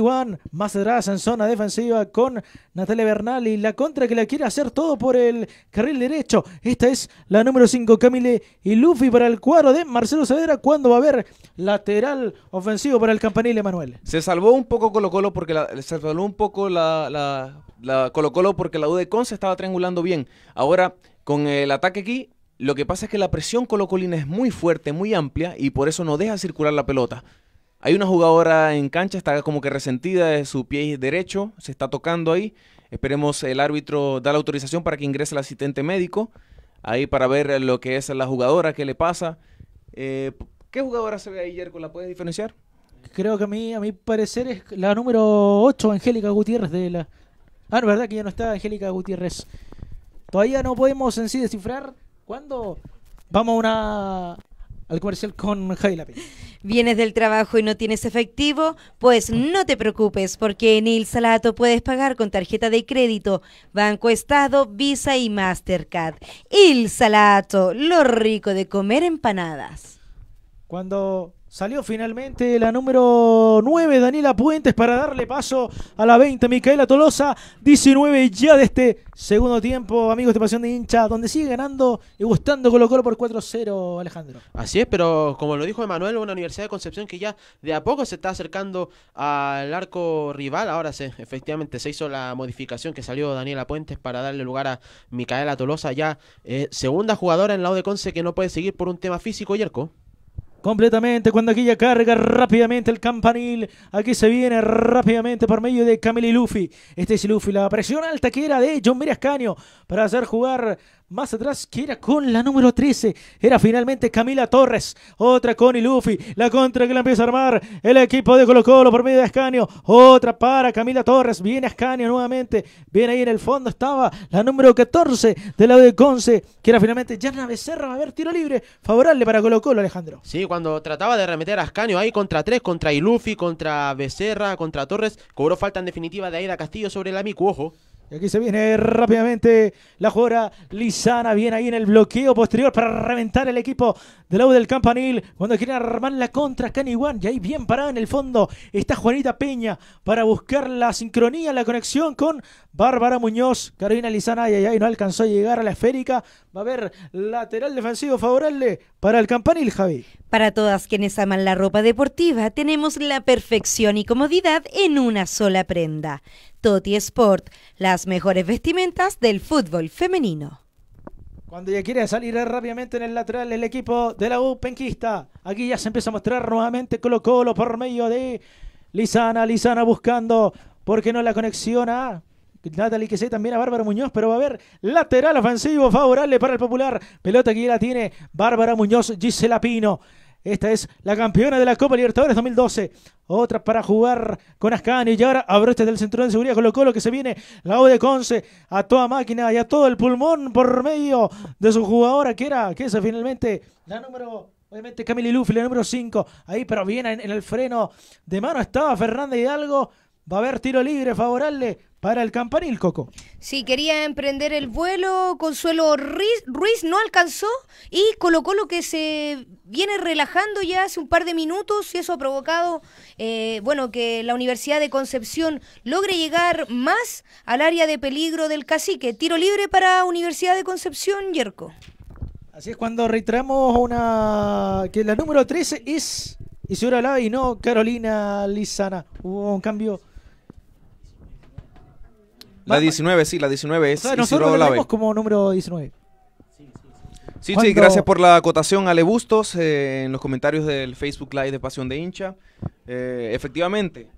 Juan más atrás en zona defensiva con Natalia Bernal y la contra que la quiere hacer todo por el carril derecho. Esta es la número 5, Camille y Luffy para el cuadro de Marcelo Saavedra cuando va a haber lateral ofensivo para el Campanile, Manuel? Se salvó un poco Colo Colo porque la, se salvó un poco la, porque la de estaba triangulando bien. Ahora con el ataque aquí lo que pasa es que la presión colocolina es muy fuerte, muy amplia y por eso no deja circular la pelota. Hay una jugadora en cancha, está como que resentida de su pie derecho, se está tocando ahí. Esperemos el árbitro da la autorización para que ingrese el asistente médico ahí para ver lo que es la jugadora, qué le pasa. Eh, ¿Qué jugadora se ve ahí, Yerko? ¿La puedes diferenciar? Creo que a mí, a mi parecer, es la número 8, Angélica Gutiérrez de la... Ah, no, verdad que ya no está Angélica Gutiérrez. Todavía no podemos en sí descifrar cuándo vamos a una al comercial con Javi ¿Vienes del trabajo y no tienes efectivo? Pues no te preocupes, porque en Il Salato puedes pagar con tarjeta de crédito, Banco Estado, Visa y Mastercard. Il Salato, lo rico de comer empanadas. Cuando Salió finalmente la número 9, Daniela Puentes, para darle paso a la 20, Micaela Tolosa, 19 ya de este segundo tiempo, amigos de Pasión de Hincha, donde sigue ganando y gustando Colo Colo por 4-0, Alejandro. Así es, pero como lo dijo Emanuel, una Universidad de Concepción que ya de a poco se está acercando al arco rival, ahora se, efectivamente se hizo la modificación que salió Daniela Puentes para darle lugar a Micaela Tolosa, ya eh, segunda jugadora en la de Conce que no puede seguir por un tema físico, arco completamente cuando aquí ya carga rápidamente el campanil. Aquí se viene rápidamente por medio de Camille Luffy. Este es Luffy, la presión alta que era de John Mirascaño para hacer jugar más atrás que era con la número 13. Era finalmente Camila Torres. Otra con Ilufi, La contra que la empieza a armar el equipo de Colo Colo por medio de Ascanio. Otra para Camila Torres. Viene Ascanio nuevamente. Viene ahí en el fondo. Estaba la número 14 del lado de Conce. Que era finalmente Yarna Becerra. Va a ver tiro libre. Favorable para Colo Colo, Alejandro. Sí, cuando trataba de remeter a Ascanio ahí contra 3, contra Ilufi, contra Becerra, contra Torres. Cobró falta en definitiva de Aida Castillo sobre la Micu. Ojo. Y aquí se viene rápidamente la jugadora Lizana. Viene ahí en el bloqueo posterior para reventar el equipo del lado del campanil. Cuando quieren armar la contra, Caniwan. Y ahí bien parada en el fondo está Juanita Peña para buscar la sincronía, la conexión con Bárbara Muñoz. Carolina Lizana. Y ahí no alcanzó a llegar a la esférica. Va a haber lateral defensivo favorable para el campanil, Javi. Para todas quienes aman la ropa deportiva, tenemos la perfección y comodidad en una sola prenda. Toti Sport, las mejores vestimentas del fútbol femenino. Cuando ya quiere salir rápidamente en el lateral el equipo de la U penquista. Aquí ya se empieza a mostrar nuevamente Colo Colo por medio de Lisana, Lisana buscando, porque no la conexión Natalie que sé también a Bárbara Muñoz, pero va a haber lateral ofensivo favorable para el popular. Pelota que ya la tiene Bárbara Muñoz, Gisela Pino. Esta es la campeona de la Copa Libertadores 2012. Otra para jugar con Ascani. Y ahora este del centro de seguridad con lo que se viene. La O de Conce a toda máquina y a todo el pulmón por medio de su jugadora que era, que es finalmente la número Obviamente Camila la número 5. Ahí, pero viene en, el freno de mano estaba Fernanda Hidalgo. Va a haber tiro libre favorable para el campanil, Coco. Sí, quería emprender el vuelo. Consuelo Ruiz, no alcanzó. Y colocó lo que se viene relajando ya hace un par de minutos. Y eso ha provocado, eh, bueno, que la Universidad de Concepción logre llegar más al área de peligro del cacique. Tiro libre para Universidad de Concepción, Yerko. Así es cuando reiteramos una que la número 13 es Isura la y no Carolina Lizana. Hubo un cambio la 19, sí, la 19 es nosotros lo como número 19. Sí, sí, gracias por la acotación, Ale Bustos, eh, en los comentarios del Facebook Live de Pasión de Hincha. Eh, efectivamente,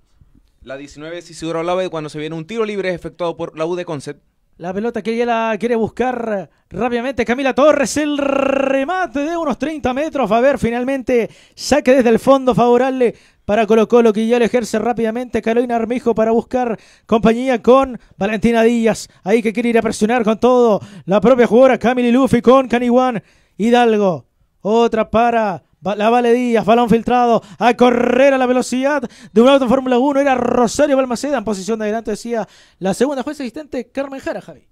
la 19 es Isidro Olave cuando se viene un tiro libre efectuado por la U de Concept. La pelota que ya la quiere buscar rápidamente Camila Torres. El remate de unos 30 metros. A ver, finalmente saque desde el fondo favorable para Colo Colo que ya lo ejerce rápidamente Carolina Armijo para buscar compañía con Valentina Díaz. Ahí que quiere ir a presionar con todo. La propia jugadora Camila Luffy con Caniwan Hidalgo. Otra para la Valedías, balón filtrado, a correr a la velocidad de un auto Fórmula 1, era Rosario Balmaceda en posición de adelante, decía la segunda jueza asistente Carmen Jara, Javi.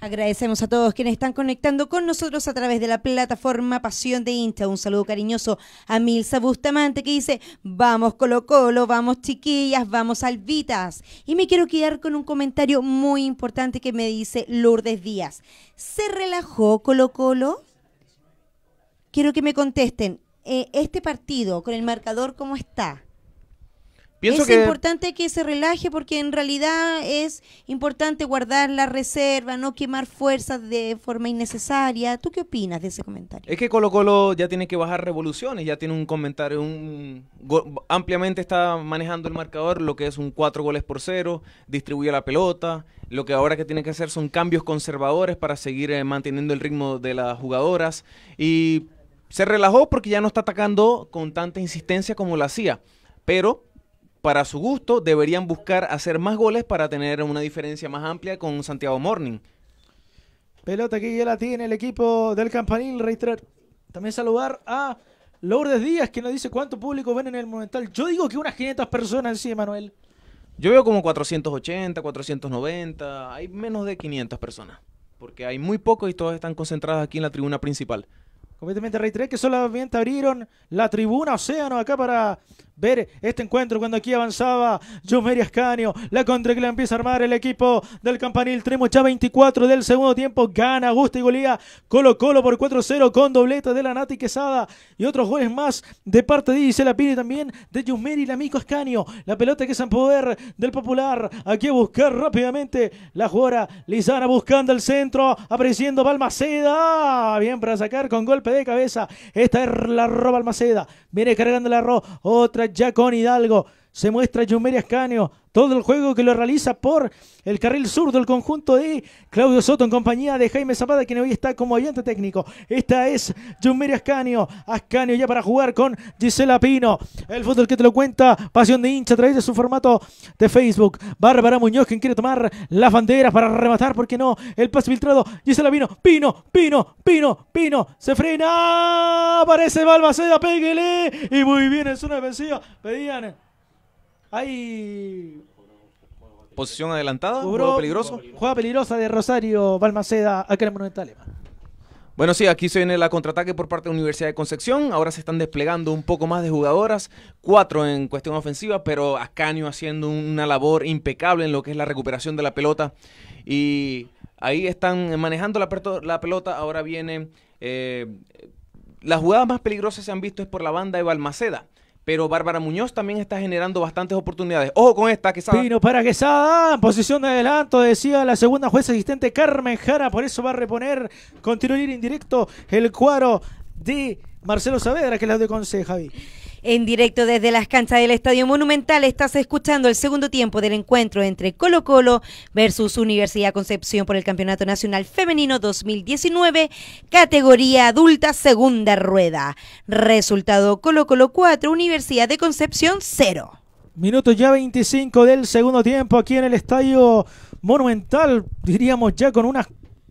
Agradecemos a todos quienes están conectando con nosotros a través de la plataforma Pasión de Insta. Un saludo cariñoso a Milsa Bustamante que dice, vamos Colo Colo, vamos chiquillas, vamos albitas. Y me quiero quedar con un comentario muy importante que me dice Lourdes Díaz. ¿Se relajó Colo Colo? Quiero que me contesten, eh, este partido, con el marcador ¿cómo está? es importante que se relaje porque en realidad es importante guardar la reserva, no quemar fuerzas de forma innecesaria. ¿Tú qué opinas de ese comentario? Es que Colo Colo ya tiene que bajar revoluciones, ya tiene un comentario, un ampliamente está manejando el marcador, lo que es un cuatro goles por cero, distribuye la pelota, lo que ahora que tiene que hacer son cambios conservadores para seguir eh, manteniendo el ritmo de las jugadoras y se relajó porque ya no está atacando con tanta insistencia como lo hacía, pero para su gusto deberían buscar hacer más goles para tener una diferencia más amplia con Santiago Morning. Pelota que ya la tiene el equipo del Campanil, reiterar. También saludar a Lourdes Díaz, que nos dice cuánto público ven en el Monumental. Yo digo que unas 500 personas, sí, Manuel. Yo veo como 480, 490, hay menos de 500 personas, porque hay muy pocos y todos están concentrados aquí en la tribuna principal completamente Rey 3, que solamente abrieron la tribuna Océano acá para ver este encuentro cuando aquí avanzaba Jumeri Ascanio, la contra que la empieza a armar el equipo del Campanil Tremos 24 del segundo tiempo, gana Gusta y Golía, Colo Colo por 4-0 con dobleta de la Nati Quesada y otros goles más de parte de Isela Piri también de Jumeri Lamico Ascanio, la pelota que es en poder del Popular, aquí a buscar rápidamente la jugadora Lizana buscando el centro, apareciendo Balmaceda bien para sacar con golpe de cabeza. Esta es la roba Almaceda. Viene cargando la ro. Otra ya con Hidalgo se muestra Jumery Ascanio, todo el juego que lo realiza por el carril sur del conjunto de Claudio Soto en compañía de Jaime Zapata, quien hoy está como ayudante técnico. Esta es Jumery Ascanio, Ascanio ya para jugar con Gisela Pino. El fútbol que te lo cuenta, pasión de hincha a través de su formato de Facebook. Bárbara Muñoz, quien quiere tomar las banderas para rematar, ¿por qué no? El pase filtrado, Gisela Pino, Pino, Pino, Pino, Pino, se frena, aparece balbaceda pégale, y muy bien Es una defensiva, pedían... Ahí posición adelantada, uh, peligroso. peligrosa de Rosario Balmaceda a Bueno, sí, aquí se viene la contraataque por parte de Universidad de Concepción. Ahora se están desplegando un poco más de jugadoras, cuatro en cuestión ofensiva, pero Ascanio haciendo una labor impecable en lo que es la recuperación de la pelota. Y ahí están manejando la, la pelota. Ahora viene. Eh, las jugadas más peligrosas se han visto es por la banda de Balmaceda pero Bárbara Muñoz también está generando bastantes oportunidades. Ojo con esta, Quesada. Pino para Quesada, en posición de adelanto, decía la segunda jueza asistente Carmen Jara. Por eso va a reponer continuar indirecto el cuadro de Marcelo Saavedra, que la de consejo, Javi. En directo desde las canchas del Estadio Monumental estás escuchando el segundo tiempo del encuentro entre Colo Colo versus Universidad Concepción por el Campeonato Nacional Femenino 2019, categoría adulta segunda rueda. Resultado Colo Colo 4, Universidad de Concepción 0. Minuto ya 25 del segundo tiempo aquí en el Estadio Monumental, diríamos ya con unas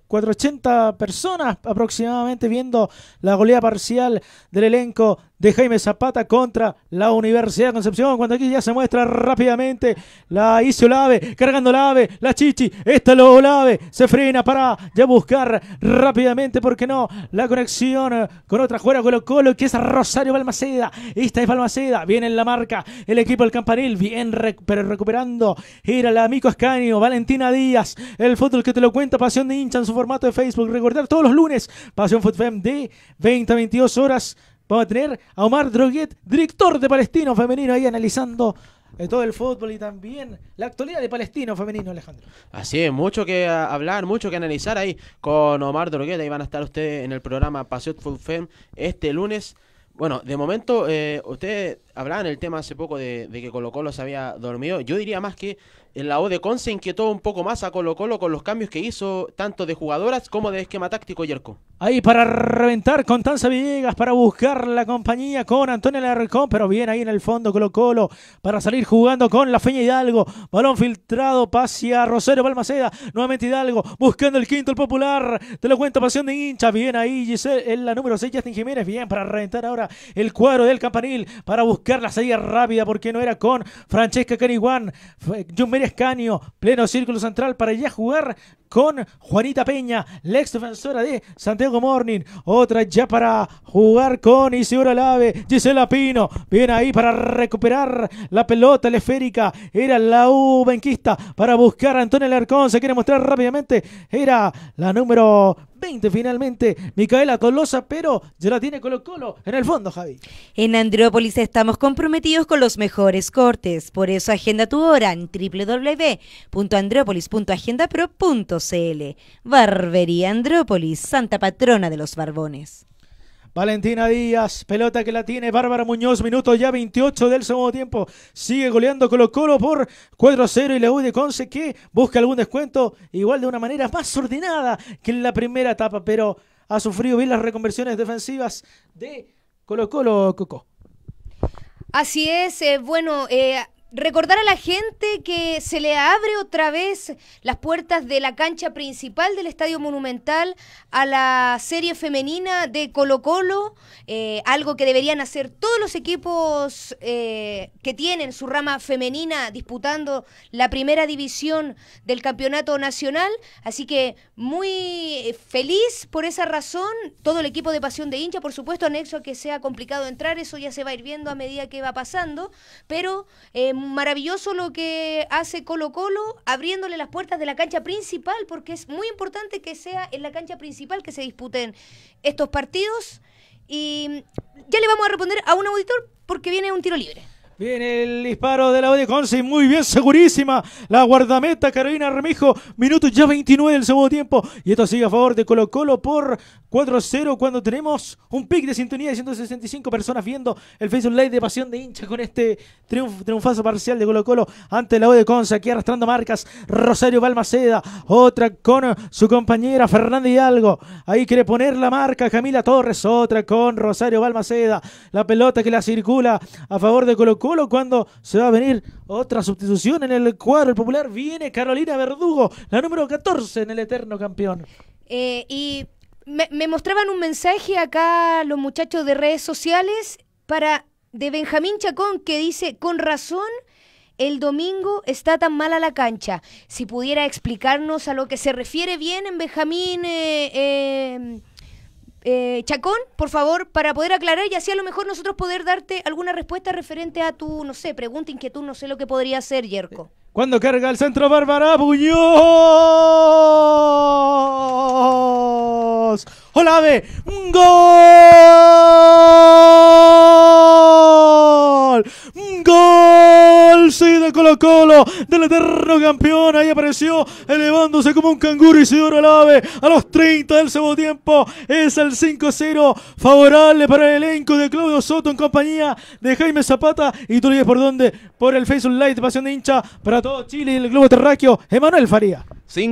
480 personas aproximadamente viendo la goleada parcial del elenco de Jaime Zapata contra la Universidad de Concepción. Cuando aquí ya se muestra rápidamente la hizo cargando cargando Ave, la Chichi, esta lo ave se frena para ya buscar rápidamente, porque no? La conexión con otra juega Colo Colo, que es Rosario Balmaceda. Esta es Balmaceda, viene en la marca el equipo del Campanil, bien recuperando. Gira la Mico Escaño, Valentina Díaz, el fútbol que te lo cuenta, Pasión de hincha en su formato de Facebook. Recordar todos los lunes, Pasión Fútbol de 20 22 horas. Vamos a tener a Omar Droguet, director de Palestino Femenino, ahí analizando eh, todo el fútbol y también la actualidad de Palestino femenino, Alejandro. Así es, mucho que ah, hablar, mucho que analizar ahí con Omar Droguet. Ahí van a estar ustedes en el programa Paseo Full Fem este lunes. Bueno, de momento eh, ustedes hablaban el tema hace poco de, que Colo Colo se había dormido. Yo diría más que en la O de Conce inquietó un poco más a Colo Colo con los cambios que hizo tanto de jugadoras como de esquema táctico Yerko. Ahí para reventar con Tanza Villegas, para buscar la compañía con Antonio Larcón, pero bien ahí en el fondo Colo Colo para salir jugando con la Feña Hidalgo. Balón filtrado, pase a Rosero Balmaceda, nuevamente Hidalgo, buscando el quinto, el popular. Te lo cuento, pasión de hincha. Bien ahí, Giselle, en la número 6, Justin Jiménez. Bien para reventar ahora el cuadro del campanil para buscar buscar la salida rápida, porque no era con Francesca Cariguán, John pleno círculo central para ya jugar con Juanita Peña, la ex defensora de Santiago Morning. Otra ya para jugar con Isidora Lave, Gisela Pino. Viene ahí para recuperar la pelota, la esférica. Era la U benquista para buscar a Antonio Larcón. Se quiere mostrar rápidamente. Era la número 20 finalmente Micaela Colosa, pero ya la tiene Colo Colo en el fondo, Javi. En Andrópolis estamos comprometidos con los mejores cortes, por eso agenda tu hora en www.andrópolis.agendapro.cl. Barbería Andrópolis, Santa Patrona de los Barbones. Valentina Díaz, pelota que la tiene Bárbara Muñoz, minuto ya 28 del segundo tiempo. Sigue goleando Colo Colo por 4-0 y la de Conce que busca algún descuento, igual de una manera más ordenada que en la primera etapa, pero ha sufrido bien las reconversiones defensivas de Colo Colo Coco. Así es, eh, bueno, eh, Recordar a la gente que se le abre otra vez las puertas de la cancha principal del Estadio Monumental a la serie femenina de Colo Colo, eh, algo que deberían hacer todos los equipos eh, que tienen su rama femenina disputando la primera división del campeonato nacional. Así que muy feliz por esa razón, todo el equipo de Pasión de hincha, por supuesto, anexo a que sea complicado entrar, eso ya se va a ir viendo a medida que va pasando, pero... Eh, maravilloso lo que hace Colo Colo abriéndole las puertas de la cancha principal, porque es muy importante que sea en la cancha principal que se disputen estos partidos. Y ya le vamos a responder a un auditor porque viene un tiro libre. Viene el disparo de la Odeconce Conce, muy bien, segurísima. La guardameta Carolina Remijo, minuto ya 29 del segundo tiempo. Y esto sigue a favor de Colo Colo por 4-0 cuando tenemos un pic de sintonía de 165 personas viendo el Facebook Live de Pasión de Hincha con este triunfazo parcial de Colo Colo ante la Odeconce Aquí arrastrando marcas Rosario Balmaceda, otra con su compañera Fernanda Hidalgo. Ahí quiere poner la marca Camila Torres, otra con Rosario Balmaceda. La pelota que la circula a favor de Colo Colo cuando se va a venir otra sustitución en el cuadro popular. Viene Carolina Verdugo, la número 14 en el eterno campeón. Eh, y me, mostraban un mensaje acá los muchachos de redes sociales para de Benjamín Chacón que dice, con razón el domingo está tan mal a la cancha. Si pudiera explicarnos a lo que se refiere bien en Benjamín eh, em, eh, Chacón, por favor, para poder aclarar y así a lo mejor nosotros poder darte alguna respuesta referente a tu, no sé, pregunta, inquietud, no sé lo que podría ser, Yerko. Eh, cuando carga el centro Bárbara Buños. ¡Hola, ve! ¡Gol! ¡Gol! Sí, de Colo Colo, del eterno campeón. Ahí apareció elevándose como un canguro y la ave a los 30 del segundo tiempo. Es el 5-0 favorable para el elenco de Claudio Soto en compañía de Jaime Zapata. Y tú le por dónde, por el Facebook Live, pasión de hincha para todo Chile y el globo terráqueo, Emanuel Faría. 5-0,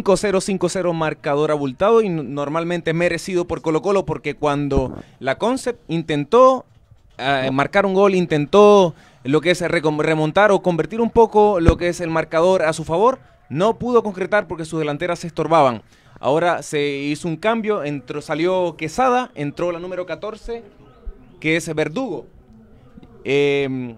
5-0, marcador abultado y normalmente merecido por Colo Colo porque cuando la Concept intentó eh, marcar un gol, intentó lo que es remontar o convertir un poco lo que es el marcador a su favor. No pudo concretar porque sus delanteras se estorbaban. Ahora se hizo un cambio, entró, salió Quesada, entró la número 14, que es Verdugo. Em,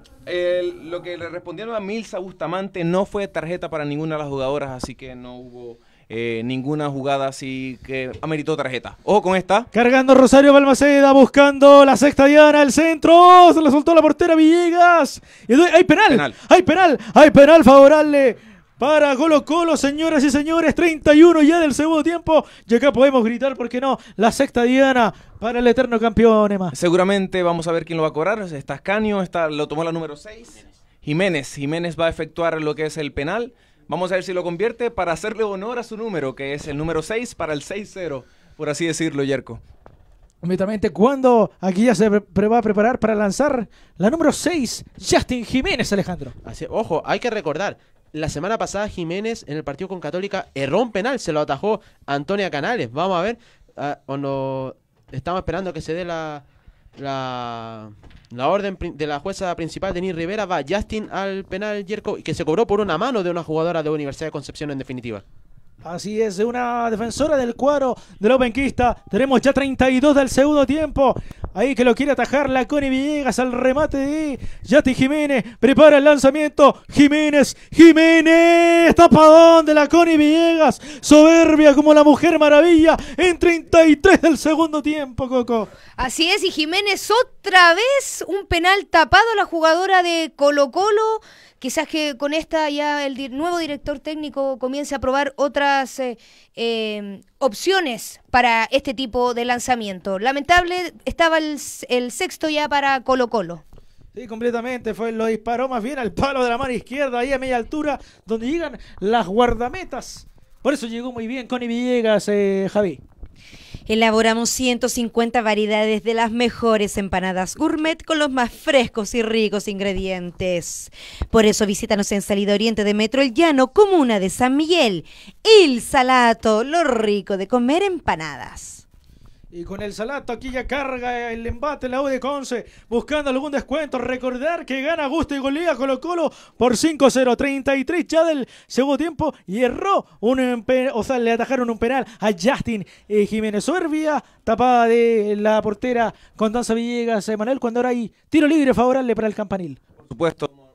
lo que le respondieron a Milsa Bustamante no fue tarjeta para ninguna de las jugadoras, así que no hubo eh, ninguna jugada así que ameritó tarjeta. Ojo con esta. Cargando Rosario Balmaceda, buscando la sexta diana, el centro. Se le soltó la portera Villegas. Y hay penal, Hay penal. Hay penal favorable. Para Colo Colo, señoras y señores, 31 ya del segundo tiempo. Y acá podemos gritar, porque no? La sexta diana para el eterno campeón, Seguramente vamos a ver quién lo va a cobrar. Está Escanio, está, lo tomó la número 6. Jiménez. Jiménez va a efectuar lo que es el penal. Vamos a ver si lo convierte para hacerle honor a su número, que es el número 6 para el 6-0, por así decirlo, Yerko. Obviamente, cuando aquí ya se va a preparar para lanzar la número 6, Justin Jiménez, Alejandro. ojo, hay que recordar, la semana pasada Jiménez en el partido con Católica erró un penal, se lo atajó Antonia Canales. Vamos a ver, cuando ah, estamos esperando que se dé la, la la orden de la jueza principal, Denis Rivera, va Justin al penal Yerko, que se cobró por una mano de una jugadora de Universidad de Concepción en definitiva. Así es, una defensora del cuadro del Openquista. Tenemos ya 32 del segundo tiempo. Ahí que lo quiere atajar la Cone Villegas al remate de Yati Jiménez. Prepara el lanzamiento. Jiménez, Jiménez. Tapadón de la Coni Villegas. Soberbia como la mujer maravilla en 33 del segundo tiempo, Coco. Así es, y Jiménez otra vez un penal tapado a la jugadora de Colo Colo. Quizás que con esta ya el nuevo director técnico comience a probar otras eh, Em, opciones para este tipo de lanzamiento. Lamentable estaba el, sexto ya para Colo Colo. Sí, completamente. Fue, lo disparó más bien al palo de la mano izquierda, ahí a media altura, donde llegan las guardametas. Por eso llegó muy bien Connie Villegas, eh, Javi. Elaboramos 150 variedades de las mejores empanadas gourmet con los más frescos y ricos ingredientes. Por eso visítanos en Salida Oriente de Metro El Llano, comuna de San Miguel. El Salato, lo rico de comer empanadas. Y con el Salato aquí ya carga el embate la U de Conce, buscando algún descuento. Recordar que gana Gusto y Golía Colo Colo por 5-0, 33 ya del segundo tiempo. Y erró, un, eh, o sea, le atajaron un penal a Justin eh, Jiménez Soberbia, tapada de la portera con Danza Villegas Manuel, cuando ahora hay tiro libre favorable para el campanil. Por supuesto,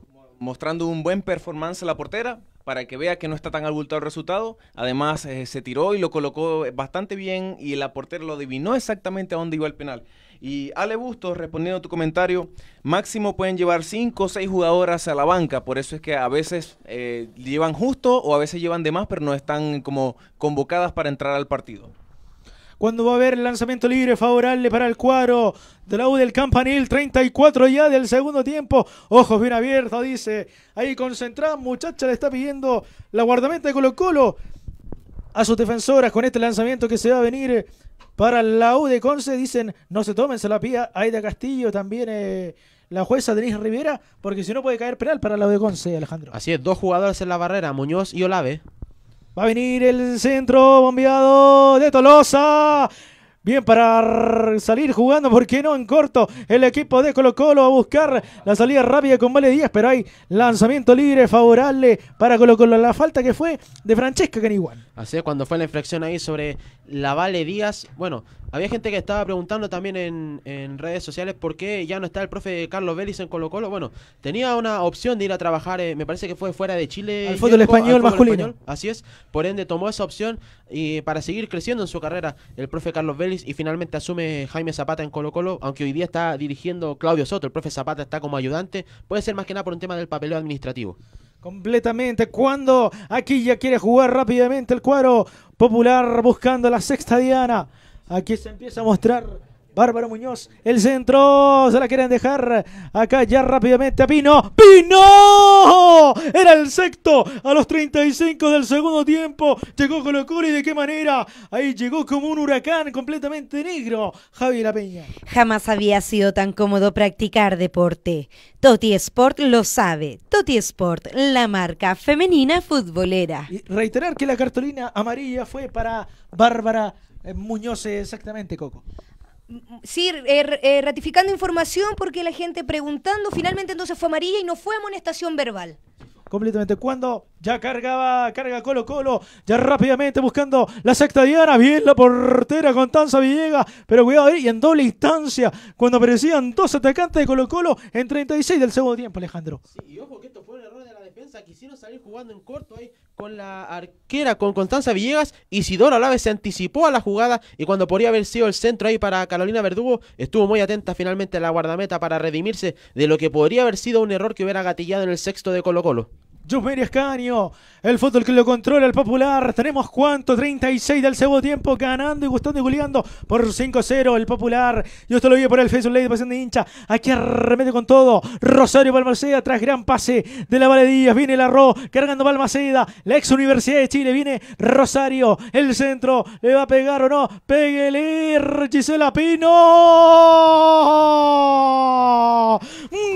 mostrando un buen performance la portera para que vea que no está tan abultado el resultado. Además, eh, se tiró y lo colocó bastante bien y la portera lo adivinó exactamente a dónde iba el penal. Y Ale Bustos, respondiendo a tu comentario, máximo pueden llevar 5 o 6 jugadoras a la banca, por eso es que a veces eh, llevan justo o a veces llevan de más, pero no están como convocadas para entrar al partido cuando va a haber el lanzamiento libre favorable para el cuadro de la U del Campanil, 34 ya del segundo tiempo, ojos bien abiertos, dice, ahí concentrada muchacha le está pidiendo la guardameta de Colo Colo a sus defensoras con este lanzamiento que se va a venir para la U de Conce, dicen, no se tomen, se la pía Aida Castillo también... Eh, la jueza Denise Rivera, porque si no puede caer penal para la U de Conce, Alejandro. Así es, dos jugadores en la barrera, Muñoz y Olave. Va a venir el centro bombeado de Tolosa. Bien para salir jugando, ¿por qué no? En corto, el equipo de Colo Colo a buscar la salida rápida con Vale Díaz, pero hay lanzamiento libre favorable para Colo Colo. La falta que fue de Francesca igual. Así es, cuando fue la inflexión ahí sobre la Vale Díaz, bueno, había gente que estaba preguntando también en, redes sociales por qué ya no está el profe Carlos Vélez en Colo Colo. Bueno, tenía una opción de ir a trabajar, eh, me parece que fue fuera de Chile. Al fútbol español masculino. así es, por ende tomó esa opción y para seguir creciendo en su carrera el profe Carlos Vélez y finalmente asume Jaime Zapata en Colo Colo, aunque hoy día está dirigiendo Claudio Soto, el profe Zapata está como ayudante, puede ser más que nada por un tema del papeleo administrativo. Completamente. Cuando aquí ya quiere jugar rápidamente el cuadro popular buscando la sexta diana. Aquí se empieza a mostrar Bárbara Muñoz, el centro, se la quieren dejar acá ya rápidamente a Pino. ¡Pino! Era el sexto a los 35 del segundo tiempo. Llegó Colo Colo y de qué manera. Ahí llegó como un huracán completamente negro. Javier Peña. Jamás había sido tan cómodo practicar deporte. Toti Sport lo sabe. Toti Sport, la marca femenina futbolera. reiterar que la cartulina amarilla fue para Bárbara eh, Muñoz exactamente, Coco sí, eh, eh, ratificando información porque la gente preguntando, finalmente entonces fue amarilla y no fue amonestación verbal completamente. Cuando ya cargaba, carga Colo Colo, ya rápidamente buscando la sexta diana, bien la portera Constanza Villegas, pero cuidado ahí, y en doble instancia, cuando aparecían dos atacantes de Colo Colo en 36 del segundo tiempo, Alejandro. Sí, y ojo que esto fue un error de la defensa, quisieron salir jugando en corto ahí, con la arquera, con Constanza Villegas, Isidora lave se anticipó a la jugada y cuando podría haber sido el centro ahí para Carolina Verdugo, estuvo muy atenta finalmente la guardameta para redimirse de lo que podría haber sido un error que hubiera gatillado en el sexto de Colo Colo. Yusmeri Escaño, el fútbol que lo controla el Popular. Tenemos cuánto, 36 del segundo tiempo, ganando y gustando y goleando por 5-0 el Popular. Yo esto lo vi por el Facebook ley de Pasión de Hincha. Aquí arremete con todo. Rosario Palmaceda tras gran pase de la Valedías. Viene el arroz, cargando Palmaceda. La ex Universidad de Chile viene Rosario. El centro, ¿le va a pegar o no? Peguele, Gisela Pino.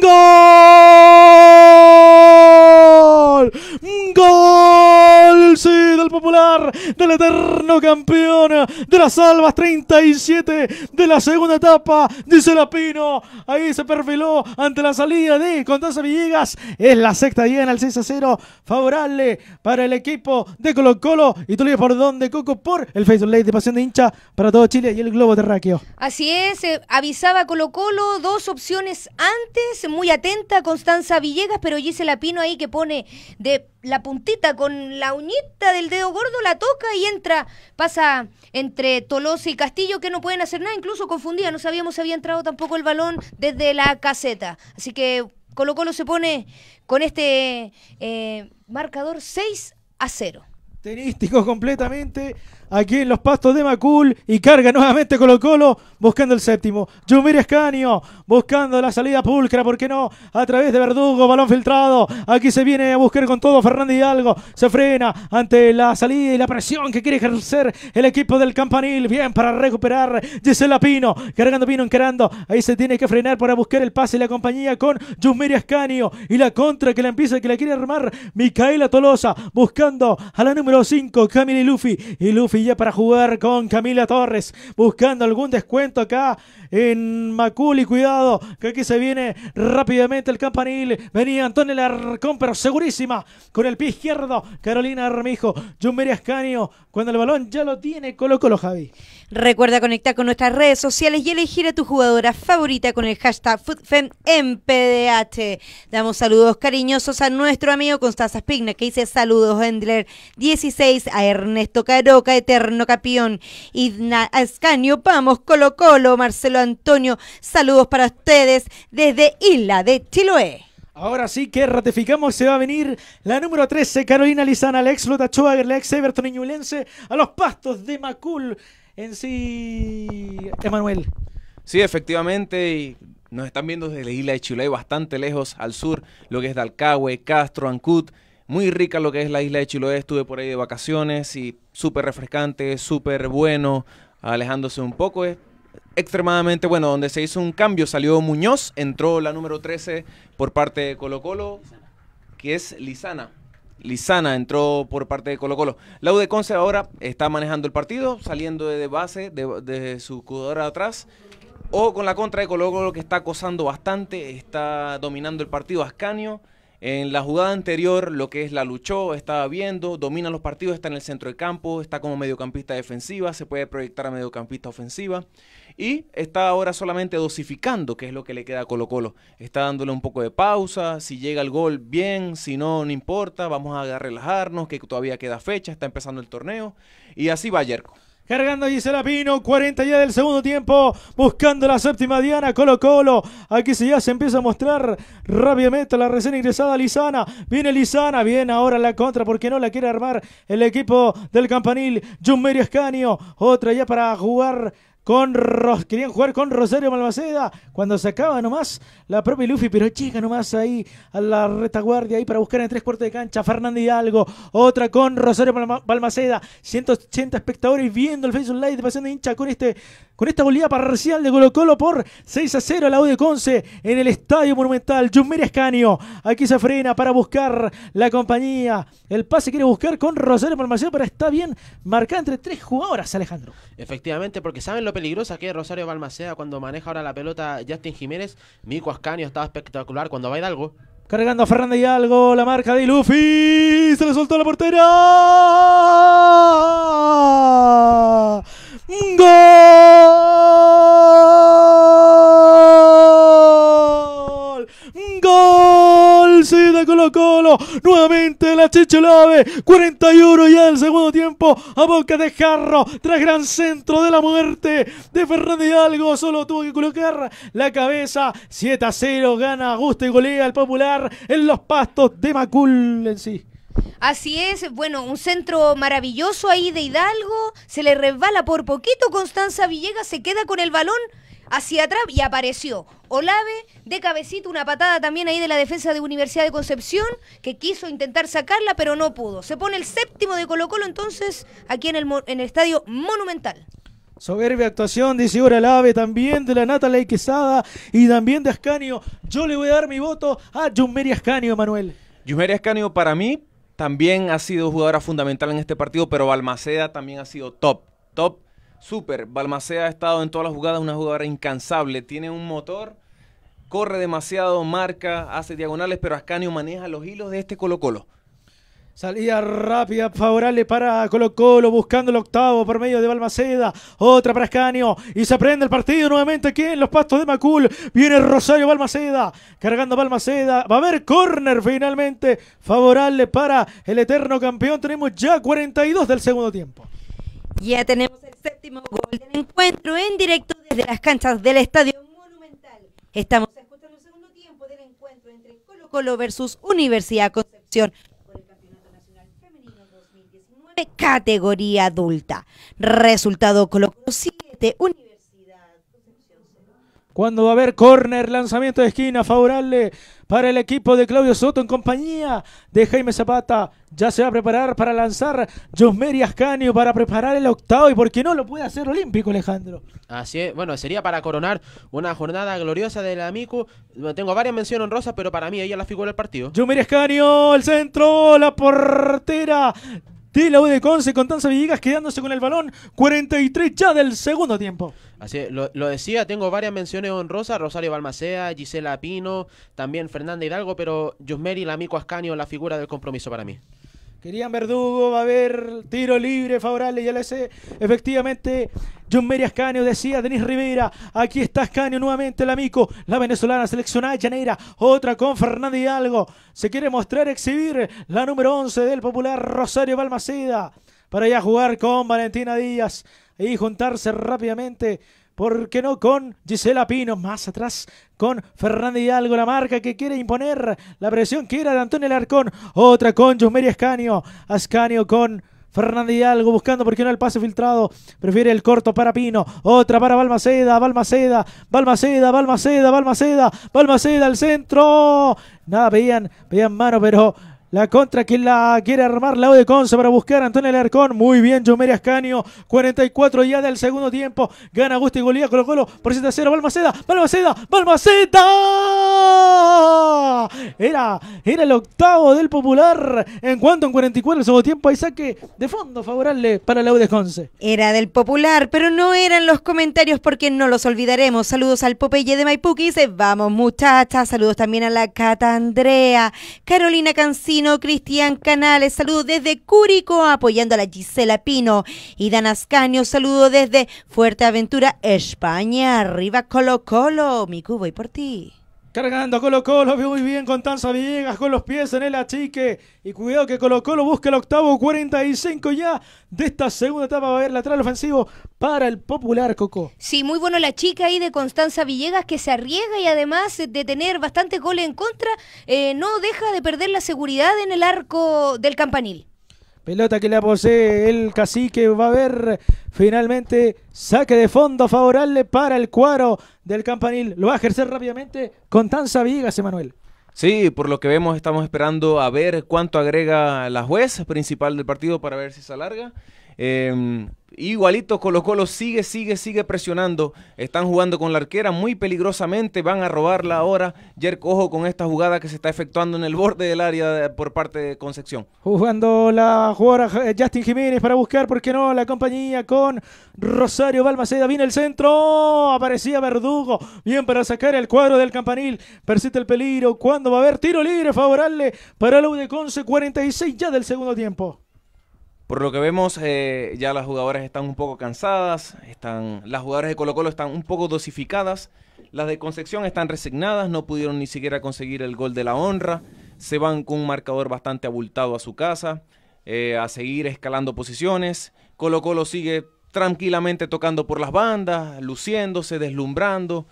¡Gol! god gol, sí, del popular, del eterno campeón de las albas 37 de la segunda etapa, dice Lapino, ahí se perfiló ante la salida de Constanza Villegas, es la sexta en el 6 a 0, favorable para el equipo de Colo Colo y tú por donde Coco por el Facebook Live de Pasión de Hincha para todo Chile y el Globo Terráqueo. Así es, eh, avisaba Colo Colo, dos opciones antes, muy atenta Constanza Villegas, pero la Pino ahí que pone de la puntita con la uñita del dedo gordo, la toca y entra, pasa entre Tolosa y Castillo que no pueden hacer nada, incluso confundía, no sabíamos si había entrado tampoco el balón desde la caseta. Así que Colo Colo se pone con este eh, marcador 6 a 0. Tenístico completamente aquí en los pastos de Macul y carga nuevamente Colo Colo buscando el séptimo. Jumir Escanio, buscando la salida pulcra, ¿por qué no? A través de Verdugo, balón filtrado. Aquí se viene a buscar con todo Fernández Hidalgo. Se frena ante la salida y la presión que quiere ejercer el equipo del Campanil. Bien para recuperar Gisela Pino, cargando Pino, encarando. Ahí se tiene que frenar para buscar el pase y la compañía con Jumir Escanio, y la contra que la empieza, que la quiere armar Micaela Tolosa buscando a la número 5, Camila Luffy. Y Luffy para jugar con Camila Torres, buscando algún descuento acá en Maculi. Cuidado, que aquí se viene rápidamente el campanil. Venía Antonio Larcón, pero segurísima con el pie izquierdo. Carolina Armijo, Jumeria Ascanio, cuando el balón ya lo tiene, Colo Colo Javi. Recuerda conectar con nuestras redes sociales y elegir a tu jugadora favorita con el hashtag FoodFemMPDH. Damos saludos cariñosos a nuestro amigo Constanza Spigna, que dice saludos Endler 16, a Ernesto Caroca, Eterno Capión, Idna escanio vamos Colo Colo, Marcelo Antonio, saludos para ustedes desde Isla de Chiloé. Ahora sí que ratificamos, se va a venir la número 13, Carolina Lizana, Alex Lutachoa, Alex Everton Iñulense, a los pastos de Macul en sí, Emanuel. Sí, efectivamente, y nos están viendo desde la isla de Chiloé, bastante lejos al sur, lo que es Dalcahue, Castro, Ancud. Muy rica lo que es la isla de Chiloé, estuve por ahí de vacaciones y súper refrescante, súper bueno, alejándose un poco. Es extremadamente bueno, donde se hizo un cambio, salió Muñoz, entró la número 13 por parte de Colo Colo, que es lisana Lizana entró por parte de Colo Colo. La U de Conce ahora está manejando el partido, saliendo de base, de, su jugadora atrás. O con la contra de Colo Colo que está acosando bastante, está dominando el partido Ascanio. En la jugada anterior, lo que es la luchó, estaba viendo, domina los partidos, está en el centro del campo, está como mediocampista defensiva, se puede proyectar a mediocampista ofensiva y está ahora solamente dosificando, que es lo que le queda a Colo Colo. Está dándole un poco de pausa, si llega el gol, bien, si no, no importa, vamos a relajarnos, que todavía queda fecha, está empezando el torneo, y así va Yerko. Cargando a Gisela Pino, 40 ya del segundo tiempo, buscando la séptima Diana, Colo Colo, aquí se ya se empieza a mostrar rápidamente la recién ingresada Lizana, viene Lizana, viene ahora la contra porque no la quiere armar el equipo del Campanil, Jumerio Escanio, otra ya para jugar con Ros querían jugar con Rosario Balmaceda, cuando se acaba nomás la propia Luffy, pero llega nomás ahí a la retaguardia ahí para buscar en tres cuartos de cancha Fernando Hidalgo, otra con Rosario Balmaceda, 180 espectadores viendo el Facebook Live de Pasión de Hincha con este con esta goleada parcial de Colo Colo por 6 a 0 a la U de Conce en el Estadio Monumental. Jumir Escanio, aquí se frena para buscar la compañía. El pase quiere buscar con Rosario Balmaceda pero está bien marcada entre tres jugadoras, Alejandro. Efectivamente, porque saben lo peligrosa que Rosario Balmacea cuando maneja ahora la pelota Justin Jiménez. Mico Ascanio estaba espectacular cuando va Hidalgo. Cargando a Fernández algo la marca de Luffy. Se le soltó la portera. Colo Colo. Nuevamente la Chicholave. 41 ya el segundo tiempo. A boca de Jarro. Tras gran centro de la muerte de Fernández Hidalgo. Solo tuvo que colocar la cabeza. 7 a 0. Gana gusto y golea el popular en los pastos de Macul en sí. Así es, bueno, un centro maravilloso ahí de Hidalgo, se le resbala por poquito, Constanza Villegas se queda con el balón, hacia atrás y apareció Olave de cabecita, una patada también ahí de la defensa de Universidad de Concepción, que quiso intentar sacarla, pero no pudo. Se pone el séptimo de Colo Colo entonces aquí en el, estadio Monumental. Soberbia actuación de Isidora Lave, también de la Natalie Quesada y también de Ascanio. Yo le voy a dar mi voto a Jumeri Ascanio, Manuel. Jumeri Ascanio para mí también ha sido jugadora fundamental en este partido, pero Balmaceda también ha sido top. Top Super, Balmaceda ha estado en todas las jugadas, una jugadora incansable, tiene un motor, corre demasiado, marca, hace diagonales, pero Ascanio maneja los hilos de este Colo Colo. Salida rápida, favorable para Colo Colo, buscando el octavo por medio de Balmaceda. Otra para Ascanio Y se prende el partido nuevamente aquí en los pastos de Macul. Viene Rosario Balmaceda, cargando Balmaceda. Va a haber córner finalmente, favorable para el eterno campeón. Tenemos ya 42 del segundo tiempo. Ya tenemos séptimo gol del Encuentro en directo desde las canchas del Estadio Monumental. Estamos escuchando el segundo tiempo del encuentro entre Colo Colo versus Universidad Concepción por el Campeonato Nacional Femenino 2019, categoría adulta. Resultado Colo Colo 7, Universidad Concepción 0. Cuando va a haber córner, lanzamiento de esquina favorable para el equipo de Claudio Soto en compañía de Jaime Zapata. Ya se va a preparar para lanzar Josmeri Ascanio para preparar el octavo y por qué no lo puede hacer olímpico, Alejandro. Así es, bueno, sería para coronar una jornada gloriosa del Amico Tengo varias menciones honrosas, pero para mí ella la figura del partido. Josmeri Ascanio, el centro, la portera y la U de Conce con Tanza Villegas quedándose con el balón. 43 ya del segundo tiempo. Así lo, decía, tengo varias menciones honrosas, Rosario Balmacea, Gisela Pino, también Fernanda Hidalgo, pero Yusmeri amigo Ascanio, la figura del compromiso para mí. Querían Verdugo, va a haber tiro libre favorable, ya le sé. Efectivamente, John Merias decía Denis Rivera. Aquí está Canio nuevamente, el amigo, la venezolana seleccionada llanera. Otra con Fernando Hidalgo. Se quiere mostrar, exhibir la número 11 del popular Rosario Balmaceda. Para ya jugar con Valentina Díaz y juntarse rápidamente ¿por qué no con Gisela Pino? Más atrás con Fernández Hidalgo, la marca que quiere imponer la presión que era de Antonio Larcón. Otra con Yusmeria Ascanio. Ascanio con... Fernández Hidalgo buscando porque no el pase filtrado. Prefiere el corto para Pino. Otra para Balmaceda. Balmaceda. Balmaceda. Balmaceda. Balmaceda. Balmaceda al centro. Nada, vean, pedían mano, pero la contra que la quiere armar la de Conce para buscar a Antonio Alarcón. Muy bien, Jumeria Ascanio. 44 ya del segundo tiempo. Gana Gusti Golía, Colo Colo. Por 7 a 0. Balmaceda, Balmaceda, Balmaceda. Era, era el octavo del popular. En cuanto en 44 el segundo tiempo, hay saque de fondo favorable para la de Conce. Era del popular, pero no eran los comentarios porque no los olvidaremos. Saludos al Popeye de Maipuki, se Vamos, muchachas. Saludos también a la Cata Andrea, Carolina Cancillo. Cristian Canales, saludo desde Cúrico, apoyando a la Gisela Pino. Y Ascanio, saludo desde Fuerteventura, España. Arriba Colo Colo, mi cubo y por ti. Cargando Colo Colo, muy bien Constanza Villegas, con los pies en el achique. Y cuidado que Colo Colo busca el octavo 45 ya de esta segunda etapa. Va a haber lateral ofensivo para el popular Coco. Sí, muy bueno la chica ahí de Constanza Villegas que se arriesga y además de tener bastante gol en contra, eh, no deja de perder la seguridad en el arco del campanil. Pelota que la posee el cacique. Va a ver finalmente saque de fondo favorable para el cuaro del campanil. Lo va a ejercer rápidamente con tan Villegas, Emanuel. Sí, por lo que vemos estamos esperando a ver cuánto agrega la juez principal del partido para ver si se alarga. Em, Igualito Colo Colo sigue, sigue, sigue presionando. Están jugando con la arquera muy peligrosamente. Van a robarla ahora. Jerko, ojo con esta jugada que se está efectuando en el borde del área por parte de Concepción. Jugando la jugadora eh, Justin Jiménez para buscar, ¿por qué no? La compañía con Rosario Balmaceda. Viene el centro. Aparecía Verdugo. Bien para sacar el cuadro del campanil. Persiste el peligro. Cuando va a haber tiro libre favorable para el 46 ya del segundo tiempo. Por lo que vemos, eh, ya las jugadoras están un poco cansadas, están, las jugadoras de Colo Colo están un poco dosificadas, las de Concepción están resignadas, no pudieron ni siquiera conseguir el gol de la honra, se van con un marcador bastante abultado a su casa, eh, a seguir escalando posiciones, Colo Colo sigue tranquilamente tocando por las bandas, luciéndose, deslumbrando,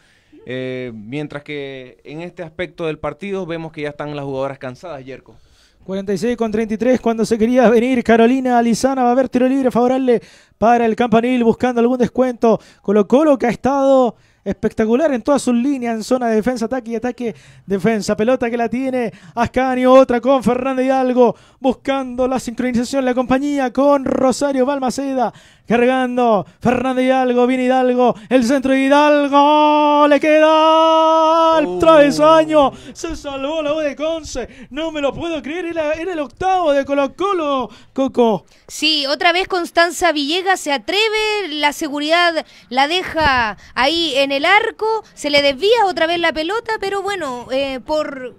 eh, mientras que en este aspecto del partido vemos que ya están las jugadoras cansadas, Yerko. 46 con 33 cuando se quería venir Carolina Alizana va a haber tiro libre favorable para el campanil buscando algún descuento. Colo Colo que ha estado espectacular en todas sus líneas, en zona de defensa, ataque y ataque, defensa, pelota que la tiene Ascanio, otra con Fernández Hidalgo, buscando la sincronización, la compañía con Rosario Balmaceda, cargando Fernández Hidalgo, viene Hidalgo, el centro de Hidalgo, le queda el oh. travesaño, se salvó la U de Conce, no me lo puedo creer, era, era el octavo de Colo Colo, Coco. Sí, otra vez Constanza Villegas se atreve, la seguridad la deja ahí en el arco, se le desvía otra vez la pelota, pero bueno, eh, por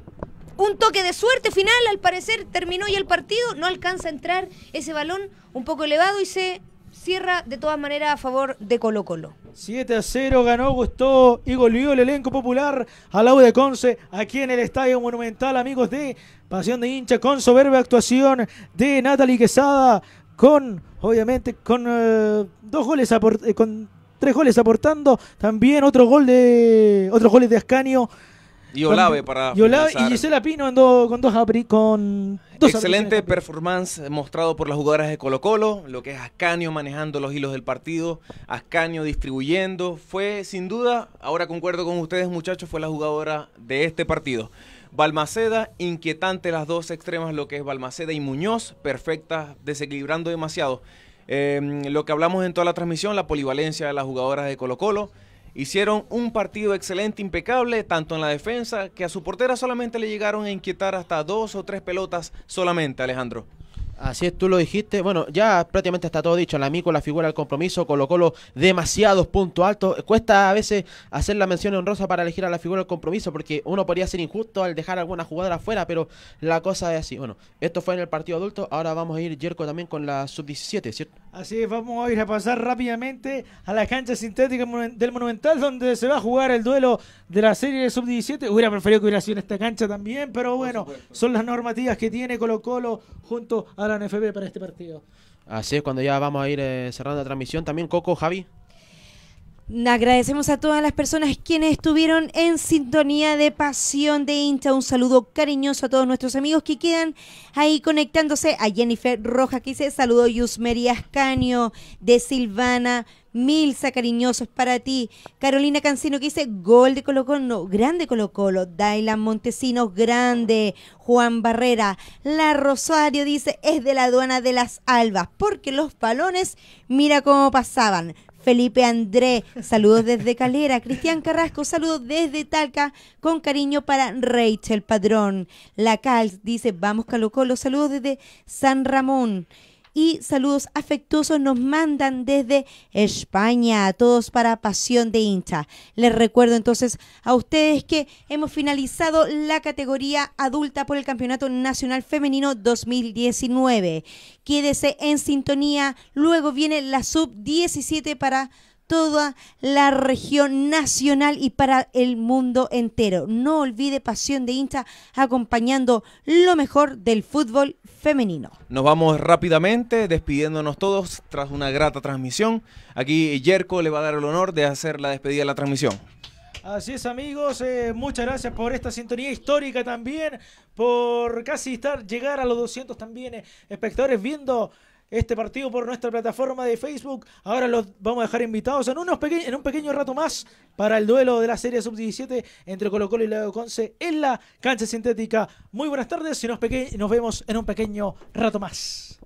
un toque de suerte final, al parecer terminó ya el partido, no alcanza a entrar ese balón un poco elevado y se cierra de todas maneras a favor de Colo Colo. 7 a 0 ganó, gustó y volvió el elenco popular a la de Conce aquí en el Estadio Monumental, amigos de Pasión de Hincha, con soberbia actuación de Natalie Quesada, con obviamente, con eh, dos goles eh, con tres goles aportando, también otro gol de otros goles de Ascanio. Y Olave para y, Olave y Gisela Pino andó con dos apri, con excelente performance mostrado por las jugadoras de Colo Colo, lo que es Ascanio manejando los hilos del partido, Ascanio distribuyendo, fue sin duda, ahora concuerdo con ustedes muchachos, fue la jugadora de este partido. Balmaceda, inquietante las dos extremas, lo que es Balmaceda y Muñoz, perfectas, desequilibrando demasiado. Em, lo que hablamos en toda la transmisión, la polivalencia de las jugadoras de Colo Colo. Hicieron un partido excelente, impecable, tanto en la defensa, que a su portera solamente le llegaron a inquietar hasta dos o tres pelotas solamente, Alejandro. Así es, tú lo dijiste. Bueno, ya prácticamente está todo dicho. La mico, la figura, el compromiso, Colo Colo, demasiados puntos altos. Cuesta a veces hacer la mención honrosa para elegir a la figura del compromiso, porque uno podría ser injusto al dejar alguna jugadora afuera, pero la cosa es así. Bueno, esto fue en el partido adulto. Ahora vamos a ir, Jerko, también con la sub-17, ¿cierto? Así es, vamos a ir a pasar rápidamente a la cancha sintética del Monumental, donde se va a jugar el duelo de la serie de sub-17. Hubiera preferido que hubiera sido en esta cancha también, pero bueno, son las normativas que tiene Colo Colo junto a la NFB para este partido. Así es, cuando ya vamos a ir eh, cerrando la transmisión, también Coco, Javi. Agradecemos a todas las personas quienes estuvieron en sintonía de Pasión de Insta. Un saludo cariñoso a todos nuestros amigos que quedan ahí conectándose. A Jennifer Rojas que dice saludo Yusmeri Ascaño de Silvana. Milza, cariñosos para ti. Carolina Cancino que dice gol de Colo Colo, no, grande Colo Colo. Dylan Montesinos, grande. Juan Barrera. La Rosario dice es de la aduana de las Albas, porque los balones, mira cómo pasaban. Felipe André, saludos desde Calera. Cristian Carrasco, saludos desde Talca, con cariño para Rachel Padrón. La Cal dice, vamos calocolo Colo, saludos desde San Ramón y saludos afectuosos nos mandan desde España a todos para Pasión de Hinchas. Les recuerdo entonces a ustedes que hemos finalizado la categoría adulta por el Campeonato Nacional Femenino 2019. Quédese en sintonía, luego viene la sub 17 para toda la región nacional y para el mundo entero. No olvide Pasión de Insta acompañando lo mejor del fútbol femenino. Nos vamos rápidamente despidiéndonos todos tras una grata transmisión. Aquí Yerko le va a dar el honor de hacer la despedida de la transmisión. Así es amigos, eh, muchas gracias por esta sintonía histórica también, por casi estar, llegar a los 200 también eh, espectadores viendo este partido por nuestra plataforma de Facebook. Ahora los vamos a dejar invitados en, unos en un pequeño rato más para el duelo de la Serie Sub-17 entre Colo Colo y Leo Conce en la cancha sintética. Muy buenas tardes y nos, nos vemos en un pequeño rato más.